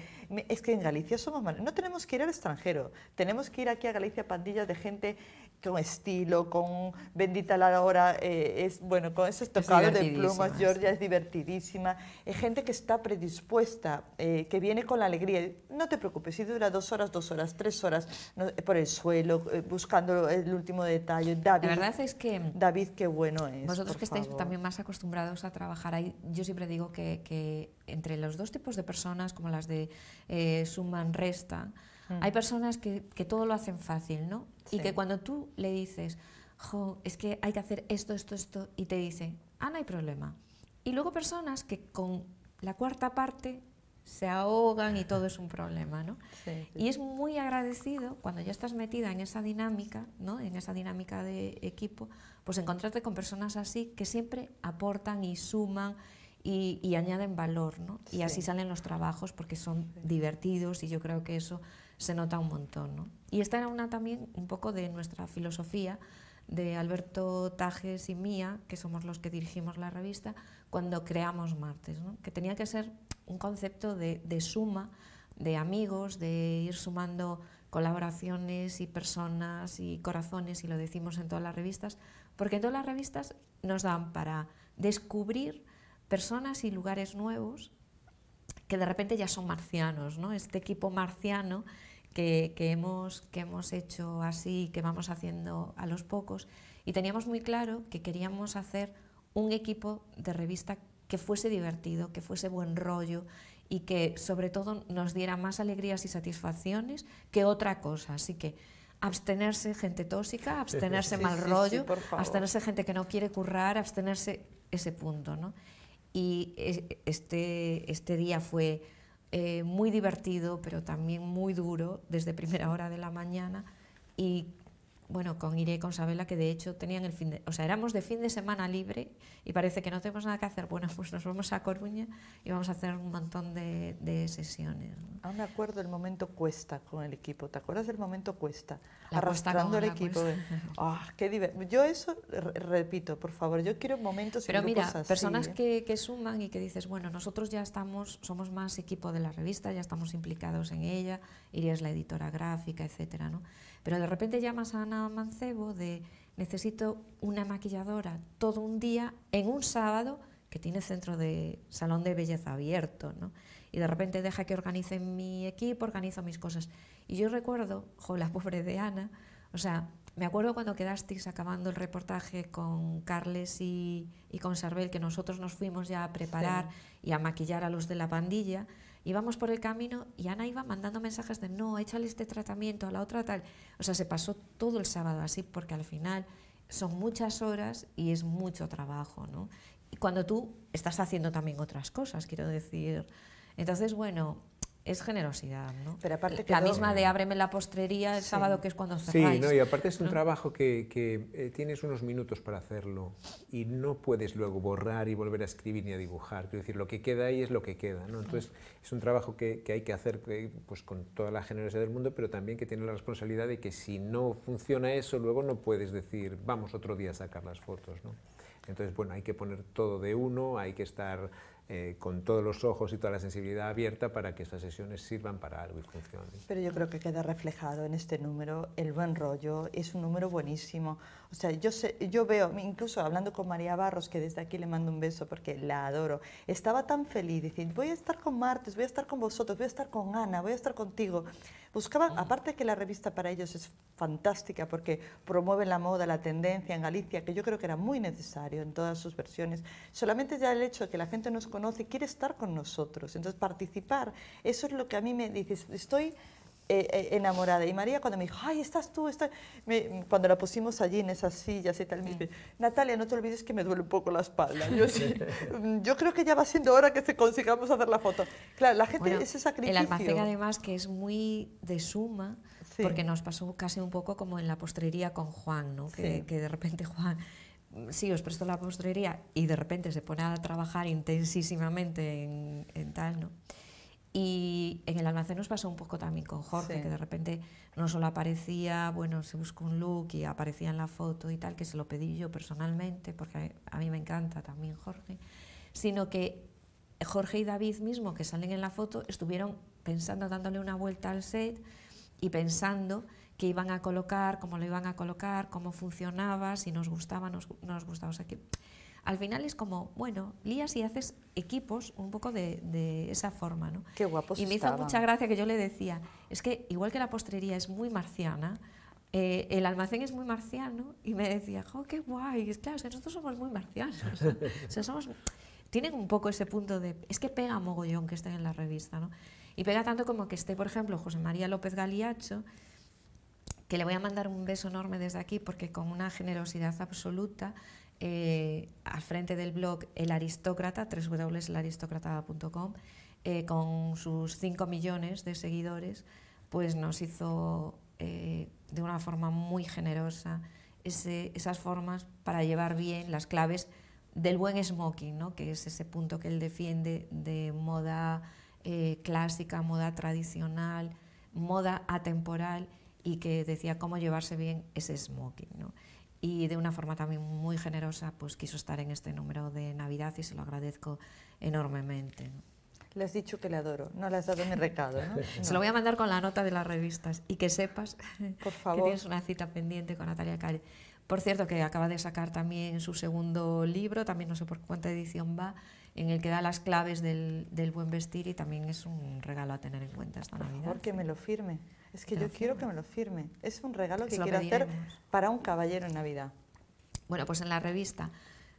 Es que en Galicia somos malos. no tenemos que ir al extranjero, tenemos que ir aquí a Galicia pandillas de gente con estilo, con Bendita la hora, eh, es, bueno, con esos tocados de plumas, Georgia es divertidísima, es gente que está predispuesta, eh, que viene con la alegría, no te preocupes, si dura dos horas, dos horas, tres horas, eh, por el suelo, buscando el último detalle. David, la verdad es que... David, qué bueno es. Vosotros que estáis también más acostumbrados a trabajar ahí, yo siempre digo que, entre los dos tipos de personas, como las de suman, resta, mm. hay personas que, que todo lo hacen fácil, ¿no? Y que cuando tú le dices, jo, es que hay que hacer esto, esto, esto, y te dice, ah, no hay problema. Y luego personas que con la cuarta parte se ahogan y todo es un problema, ¿no? Y es muy agradecido cuando ya estás metida en esa dinámica, ¿no? En esa dinámica de equipo, pues encontrarte con personas así que siempre aportan y suman y, añaden valor, ¿no? Y así salen los trabajos porque son divertidos y yo creo que eso se nota un montón, ¿no? Y esta era una también un poco de nuestra filosofía de Alberto Tajes y mía, que somos los que dirigimos la revista, cuando creamos Martes, que tenía que ser un concepto de, suma, de amigos, de ir sumando colaboraciones y personas y corazones, y lo decimos en todas las revistas, porque en todas las revistas nos dan para descubrir personas y lugares nuevos que de repente ya son marcianos, ¿no? Este equipo marciano que, hemos, que hemos hecho así, que vamos haciendo a los pocos, y teníamos muy claro que queríamos hacer un equipo de revista que fuese divertido, que fuese buen rollo y que sobre todo nos diera más alegrías y satisfacciones que otra cosa. Así que abstenerse gente tóxica, abstenerse mal rollo, abstenerse gente que no quiere currar, abstenerse ese punto. ¿no? Y eh, este, este día fue eh, muy divertido, pero también muy duro desde primera hora de la mañana y bueno, con Iré y con Sabela, que de hecho tenían el fin de... O sea, éramos de fin de semana libre y parece que no tenemos nada que hacer. Bueno, pues nos vamos a Coruña y vamos a hacer un montón de, sesiones. Aún me acuerdo el momento cuesta con el equipo. ¿Te acuerdas del momento cuesta? Arrastrando el equipo. Ah, qué divertido. Yo eso, repito, por favor, yo quiero momentos Pero mira, personas ¿eh? que, suman y que dices, bueno, nosotros ya estamos, somos más equipo de la revista, ya estamos implicados en ella, Iré es la editora gráfica, etcétera, ¿no? Pero de repente llamas a Ana Mancebo de necesito una maquilladora todo un día en un sábado que tiene centro de salón de belleza abierto, ¿no? Y de repente deja que organice mi equipo, organizo mis cosas. Y yo recuerdo, jo, la pobre de Ana, o sea, me acuerdo cuando quedasteis acabando el reportaje con Carles y, con Sarbel, que nosotros nos fuimos ya a preparar y a maquillar a los de la pandilla, íbamos por el camino y Ana iba mandando mensajes de no, échale este tratamiento, a la otra tal. O sea, se pasó todo el sábado así porque al final son muchas horas y es mucho trabajo, ¿no? Y cuando tú estás haciendo también otras cosas, quiero decir. Entonces, bueno, es generosidad, ¿no? Pero aparte la misma de ábreme la postrería el sábado, que es cuando cerráis. Sí, no, y aparte es un trabajo que, eh, tienes unos minutos para hacerlo y no puedes luego borrar y volver a escribir ni a dibujar. Quiero decir, lo que queda ahí es lo que queda, Entonces, es un trabajo que, hay que hacer pues, con toda la generosidad del mundo, pero también que tiene la responsabilidad de que si no funciona eso, luego no puedes decir, vamos otro día a sacar las fotos, ¿no? Entonces, bueno, hay que poner todo de uno, hay que estar eh, con todos los ojos y toda la sensibilidad abierta para que estas sesiones sirvan para algo y funcionen. Pero yo creo que queda reflejado en este número el buen rollo, es un número buenísimo. O sea, yo, sé, yo veo, incluso hablando con María Barros, que desde aquí le mando un beso porque la adoro, estaba tan feliz, decir, voy a estar con Martes, voy a estar con vosotros, voy a estar con Ana, voy a estar contigo. Buscaba, mm. aparte que la revista para ellos es fantástica porque promueve la moda, la tendencia en Galicia, que yo creo que era muy necesario en todas sus versiones. Solamente ya el hecho de que la gente nos conoce y quiere estar con nosotros, entonces participar, eso es lo que a mí me dice, estoy eh, eh, enamorada. Y María cuando me dijo, ay, estás tú, cuando la pusimos allí en esas sillas y tal, me Natalia, no te olvides que me duele un poco la espalda. Yo creo que ya va siendo hora que consigamos hacer la foto. Claro, la gente, es ese sacrificio... El almacén además que es muy de suma, porque nos pasó casi un poco como en la postrería con Juan, ¿no? Que, de repente Juan sí, os presto la postrería y de repente se pone a trabajar intensísimamente en, en tal, ¿no? Y en el almacén nos pasó un poco también con Jorge, que de repente no solo aparecía, bueno, se buscó un look y aparecía en la foto y tal, que se lo pedí yo personalmente, porque a mí me encanta también Jorge, sino que Jorge y David mismo, que salen en la foto, estuvieron pensando, dándole una vuelta al set y pensando qué iban a colocar, cómo lo iban a colocar, cómo funcionaba, si nos gustaba, nos, no nos gustaba. O al final es como, bueno, lías y haces equipos un poco de, esa forma, ¿no? Qué guapo. Y me hizo mucha gracia que yo le decía, es que igual que la postrería es muy marciana, eh, el almacén es muy marciano y me decía, ¡oh qué guay, es claro, que nosotros somos muy marcianos. o somos, tienen un poco ese punto de, es que pega mogollón que estén en la revista, ¿no? Y pega tanto como que esté, por ejemplo, José María López Galiacho, que le voy a mandar un beso enorme desde aquí porque con una generosidad absoluta eh, al frente del blog El Aristócrata, www.elaristócrata.com, eh, con sus 5 millones de seguidores, pues nos hizo eh, de una forma muy generosa esas formas para llevar bien las claves del buen smoking, que es ese punto que él defiende de moda eh, clásica, moda tradicional, moda atemporal y que decía cómo llevarse bien ese smoking y de una forma también muy generosa pues quiso estar en este número de Navidad y se lo agradezco enormemente. ¿no? Le has dicho que le adoro, no le has dado mi recado. ¿no? Se lo voy a mandar con la nota de las revistas y que sepas Por favor. que tienes una cita pendiente con Natalia calle Por cierto, que acaba de sacar también su segundo libro, también no sé por cuánta edición va, en el que da las claves del, del buen vestir y también es un regalo a tener en cuenta esta Navidad. Por favor, que me lo firme es que yo quiero que me lo firme. Es un regalo que, quiero hacer para un caballero en Navidad. Bueno, pues en la revista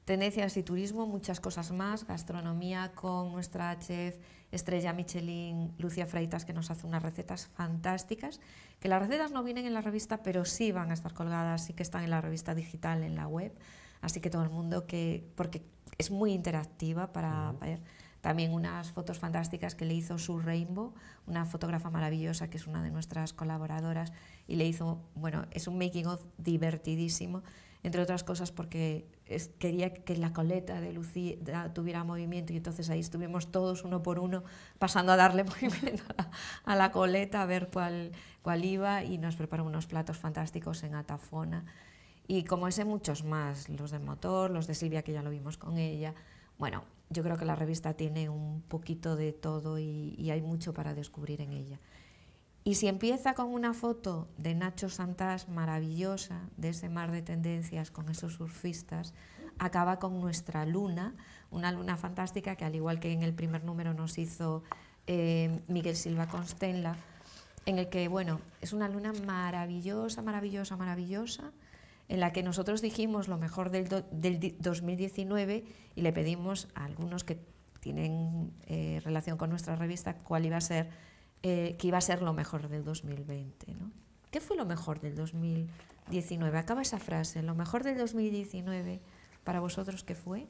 Tendencias y Turismo, muchas cosas más, gastronomía con nuestra chef estrella Michelin, Lucia Freitas, que nos hace unas recetas fantásticas, que las recetas no vienen en la revista, pero sí van a estar colgadas, y que están en la revista digital, en la web, así que todo el mundo que, porque es muy interactiva para... para también unas fotos fantásticas que le hizo su Rainbow, una fotógrafa maravillosa que es una de nuestras colaboradoras y le hizo, bueno, es un making of divertidísimo, entre otras cosas porque quería que la coleta de Lucía tuviera movimiento y entonces ahí estuvimos todos uno por uno pasando a darle movimiento a la, coleta, a ver cuál, cuál iba y nos preparó unos platos fantásticos en Atafona y como ese muchos más, los del motor, los de Silvia que ya lo vimos con ella. Bueno, yo creo que la revista tiene un poquito de todo y, hay mucho para descubrir en ella. Y si empieza con una foto de Nacho Santás maravillosa, de ese mar de tendencias con esos surfistas, acaba con nuestra luna, una luna fantástica que al igual que en el primer número nos hizo eh, Miguel Silva Constenla, en el que, bueno, es una luna maravillosa, maravillosa, maravillosa, en la que nosotros dijimos lo mejor del, 2019 y le pedimos a algunos que tienen eh, relación con nuestra revista cuál iba a ser, eh, que iba a ser lo mejor del 2020. ¿Qué fue lo mejor del 2019? Acaba esa frase, lo mejor del 2019 para vosotros, ¿qué fue?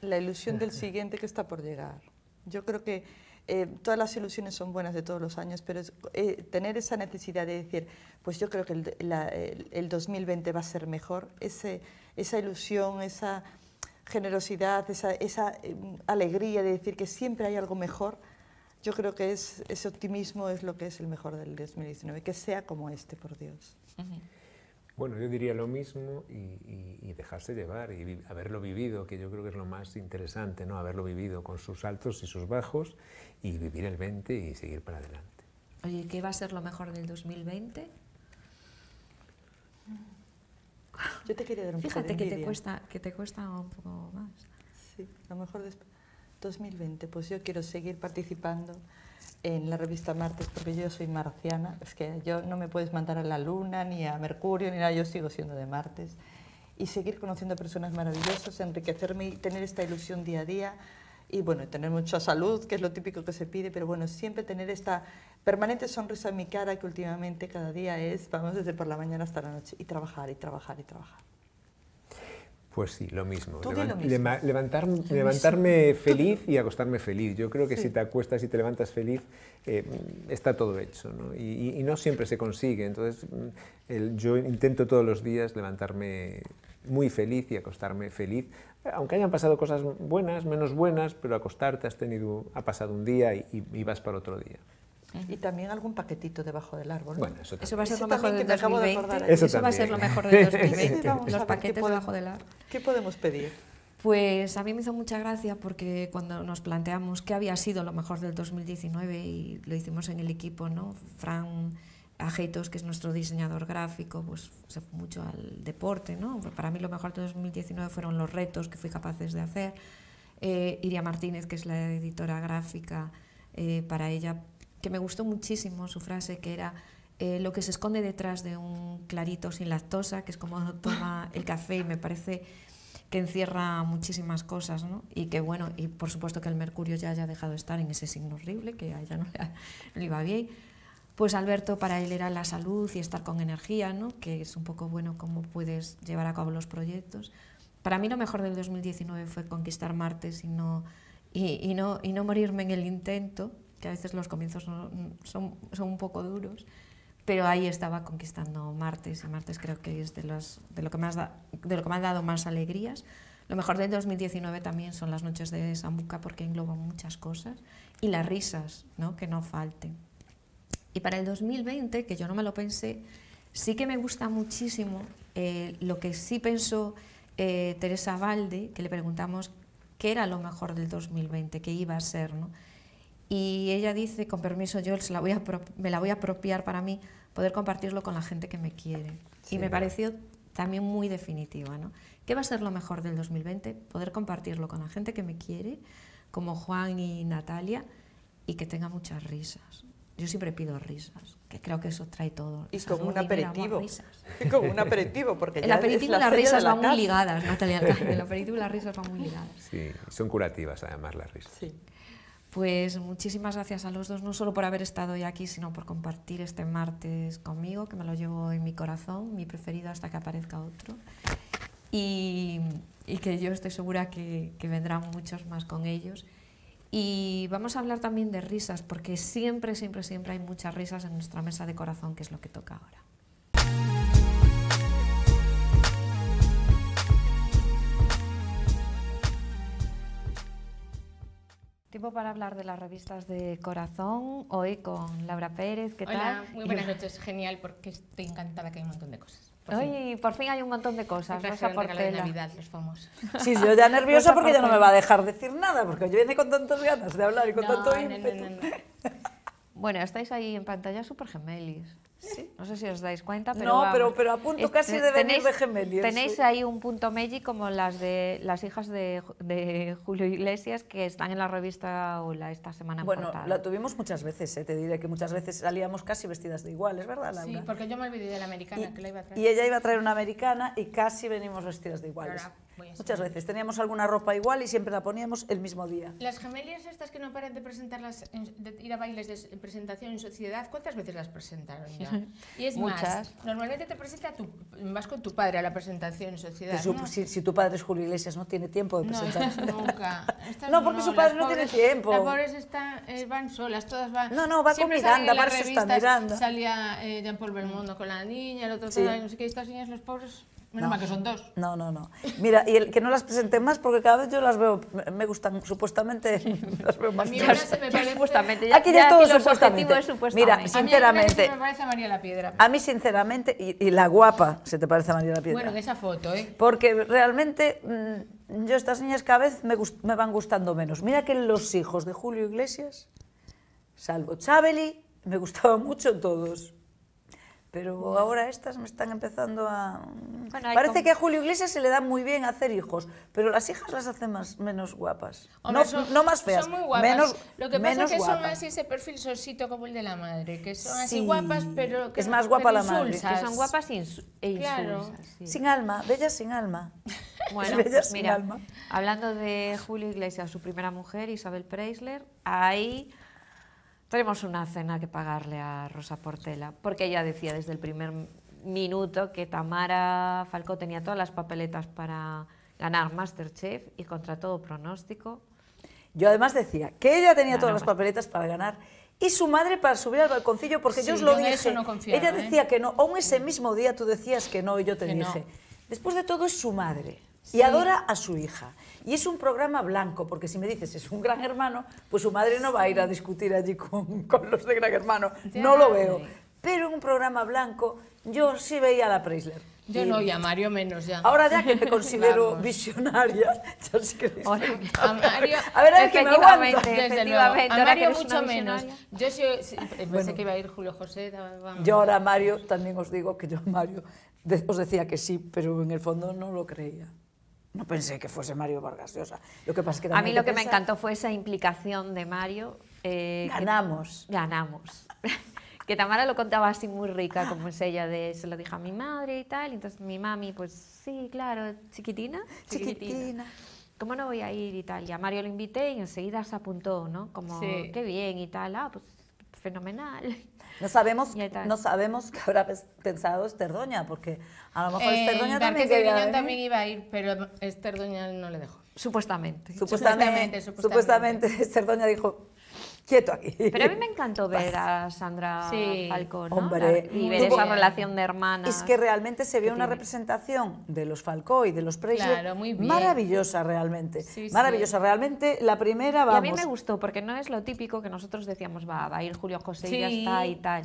La ilusión del siguiente que está por llegar. Yo creo que eh, todas las ilusiones son buenas de todos los años, pero eh, tener esa necesidad de decir, pues yo creo que el, 2020 va a ser mejor, ese, esa ilusión, esa generosidad, esa, esa em, alegría de decir que siempre hay algo mejor, yo creo que es, ese optimismo es lo que es el mejor del 2019, que sea como este, por Dios. Bueno, yo diría lo mismo y, dejarse llevar y haberlo vivido, que yo creo que es lo más interesante, ¿no? Haberlo vivido con sus altos y sus bajos y vivir el 20 y seguir para adelante. Oye, ¿qué va a ser lo mejor del 2020? Yo te quería dar un Fíjate poco de que te que te cuesta un poco más. Sí, lo mejor después 2020, pues yo quiero seguir participando en la revista Martes, porque yo soy marciana, es que yo no me puedes mandar a la Luna, ni a Mercurio, ni nada, yo sigo siendo de Martes, y seguir conociendo personas maravillosas, enriquecerme y tener esta ilusión día a día, y bueno, tener mucha salud, que es lo típico que se pide, pero bueno, siempre tener esta permanente sonrisa en mi cara que últimamente cada día es, vamos desde por la mañana hasta la noche, y trabajar, y trabajar, y trabajar. Pues sí, lo mismo. levantarme feliz y acostarme feliz. Yo creo que si te acuestas y te levantas feliz, eh, está todo hecho. ¿no? Y, no siempre se consigue. Entonces, mm, yo intento todos los días levantarme muy feliz y acostarme feliz. Aunque hayan pasado cosas buenas, menos buenas, pero acostarte has tenido, ha pasado un día y vas para otro día y también algún paquetito debajo del árbol. eso, va a ser lo mejor de 2020. eso, va a ser lo mejor de 2020. los paquetes debajo del árbol. ¿Qué podemos pedir? Pues a mí me hizo mucha gracia porque cuando nos planteamos qué había sido lo mejor del 2019 y lo hicimos en el equipo, ¿no? Fran Ajeitos, que es nuestro diseñador gráfico, pues se fue mucho al deporte, ¿no? Para mí lo mejor del 2019 fueron los retos que fui capaces de hacer. Eh, Iria Martínez, que es la editora gráfica, eh, para ella que me gustó muchísimo su frase, que era eh, lo que se esconde detrás de un clarito sin lactosa, que es como toma el café y me parece que encierra muchísimas cosas, Y que bueno, y por supuesto que el Mercurio ya haya dejado de estar en ese signo horrible, que a ella no le, iba bien. Pues Alberto para él era la salud y estar con energía, ¿no? Que es un poco bueno cómo puedes llevar a cabo los proyectos. Para mí lo mejor del 2019 fue conquistar Marte y no, y no morirme en el intento, que a veces los comienzos son, son, un poco duros, pero ahí estaba conquistando martes y martes creo que es de, los, de, lo que más de lo que me ha dado más alegrías. Lo mejor del 2019 también son las noches de Sambuca porque engloban muchas cosas y las risas, ¿no? que no falten. Y para el 2020, que yo no me lo pensé, sí que me gusta muchísimo eh, lo que sí pensó eh, Teresa Valde, que le preguntamos qué era lo mejor del 2020, qué iba a ser, ¿no? Y ella dice, con permiso, yo la voy a me la voy a apropiar para mí, poder compartirlo con la gente que me quiere. Y me pareció también muy definitiva. ¿no? ¿Qué va a ser lo mejor del 2020? Poder compartirlo con la gente que me quiere, como Juan y Natalia, y que tenga muchas risas. Yo siempre pido risas, que creo que eso trae todo. Y como un aperitivo. Es como un aperitivo, porque el ya aperitivo y las risas van muy ligadas, Natalia. El aperitivo y las risas van muy ligadas. Sí, son curativas además las risas. Sí. Pues muchísimas gracias a los dos, no solo por haber estado hoy aquí, sino por compartir este martes conmigo, que me lo llevo en mi corazón, mi preferido hasta que aparezca otro. Y, que yo estoy segura que vendrán muchos más con ellos. Y vamos a hablar también de risas, porque siempre, siempre, siempre hay muchas risas en nuestra mesa de corazón, que es lo que toca ahora. Tiempo para hablar de las revistas de corazón, hoy con Laura Pérez, ¿qué Hola, tal? muy buenas noches, genial, porque estoy encantada que hay un montón de cosas. hoy por fin hay un montón de cosas, Rosa de Navidad, los famosos. Sí, yo ya nerviosa porque ya no me va a dejar decir nada, porque yo viene con tantos ganas de hablar y con tanto ímpetu. bueno, estáis ahí en pantalla súper gemelis. No sé si os dais cuenta, pero. No, pero, a punto casi de tenéis, venir de Tenéis ahí un punto Meiji como las de las hijas de, Julio Iglesias que están en la revista Hola esta semana. Bueno, la tuvimos muchas veces, eh, te diré que muchas veces salíamos casi vestidas de iguales, verdad, Sí, porque yo me olvidé de la americana y, que la iba a traer. Y ella iba a traer una americana y casi venimos vestidas de iguales. Muchas veces teníamos alguna ropa igual y siempre la poníamos el mismo día. Las gemelias estas que no paran de presentarlas, ir a bailes de presentación en sociedad, ¿cuántas veces las presentaron ya? Y es más, normalmente te presenta tu, vas con tu padre a la presentación en sociedad. ¿no? si, tu padre es Julio Iglesias, no tiene tiempo de presentarlas No, nunca. no, porque su padre no tiene tiempo. Las pobres están, eh, van solas, todas van. No, no, va con Miranda, van está Miranda. Salía eh, Jean-Paul Belmondo con la niña, el otro día, no sé qué, estas niñas, los pobres Menos mal que son dos. No, no, no. Mira, y el que no las presente más porque cada vez yo las veo, me, gustan, supuestamente las veo más. Mira, se me parece... supuestamente, aquí ya, todo supuestamente. Mira, sinceramente. A mí me parece María la Piedra. A mí, sinceramente, y, la guapa se te parece a María la Piedra. Bueno, en esa foto, ¿eh? Porque realmente mm, yo estas niñas cada vez me, van gustando menos. Mira que los hijos de Julio Iglesias, salvo Chabeli, me gustaban mucho todos pero ahora estas me están empezando a... Mm, parece que a Julio Iglesias se le da muy bien hacer hijos, pero las hijas las hace más, menos guapas. no, más feas. Son muy guapas. Menos, Lo que pasa es que son así ese perfil sosito como el de la madre, que son así guapas, pero que Es más guapa la madre. Que son guapas e, e insulsas. Sin alma, bellas sin alma. Bueno, bellas pues mira, alma. hablando de Julio Iglesias, su primera mujer, Isabel Preisler, ahí... Hay tenemos una cena que pagarle a Rosa Portela, porque ella decía desde el primer minuto que Tamara Falcó tenía todas las papeletas para ganar Masterchef y contra todo pronóstico. Yo además decía que ella tenía todas las pues papeletas para ganar y su madre para subir al balconcillo, porque yo os lo dije. ella ¿eh? decía que no, aún ese mismo día tú decías que no y yo te dije. Después de todo es su madre. Y adora a su hija. Y es un programa blanco, porque si me dices es un gran hermano, pues su madre no va a ir a discutir allí con, los de gran hermano. no lo veo. Pero en un programa blanco yo sí veía a la Preisler. Yo no, y a Mario menos ya. Ahora ya que me considero visionaria, ya sí que a Mario, a ver, a ver que me aguanta. A Mario mucho menos. Yo sí, pensé que iba a ir Julio José. Yo ahora a Mario, también os digo que yo a Mario os decía que sí, pero en el fondo no lo creía. No pensé que fuese Mario Vargas Llosa. Lo que pasa es que a mí lo que, me encantó fue esa implicación de Mario. Eh, ganamos. ganamos. que Tamara lo contaba así muy rica, como es ella, de se lo dije a mi madre y tal. Entonces mi mami, pues sí, claro, chiquitina. Chiquitina. ¿Cómo no voy a ir y tal? Y a Mario lo invité y enseguida se apuntó, ¿no? Como, qué bien y tal. Ah, pues fenomenal. No sabemos, no sabemos qué habrá pensado Esterdoña, porque a lo mejor Esther Esterdoña también, quería también iba a ir, pero Esterdoña no le dejó. Supuestamente. Supuestamente, supuestamente. supuestamente. Esterdoña dijo, quieto aquí. Pero a mí me encantó ver a Sandra Falcón y ver esa relación de hermanas. Es que realmente se ve una representación de los Falcó y de los Presley claro, maravillosa realmente. maravillosa, realmente la primera vamos. Y a mí me gustó porque no es lo típico que nosotros decíamos, va, va a ir Julio José y ya está y tal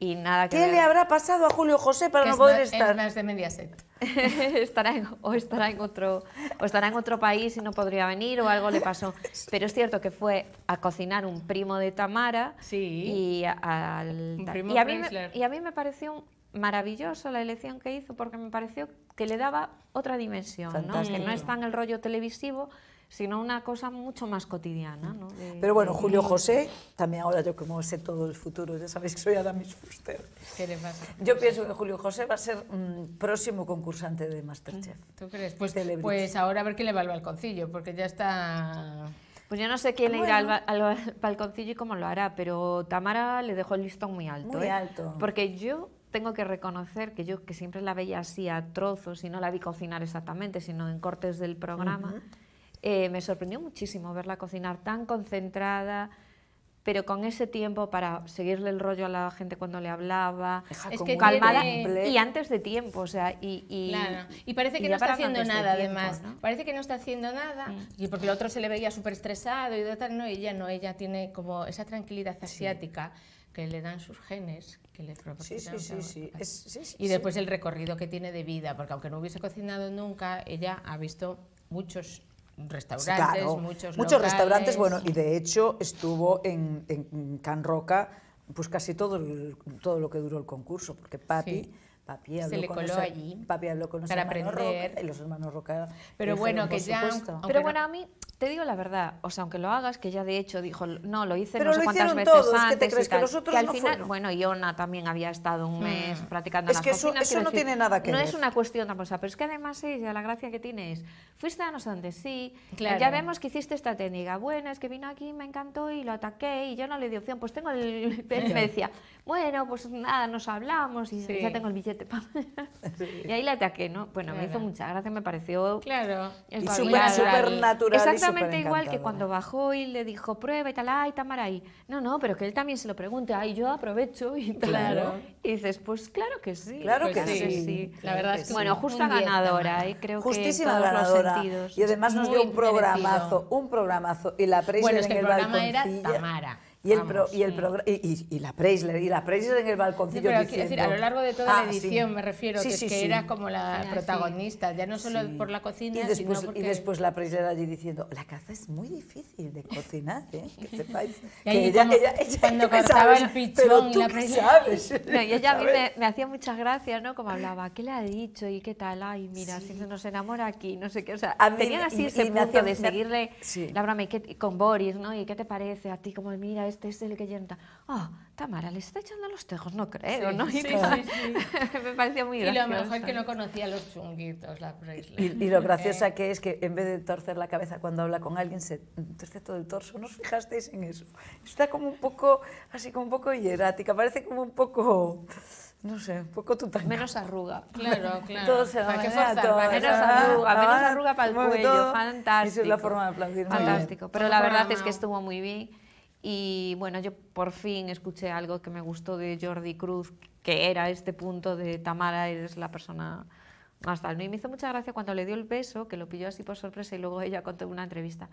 nada que ¿Qué le habrá pasado a Julio José para no poder estar? Es más de Mediaset. estará en, o, estará en otro, o estará en otro país y no podría venir o algo le pasó. Pero es cierto que fue a cocinar un primo de Tamara sí. y, a, y, a mí me, y a mí me pareció maravilloso la elección que hizo porque me pareció que le daba otra dimensión, ¿no? que no está en el rollo televisivo, sino una cosa mucho más cotidiana. ¿no? Pero bueno, Julio José, también ahora yo como sé todo el futuro, ya sabéis que soy Adamis Fuster. ¿Qué le pasa? Yo pienso que Julio José va a ser mm, próximo concursante de Masterchef. ¿Tú crees? Pues, pues ahora a ver qué le va al balconcillo, porque ya está... Pues yo no sé quién le irá al, al, balconcillo y cómo lo hará, pero Tamara le dejó el listón muy alto. Muy ¿eh? alto. Porque yo tengo que reconocer que yo, que siempre la veía así a trozos y no la vi cocinar exactamente, sino en cortes del programa, eh, me sorprendió muchísimo verla cocinar tan concentrada, pero con ese tiempo para seguirle el rollo a la gente cuando le hablaba, calmada y antes de tiempo, o y... y parece que no está haciendo nada, además. Mm. Parece que no está haciendo nada, y porque el otro se le veía súper estresado y tal, no, ella no, ella tiene como esa tranquilidad asiática que le dan sus genes, que le proporcionan. Sí, sí, pues, sí, y después el recorrido que tiene de vida, porque aunque no hubiese cocinado nunca, ella ha visto muchos Restaurantes, muchos, restaurantes, bueno, y de hecho estuvo en, en Can Roca pues casi todo, todo lo que duró el concurso, porque Patti Papi habló se le coló allí con los hermanos aprender. Roca, los hermanos Roca. Pero bueno, que ya. Pero, bueno, a mí te digo la verdad, o sea, aunque lo hagas, que ya de hecho dijo, no, lo hice pero no sé cuántas veces antes. que te y que nosotros al final, bueno, Iona también había estado un mm. mes practicando las eso no tiene nada que no ver. es una cuestión pero es que además ella, la gracia que tienes, fuiste a no sé sí, ya vemos que hiciste esta técnica, bueno, es que vino aquí, me encantó y lo ataqué y yo no le di opción, pues tengo el... me decía, bueno, pues nada, nos hablamos y ya tengo el billete Y ahí la ataqué, ¿no? Bueno, me hizo mucha gracia, me pareció. Claro, natural. Exactamente igual que cuando bajó y le dijo, prueba y tal, ay, Tamara, y No, no, pero que él también se lo pregunte, ay, yo aprovecho y Y dices, pues claro que sí. Claro que sí. La verdad es que Bueno, justa ganadora, y ¿eh? creo que en ganadora. los Y además nos dio un programazo, un programazo. Y la presión bueno, es que el programa era Tamara. Y, el pro, y, el y, la Preisler, y la Preisler en el balconcillo. pero diciendo, decir, a lo largo de toda la ah, edición, me refiero, que, que era como la ah, protagonista, ya no solo por la cocina, y después, sino porque... Y después la Preisler allí diciendo, la caza es muy difícil de cocinar, ¿eh? que sepáis. ella, cuando, ella, cortaba el pichón y la no, y ella a mí me, hacía muchas gracias, ¿no? Como hablaba, ¿qué le ha dicho? ¿Y qué tal? Ay, mira, si nos enamora aquí, no sé qué. O sea, tenían así ese punto de seguirle, con Boris, ¿no? ¿Y qué te parece? A ti, como, mira, es el que oh, Tamara, le está echando los tejos, no creo, ¿no? Sí, sí, Me parecía muy gracioso. Y lo mejor es que no conocía los chunguitos, la y, lo graciosa eh. que es que en vez de torcer la cabeza cuando habla con alguien, se torce todo el torso. ¿No os fijasteis en eso? Está como un poco, así como un poco hierática, parece como un poco no sé, un poco tutanca. Menos arruga. Claro, claro. Todo se que menos arruga, menos arruga para el cuello, fantástico. Esa es la forma de aplaudir. Fantástico, pero la verdad es que estuvo muy bien. Y bueno, yo por fin escuché algo que me gustó de Jordi Cruz, que era este punto de Tamara, eres la persona más tal. Y me hizo mucha gracia cuando le dio el beso, que lo pilló así por sorpresa y luego ella contó en una entrevista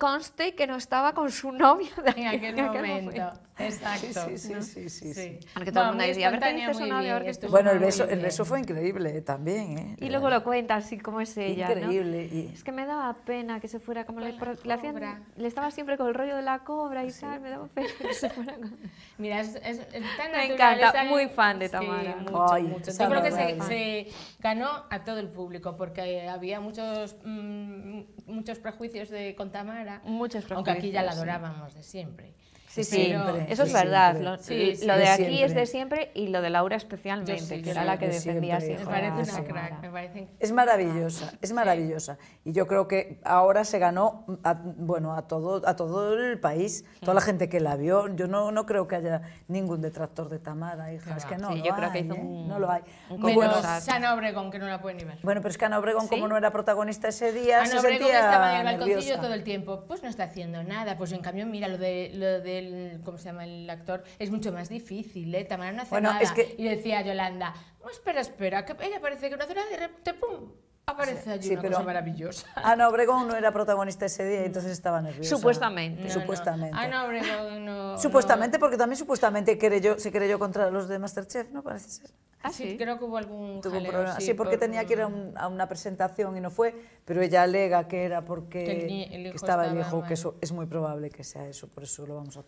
conste que no estaba con su novio de en aquel, momento. Exacto. Sí, sí, sí, todo el mundo Bueno, el beso, fue increíble también, ¿eh? Y luego lo cuenta así como es ella, ¿no? Es que me daba pena que se fuera, como le, le, le, estaba siempre con el rollo de la cobra y tal, me daba pena que se fuera. Con... es, es, Me encanta, muy fan de Tamara. mucho, Yo creo que se, ganó a todo el público, porque había muchos, mm, muchos prejuicios de, con Tamara Muchas Aunque aquí ya la adorábamos de siempre. Sí, sí, siempre, eso es verdad. Lo, de, aquí es de siempre y lo de Laura especialmente, que era la que defendía siempre. Me parece una crack, me parece... Es maravillosa, es maravillosa. Y yo creo que ahora se ganó a, bueno, a, todo, a todo el país, toda la gente que la vio. Yo no, no creo que haya ningún detractor de Tamara, hija. Es que no, yo creo que hizo ¿eh? un, no lo hay. Un Menos bueno, Obregón, que no la pueden ni ver. Bueno, pero es que Ana Obregón, como no era protagonista ese día, se sentía estaba en el balconcillo todo el tiempo. Pues no está haciendo nada. Pues en cambio, mira, lo de, lo de ¿cómo se llama el actor? Es mucho más difícil, ¿eh? Tamara no hace nada. Y decía Yolanda, no, espera, espera, que ella parece que no hace nada de pum, Aparece allí una cosa maravillosa. Ana Obregón no era protagonista ese día, entonces estaba nerviosa. Supuestamente. supuestamente. Ana Obregón no... Supuestamente, porque también supuestamente se creyó contra los de Masterchef, ¿no? Parece ser. Ah, sí, creo que hubo algún problema. Sí, porque tenía que ir a, una presentación y no fue, pero ella alega que era porque estaba, el hijo, que eso es muy probable que sea eso, por eso lo vamos a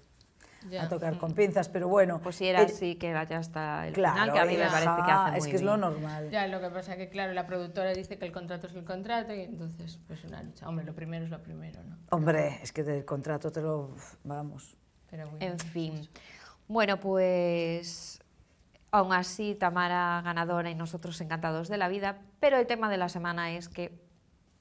a tocar con mm. pinzas, pero bueno. Pues si era eh, así, que ya está el claro, que a mí me parece que hace muy Es que es lo normal. Ya, lo que pasa que, claro, la productora dice que el contrato es el contrato y entonces, pues una lucha. Hombre, lo primero es lo primero, ¿no? Hombre, es que del contrato te lo... vamos. en pues fin. Bueno, pues aún así Tamara ganadora y nosotros encantados de la vida, pero el tema de la semana es que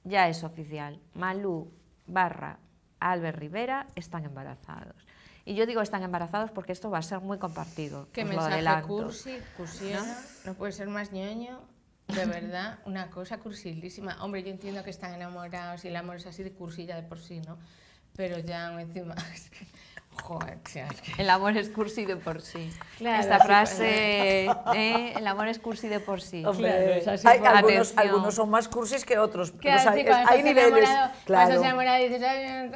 ya es oficial. Malú barra Albert Rivera están embarazados. Y yo digo están embarazados porque esto va a ser muy compartido. Qué mensaje cursi, ¿Cursiona? ¿No? puede ser más ñoño. De verdad, una cosa cursilísima. Hombre, yo entiendo que están enamorados y el amor es así de cursilla de por sí, ¿no? Pero ya encima, Joder, el amor es cursi de por sí. Esta frase, el amor es cursi de por sí. Eh, algunos, algunos, son más cursis que otros. o sea, hay niveles. Claro. enamorado dices,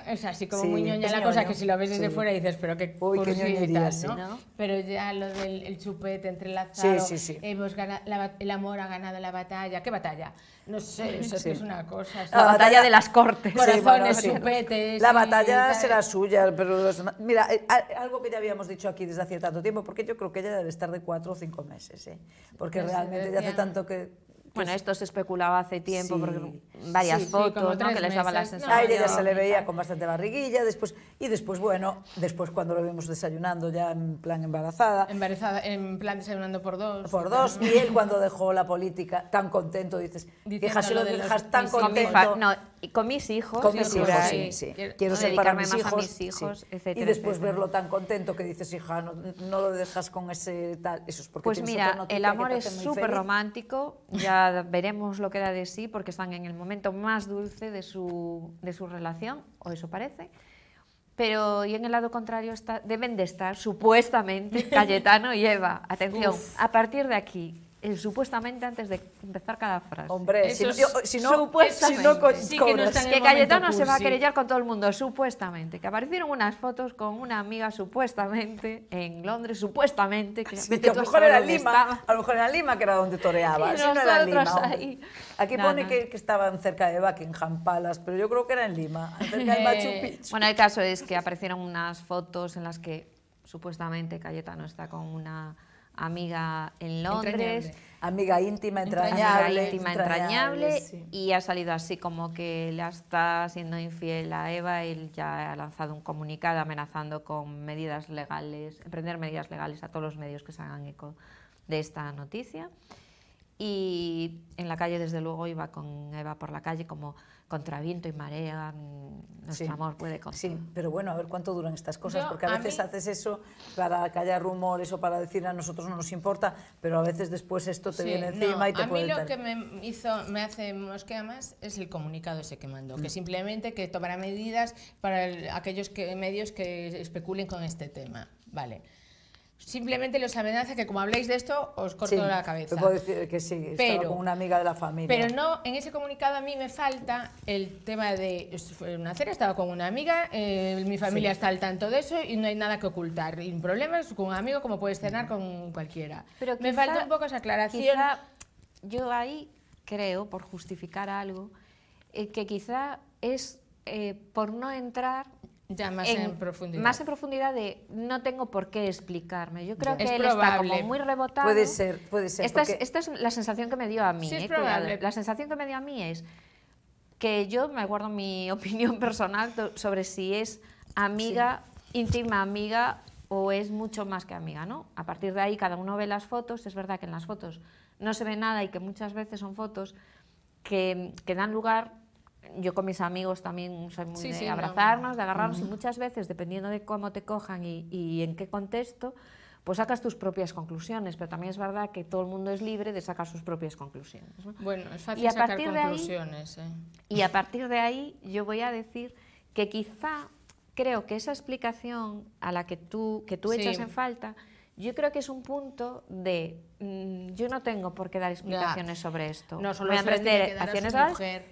es así como muy ñoña la cosa, que si lo ves desde fuera dices, pero qué Uy, qué y ¿no? Pero ya lo del chupete entrelazado, hemos ganado, el amor ha ganado la batalla. ¿Qué batalla? No sé, eso es una cosa. La, batalla de las cortes. Corazones, chupetes. La batalla será suya, pero. mira, eh, algo que ya habíamos dicho aquí desde hace tanto tiempo, porque yo creo que ella debe estar de cuatro o cinco meses, ¿eh? porque pues, realmente eh, ya hace tanto que bueno, esto se especulaba hace tiempo, porque varias fotos, ¿no? Que les daba la sensación. A ella ya se le veía con bastante barriguilla, después, y después, bueno, después cuando lo vemos desayunando ya en plan embarazada. Embarazada, en plan desayunando por dos. Por dos, y él cuando dejó la política, tan contento, dices, hija, si lo dejas tan contento. Con no, con mis hijos. Con mis hijos, sí, Quiero ser para mis hijos, a mis hijos etcétera, Y después verlo tan contento que dices, hija, no, lo dejas con ese tal. Eso es porque Pues mira, el amor es súper romántico, ya veremos lo que da de sí porque están en el momento más dulce de su, de su relación, o eso parece. Pero y en el lado contrario deben de estar supuestamente Cayetano y Eva. Atención, a partir de aquí, eh, supuestamente antes de empezar cada frase. Hombre, si supuestamente. que, Cayetano se va a querellar con todo el mundo, supuestamente. Que aparecieron unas fotos con una amiga, supuestamente, en Londres, supuestamente. Que, a, lo mejor era Lima, a lo mejor era Lima que era donde toreaba. Aquí pone que, que, estaban cerca de Buckingham Palace, pero yo creo que era en Lima, cerca de Machu Picchu. Bueno, el caso es que aparecieron unas fotos en las que supuestamente Cayetano está con una amiga en Londres. Amiga íntima, entrañable. Y ha salido así como que le está siendo infiel a Eva. Él ya ha lanzado un comunicado amenazando con medidas legales, emprender medidas legales a todos los medios que se hagan eco de esta noticia. Y en la calle, desde luego, iba con Eva por la calle como contra viento y marea, mm, nuestro amor puede Sí, pero bueno, a ver cuánto duran estas cosas, porque a, veces haces eso para callar rumores o para decir a nosotros no nos importa, pero a veces después esto te viene encima y te a puede... mí lo que me hizo, me hace que más es el comunicado ese que mandó, que mm. simplemente que tomará medidas para aquellos que, medios que especulen con este tema, vale. Simplemente los amenaza que como habléis de esto, os corto la cabeza. puedo decir que sí, pero, con una amiga de la familia. Pero no, en ese comunicado a mí me falta el tema de... Fue una cena, estaba con una amiga, eh, mi familia está al tanto de eso y no hay nada que ocultar. Y problemas con un amigo como puedes cenar con cualquiera. Pero me falta un poco esa aclaración. yo ahí creo, por justificar algo, eh, que quizá es eh, por no entrar ya más en, profundidad. Más en profundidad de no tengo por qué explicarme. Yo creo que él está como muy rebotado. Puede ser, puede ser. Esta, es, la sensación que me dio a mí. eh, la sensación que me dio a mí es que yo me guardo mi opinión personal sobre si es amiga, íntima amiga o es mucho más que amiga, ¿no? A partir de ahí cada uno ve las fotos, es verdad que en las fotos no se ve nada y que muchas veces son fotos que, que dan lugar yo con mis amigos también soy muy de abrazarnos, de agarrarnos, y muchas veces, dependiendo de cómo te cojan y, en qué contexto, pues sacas tus propias conclusiones, pero también es verdad que todo el mundo es libre de sacar sus propias conclusiones. Bueno, es fácil sacar conclusiones. ¿eh? Y a partir de ahí yo voy a decir que quizá creo que esa explicación a la que tú, que tú echas en falta yo creo que es un punto de mm, yo no tengo por qué dar explicaciones sobre esto. No, solo voy a aprender acciones a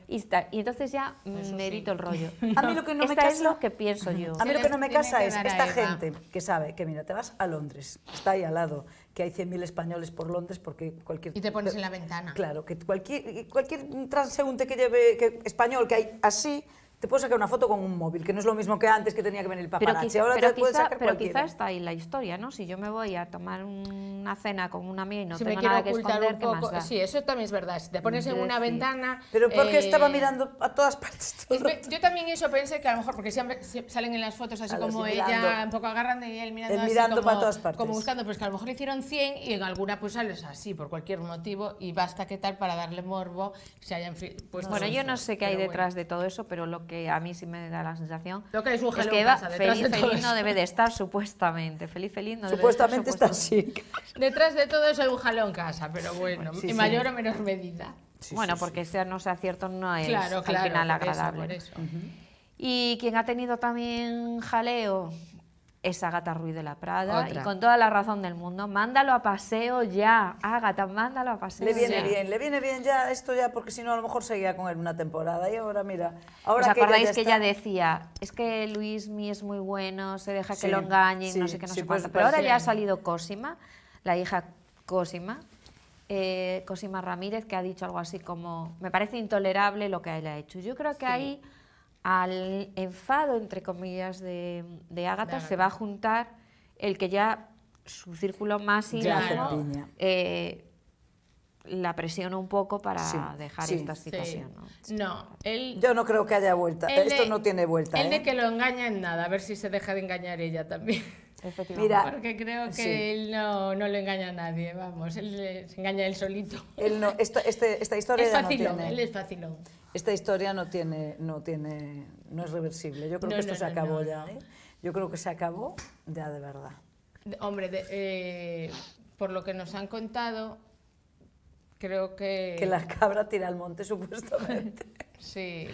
Y, está, y, entonces ya me edito el rollo. a mí lo que no me casa, es lo que pienso yo. A mí lo que no me casa es esta gente que sabe que mira, te vas a Londres, está ahí al lado, que hay 100.000 españoles por Londres porque cualquier... Y te pones en la ventana. Claro, que cualquier, cualquier transeúnte que lleve que, español que hay así te puedo sacar una foto con un móvil, que no es lo mismo que antes que tenía que venir el paparazzi. Pero quizá, Ahora te sacar pero está ahí la historia, ¿no? Si yo me voy a tomar una cena con una amiga y no tengo nada que un Sí, eso también es verdad. Si te pones en una ventana... Pero porque estaba eh, mirando a todas partes Yo también eso pensé que a lo mejor, porque siempre salen en las fotos así como ella, un poco agarrando y él mirando, mirando como, para todas partes. como buscando, pues que a lo mejor hicieron 100 y en alguna pues sales así por cualquier motivo y basta que tal para darle morbo, se hayan... Pues, bueno, yo no sé qué hay detrás de todo eso, pero lo que a mí sí me da la sensación que es, feliz, feliz no debe de estar, supuestamente. Feliz, feliz debe estar, supuestamente. está así. Detrás de todo es hay un en casa, pero bueno, y mayor o menor medida. bueno, porque sea no sea cierto no es al final agradable. Y ¿Quién ha tenido también jaleo, es Agata Ruiz de la Prada y con toda la razón del mundo, mándalo a paseo ya, agata ah, mándalo a paseo. Le viene bien, le viene bien ya esto ya porque si no a lo mejor seguía con él una temporada y ahora mira, ahora ¿Os acordáis que ella, ya decía, es que Luis mi es muy bueno, se deja que lo engañen, no sé qué, no pasa sé pues, pues pero ahora ya ha salido Cosima, la hija Cosima, eh, Cosima Ramírez que ha dicho algo así como, me parece intolerable lo que él ha hecho. Yo creo que ahí al enfado, entre comillas, de, de Ágata se va a juntar el que ya su círculo más íntimo eh, la presiona un poco para dejar esta situación. ¿no? él, Yo no creo que haya vuelta. Esto no tiene vuelta. Él de ¿eh? que lo engaña en nada, a ver si se deja de engañar ella también. Mira, Porque creo que él no, no, lo engaña a nadie, vamos, él se engaña él solito. Él no, este, esta historia es no tiene, él es fácil. Esta historia no tiene, no tiene, no es reversible. Yo creo que esto se acabó ya. ¿eh? Yo creo que se acabó ya de verdad. Hombre, eh, por lo que nos han contado, creo que... Que la cabra tira al monte, supuestamente. sí,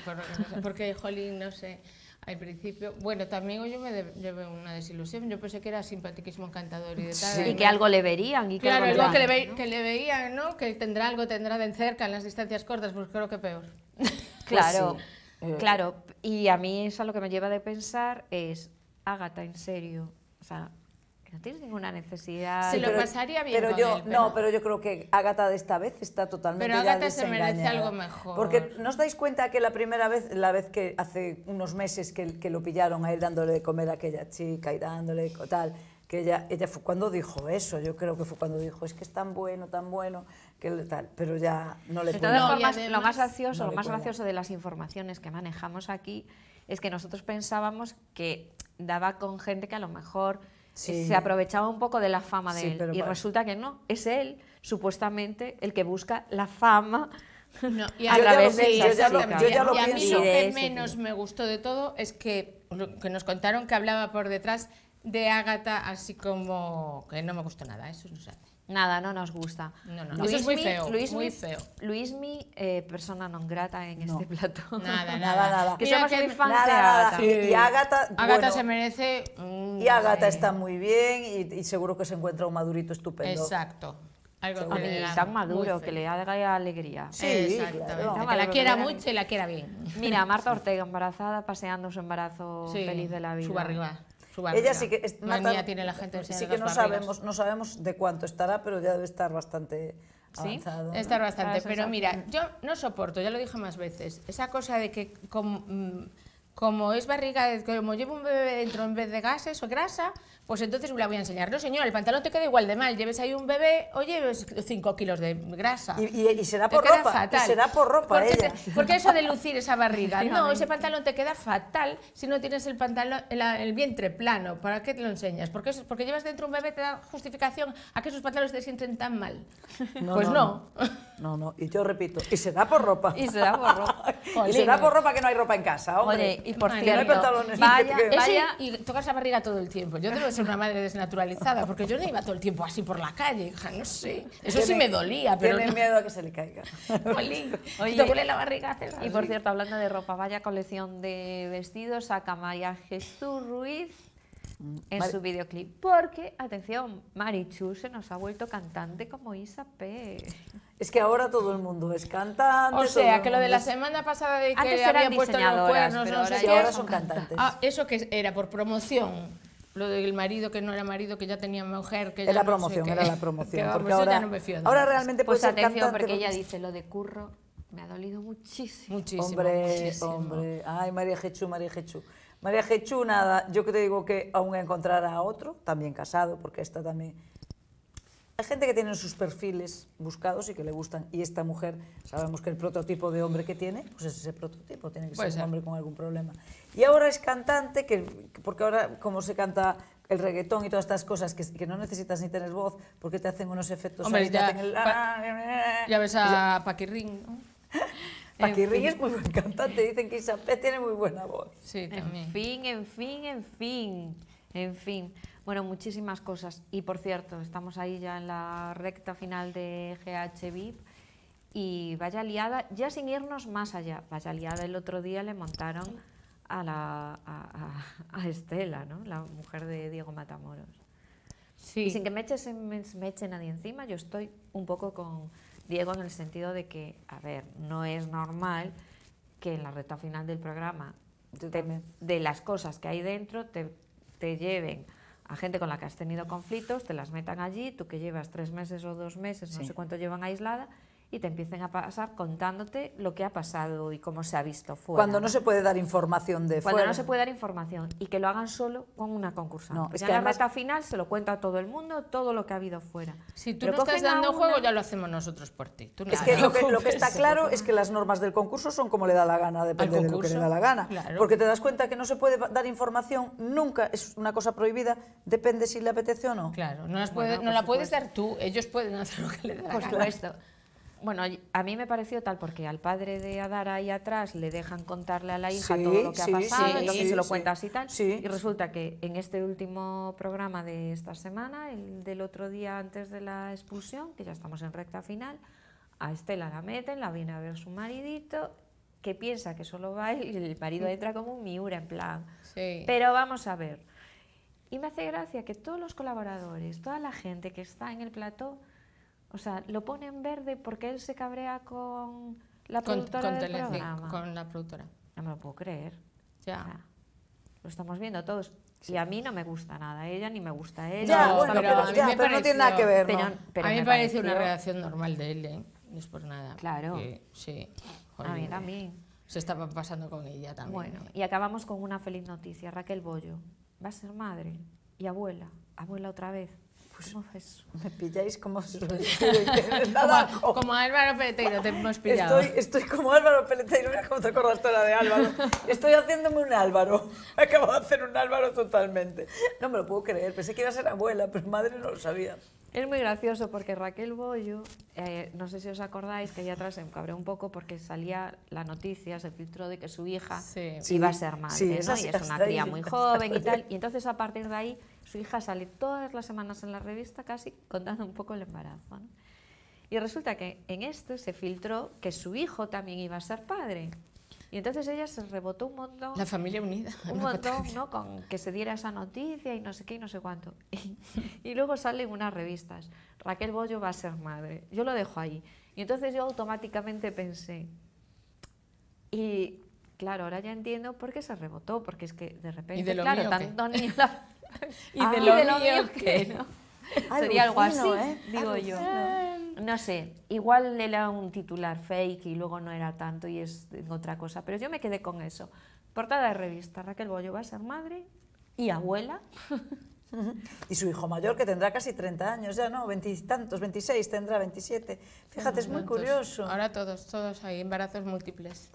porque, Jolín, no sé... Al principio, bueno, también yo me llevé una desilusión. Yo pensé que era simpático, encantador y de ¿eh? y que algo le verían. Y que claro, algo, que, le que, le veían, ¿no? Que tendrá algo, tendrá de cerca en las distancias cortas, pues creo que peor. Claro, pues eh, claro. Y a mí eso lo que me lleva de pensar es, Ágata, en serio, o sea, no tienes ninguna necesidad. Se lo pasaría bien. Pero yo, no, pero yo creo que Agatha de esta vez está totalmente. Pero Agatha se merece algo mejor. Porque ¿no os dais cuenta que la primera vez, la vez que hace unos meses que, lo pillaron a él dándole de comer a aquella chica y dándole tal, que ella, ella fue cuando dijo eso, yo creo que fue cuando dijo, es que es tan bueno, tan bueno, que tal, pero ya no le tenía lo más gracioso, lo más gracioso de las informaciones que manejamos aquí es que nosotros pensábamos que daba con gente que a lo mejor se aprovechaba un poco de la fama de él. y resulta que no, es él, supuestamente, el que busca la fama. y a través de y a mí lo que menos me gustó de todo es que, que nos contaron que hablaba por detrás de Ágata, así como que no me gustó nada, eso no se Nada, no nos gusta. No, es muy feo. Luismi, eh, persona no grata en este plato. Nada, nada, nada. Que somos muy de Agatha. Y Agatha, Agatha se merece. y Agatha está muy bien y, seguro que se encuentra un madurito estupendo. Exacto. Algo tan maduro, que le haga alegría. Sí, Que la quiera mucho y la quiera bien. Mira, Marta Ortega embarazada, paseando su embarazo feliz de la vida. Su barriga. Ella sí que es, tiene la gente Sí que no sabemos, no sabemos de cuánto estará, pero ya debe estar bastante avanzado. Sí, estar bastante. pero mira, yo no soporto, ya lo dije más veces, esa cosa de que como, mm, como es barriga, como llevo un bebé dentro en vez de gases o grasa, pues entonces la voy a enseñar. No, señor, el pantalón te queda igual de mal. Lleves ahí un bebé o lleves 5 kilos de grasa. Y, se da por ropa. Y se da por ropa porque, ella. porque eso de lucir esa barriga. no, ese pantalón te queda fatal si no tienes el pantalón, el, vientre plano. ¿Para qué te lo enseñas? Porque, porque llevas dentro un bebé te da justificación a que esos pantalones te sienten tan mal. pues no. no. No, y yo repito, y se da por ropa. Y se da por ropa. y se da por ropa que no hay ropa en casa, hombre. y por cierto, Vaya, Y, tocas la barriga todo el tiempo. Yo te lo una madre desnaturalizada, porque yo no iba todo el tiempo así por la calle, hija, no sé. Eso sí me dolía, pero. Tiene miedo a que se le caiga. Y por cierto, hablando de ropa, vaya colección de vestidos saca Maya Jesús Ruiz en su videoclip. Porque, atención, Marichu se nos ha vuelto cantante como Isa P. Es que ahora todo el mundo es cantante. O sea, que lo de la semana pasada de que habían puesto los cuernos, ahora, son cantantes. Ah, eso que era por promoción lo del marido que no era marido, que ya tenía mujer, que ya era no promoción, sé era la promoción. porque ahora, ahora realmente pues atención, porque ella dice lo de curro me ha dolido muchísimo. Muchísimo. Hombre, hombre. Ay, María Jechú, María Jechú. María Jechú, nada, yo que te digo que aún encontrará a otro, también casado, porque esta también hay gente que tiene sus perfiles buscados y que le gustan. Y esta mujer, sabemos que el prototipo de hombre que tiene, pues es ese prototipo, tiene que ser, un hombre con algún problema. Y ahora es cantante, que, porque ahora como se canta el reggaetón y todas estas cosas que, no necesitas ni tener voz, porque te hacen unos efectos... Hombre, ah, ya, ves a Paquirrin, ¿no? es muy buen cantante, dicen que Isapé tiene muy buena voz. Sí, también. En fin, en fin, en fin, en fin. Bueno, muchísimas cosas. Y por cierto, estamos ahí ya en la recta final de GH VIP y vaya liada, ya sin irnos más allá, vaya liada el otro día le montaron a, la, a, Estela, ¿no? la mujer de Diego Matamoros. Sí. Y sin que me, eche nadie encima, yo estoy un poco con Diego en el sentido de que, a ver, no es normal que en la recta final del programa, de las cosas que hay dentro, te, te lleven a gente con la que has tenido conflictos, te las metan allí, tú que llevas tres meses o dos meses, no sé cuánto llevan aislada, y te empiecen a pasar contándote lo que ha pasado y cómo se ha visto fuera. Cuando no se puede dar información de fuera. Cuando no se puede dar información y que lo hagan solo con una concursante. No, es la meta final se lo cuenta a todo el mundo todo lo que ha habido fuera. Si tú no estás dando juego ya lo hacemos nosotros por ti. es que, lo que está claro es que las normas del concurso son como le da la gana, depende de lo que le da la gana. Porque te das cuenta que no se puede dar información nunca, es una cosa prohibida, depende si le apetece o no. Claro, no, puede, la puedes dar tú, ellos pueden hacer lo que le da la gana. Bueno, a mí me pareció tal porque al padre de Adara ahí atrás le dejan contarle a la hija todo lo que ha pasado, entonces se lo cuenta así tal. Y resulta que en este último programa de esta semana, el del otro día antes de la expulsión, que ya estamos en recta final, a Estela la meten, la viene a ver su maridito, que piensa que solo va y el marido mm. entra como un miura en plan. Pero vamos a ver. Y me hace gracia que todos los colaboradores, toda la gente que está en el plató, o sea, lo pone en verde porque él se cabrea con la productora con, del programa. Con la productora. No me lo puedo creer. Ya. lo estamos viendo todos. Y a mí no me gusta nada ella, ni me gusta ella. Ya, pero, no tiene nada que ver. a mí me, parece una reacción normal de él, ¿eh? no es por nada. Claro. sí. a mí también. Se estaba pasando con ella también. Bueno, ¿eh? y acabamos con una feliz noticia. Raquel Bollo va a ser madre y abuela. Abuela otra vez. Pues me pilláis como como, como, Álvaro Peleteiro, te hemos pillado. Estoy, como Álvaro Peleteiro, mira cómo te de Álvaro. Estoy haciéndome un Álvaro. Acabo de hacer un Álvaro totalmente. No me lo puedo creer, pensé que iba a ser abuela, pero madre no lo sabía. Es muy gracioso porque Raquel Bollo, eh, no sé si os acordáis, que allá atrás se encabre un poco porque salía la noticia, se filtró de que su hija sí. iba a ser madre, y es una cría muy joven y tal. Y entonces a partir de ahí su hija sale todas las semanas en la revista casi contando un poco el embarazo. Y resulta que en esto se filtró que su hijo también iba a ser padre. Y entonces ella se rebotó un montón. La familia unida. Un montón, ¿no? Con que se diera esa noticia y no sé qué y no sé cuánto. Y, luego salen unas revistas. Raquel Bollo va a ser madre. Yo lo dejo ahí. Y entonces yo automáticamente pensé. Y claro, ahora ya entiendo por qué se rebotó, porque es que de repente, claro, tanto ni la, y de ah, lo, que Sería algo así, ¿eh? digo yo. No sé, igual era un titular fake y luego no era tanto y es otra cosa, pero yo me quedé con eso. Portada de revista, Raquel Bollo va a ser madre y abuela. Y su hijo mayor, que tendrá casi 30 años ya, ¿no? Veintitantos, 26, tendrá 27. Fíjate, es muy curioso. Ahora todos, todos hay embarazos múltiples.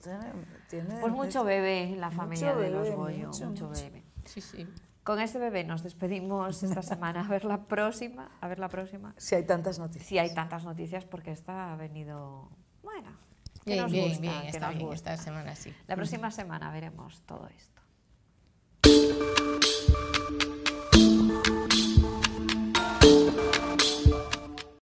¿Tiene, pues mucho bebé en la familia de los Goyo, mucho bebé. Sí, sí. Con ese bebé nos despedimos esta semana. A ver la próxima, a ver la próxima. Si hay tantas noticias. Si hay tantas noticias porque esta ha venido, bueno, nos bien, esta semana sí. La próxima semana veremos todo esto.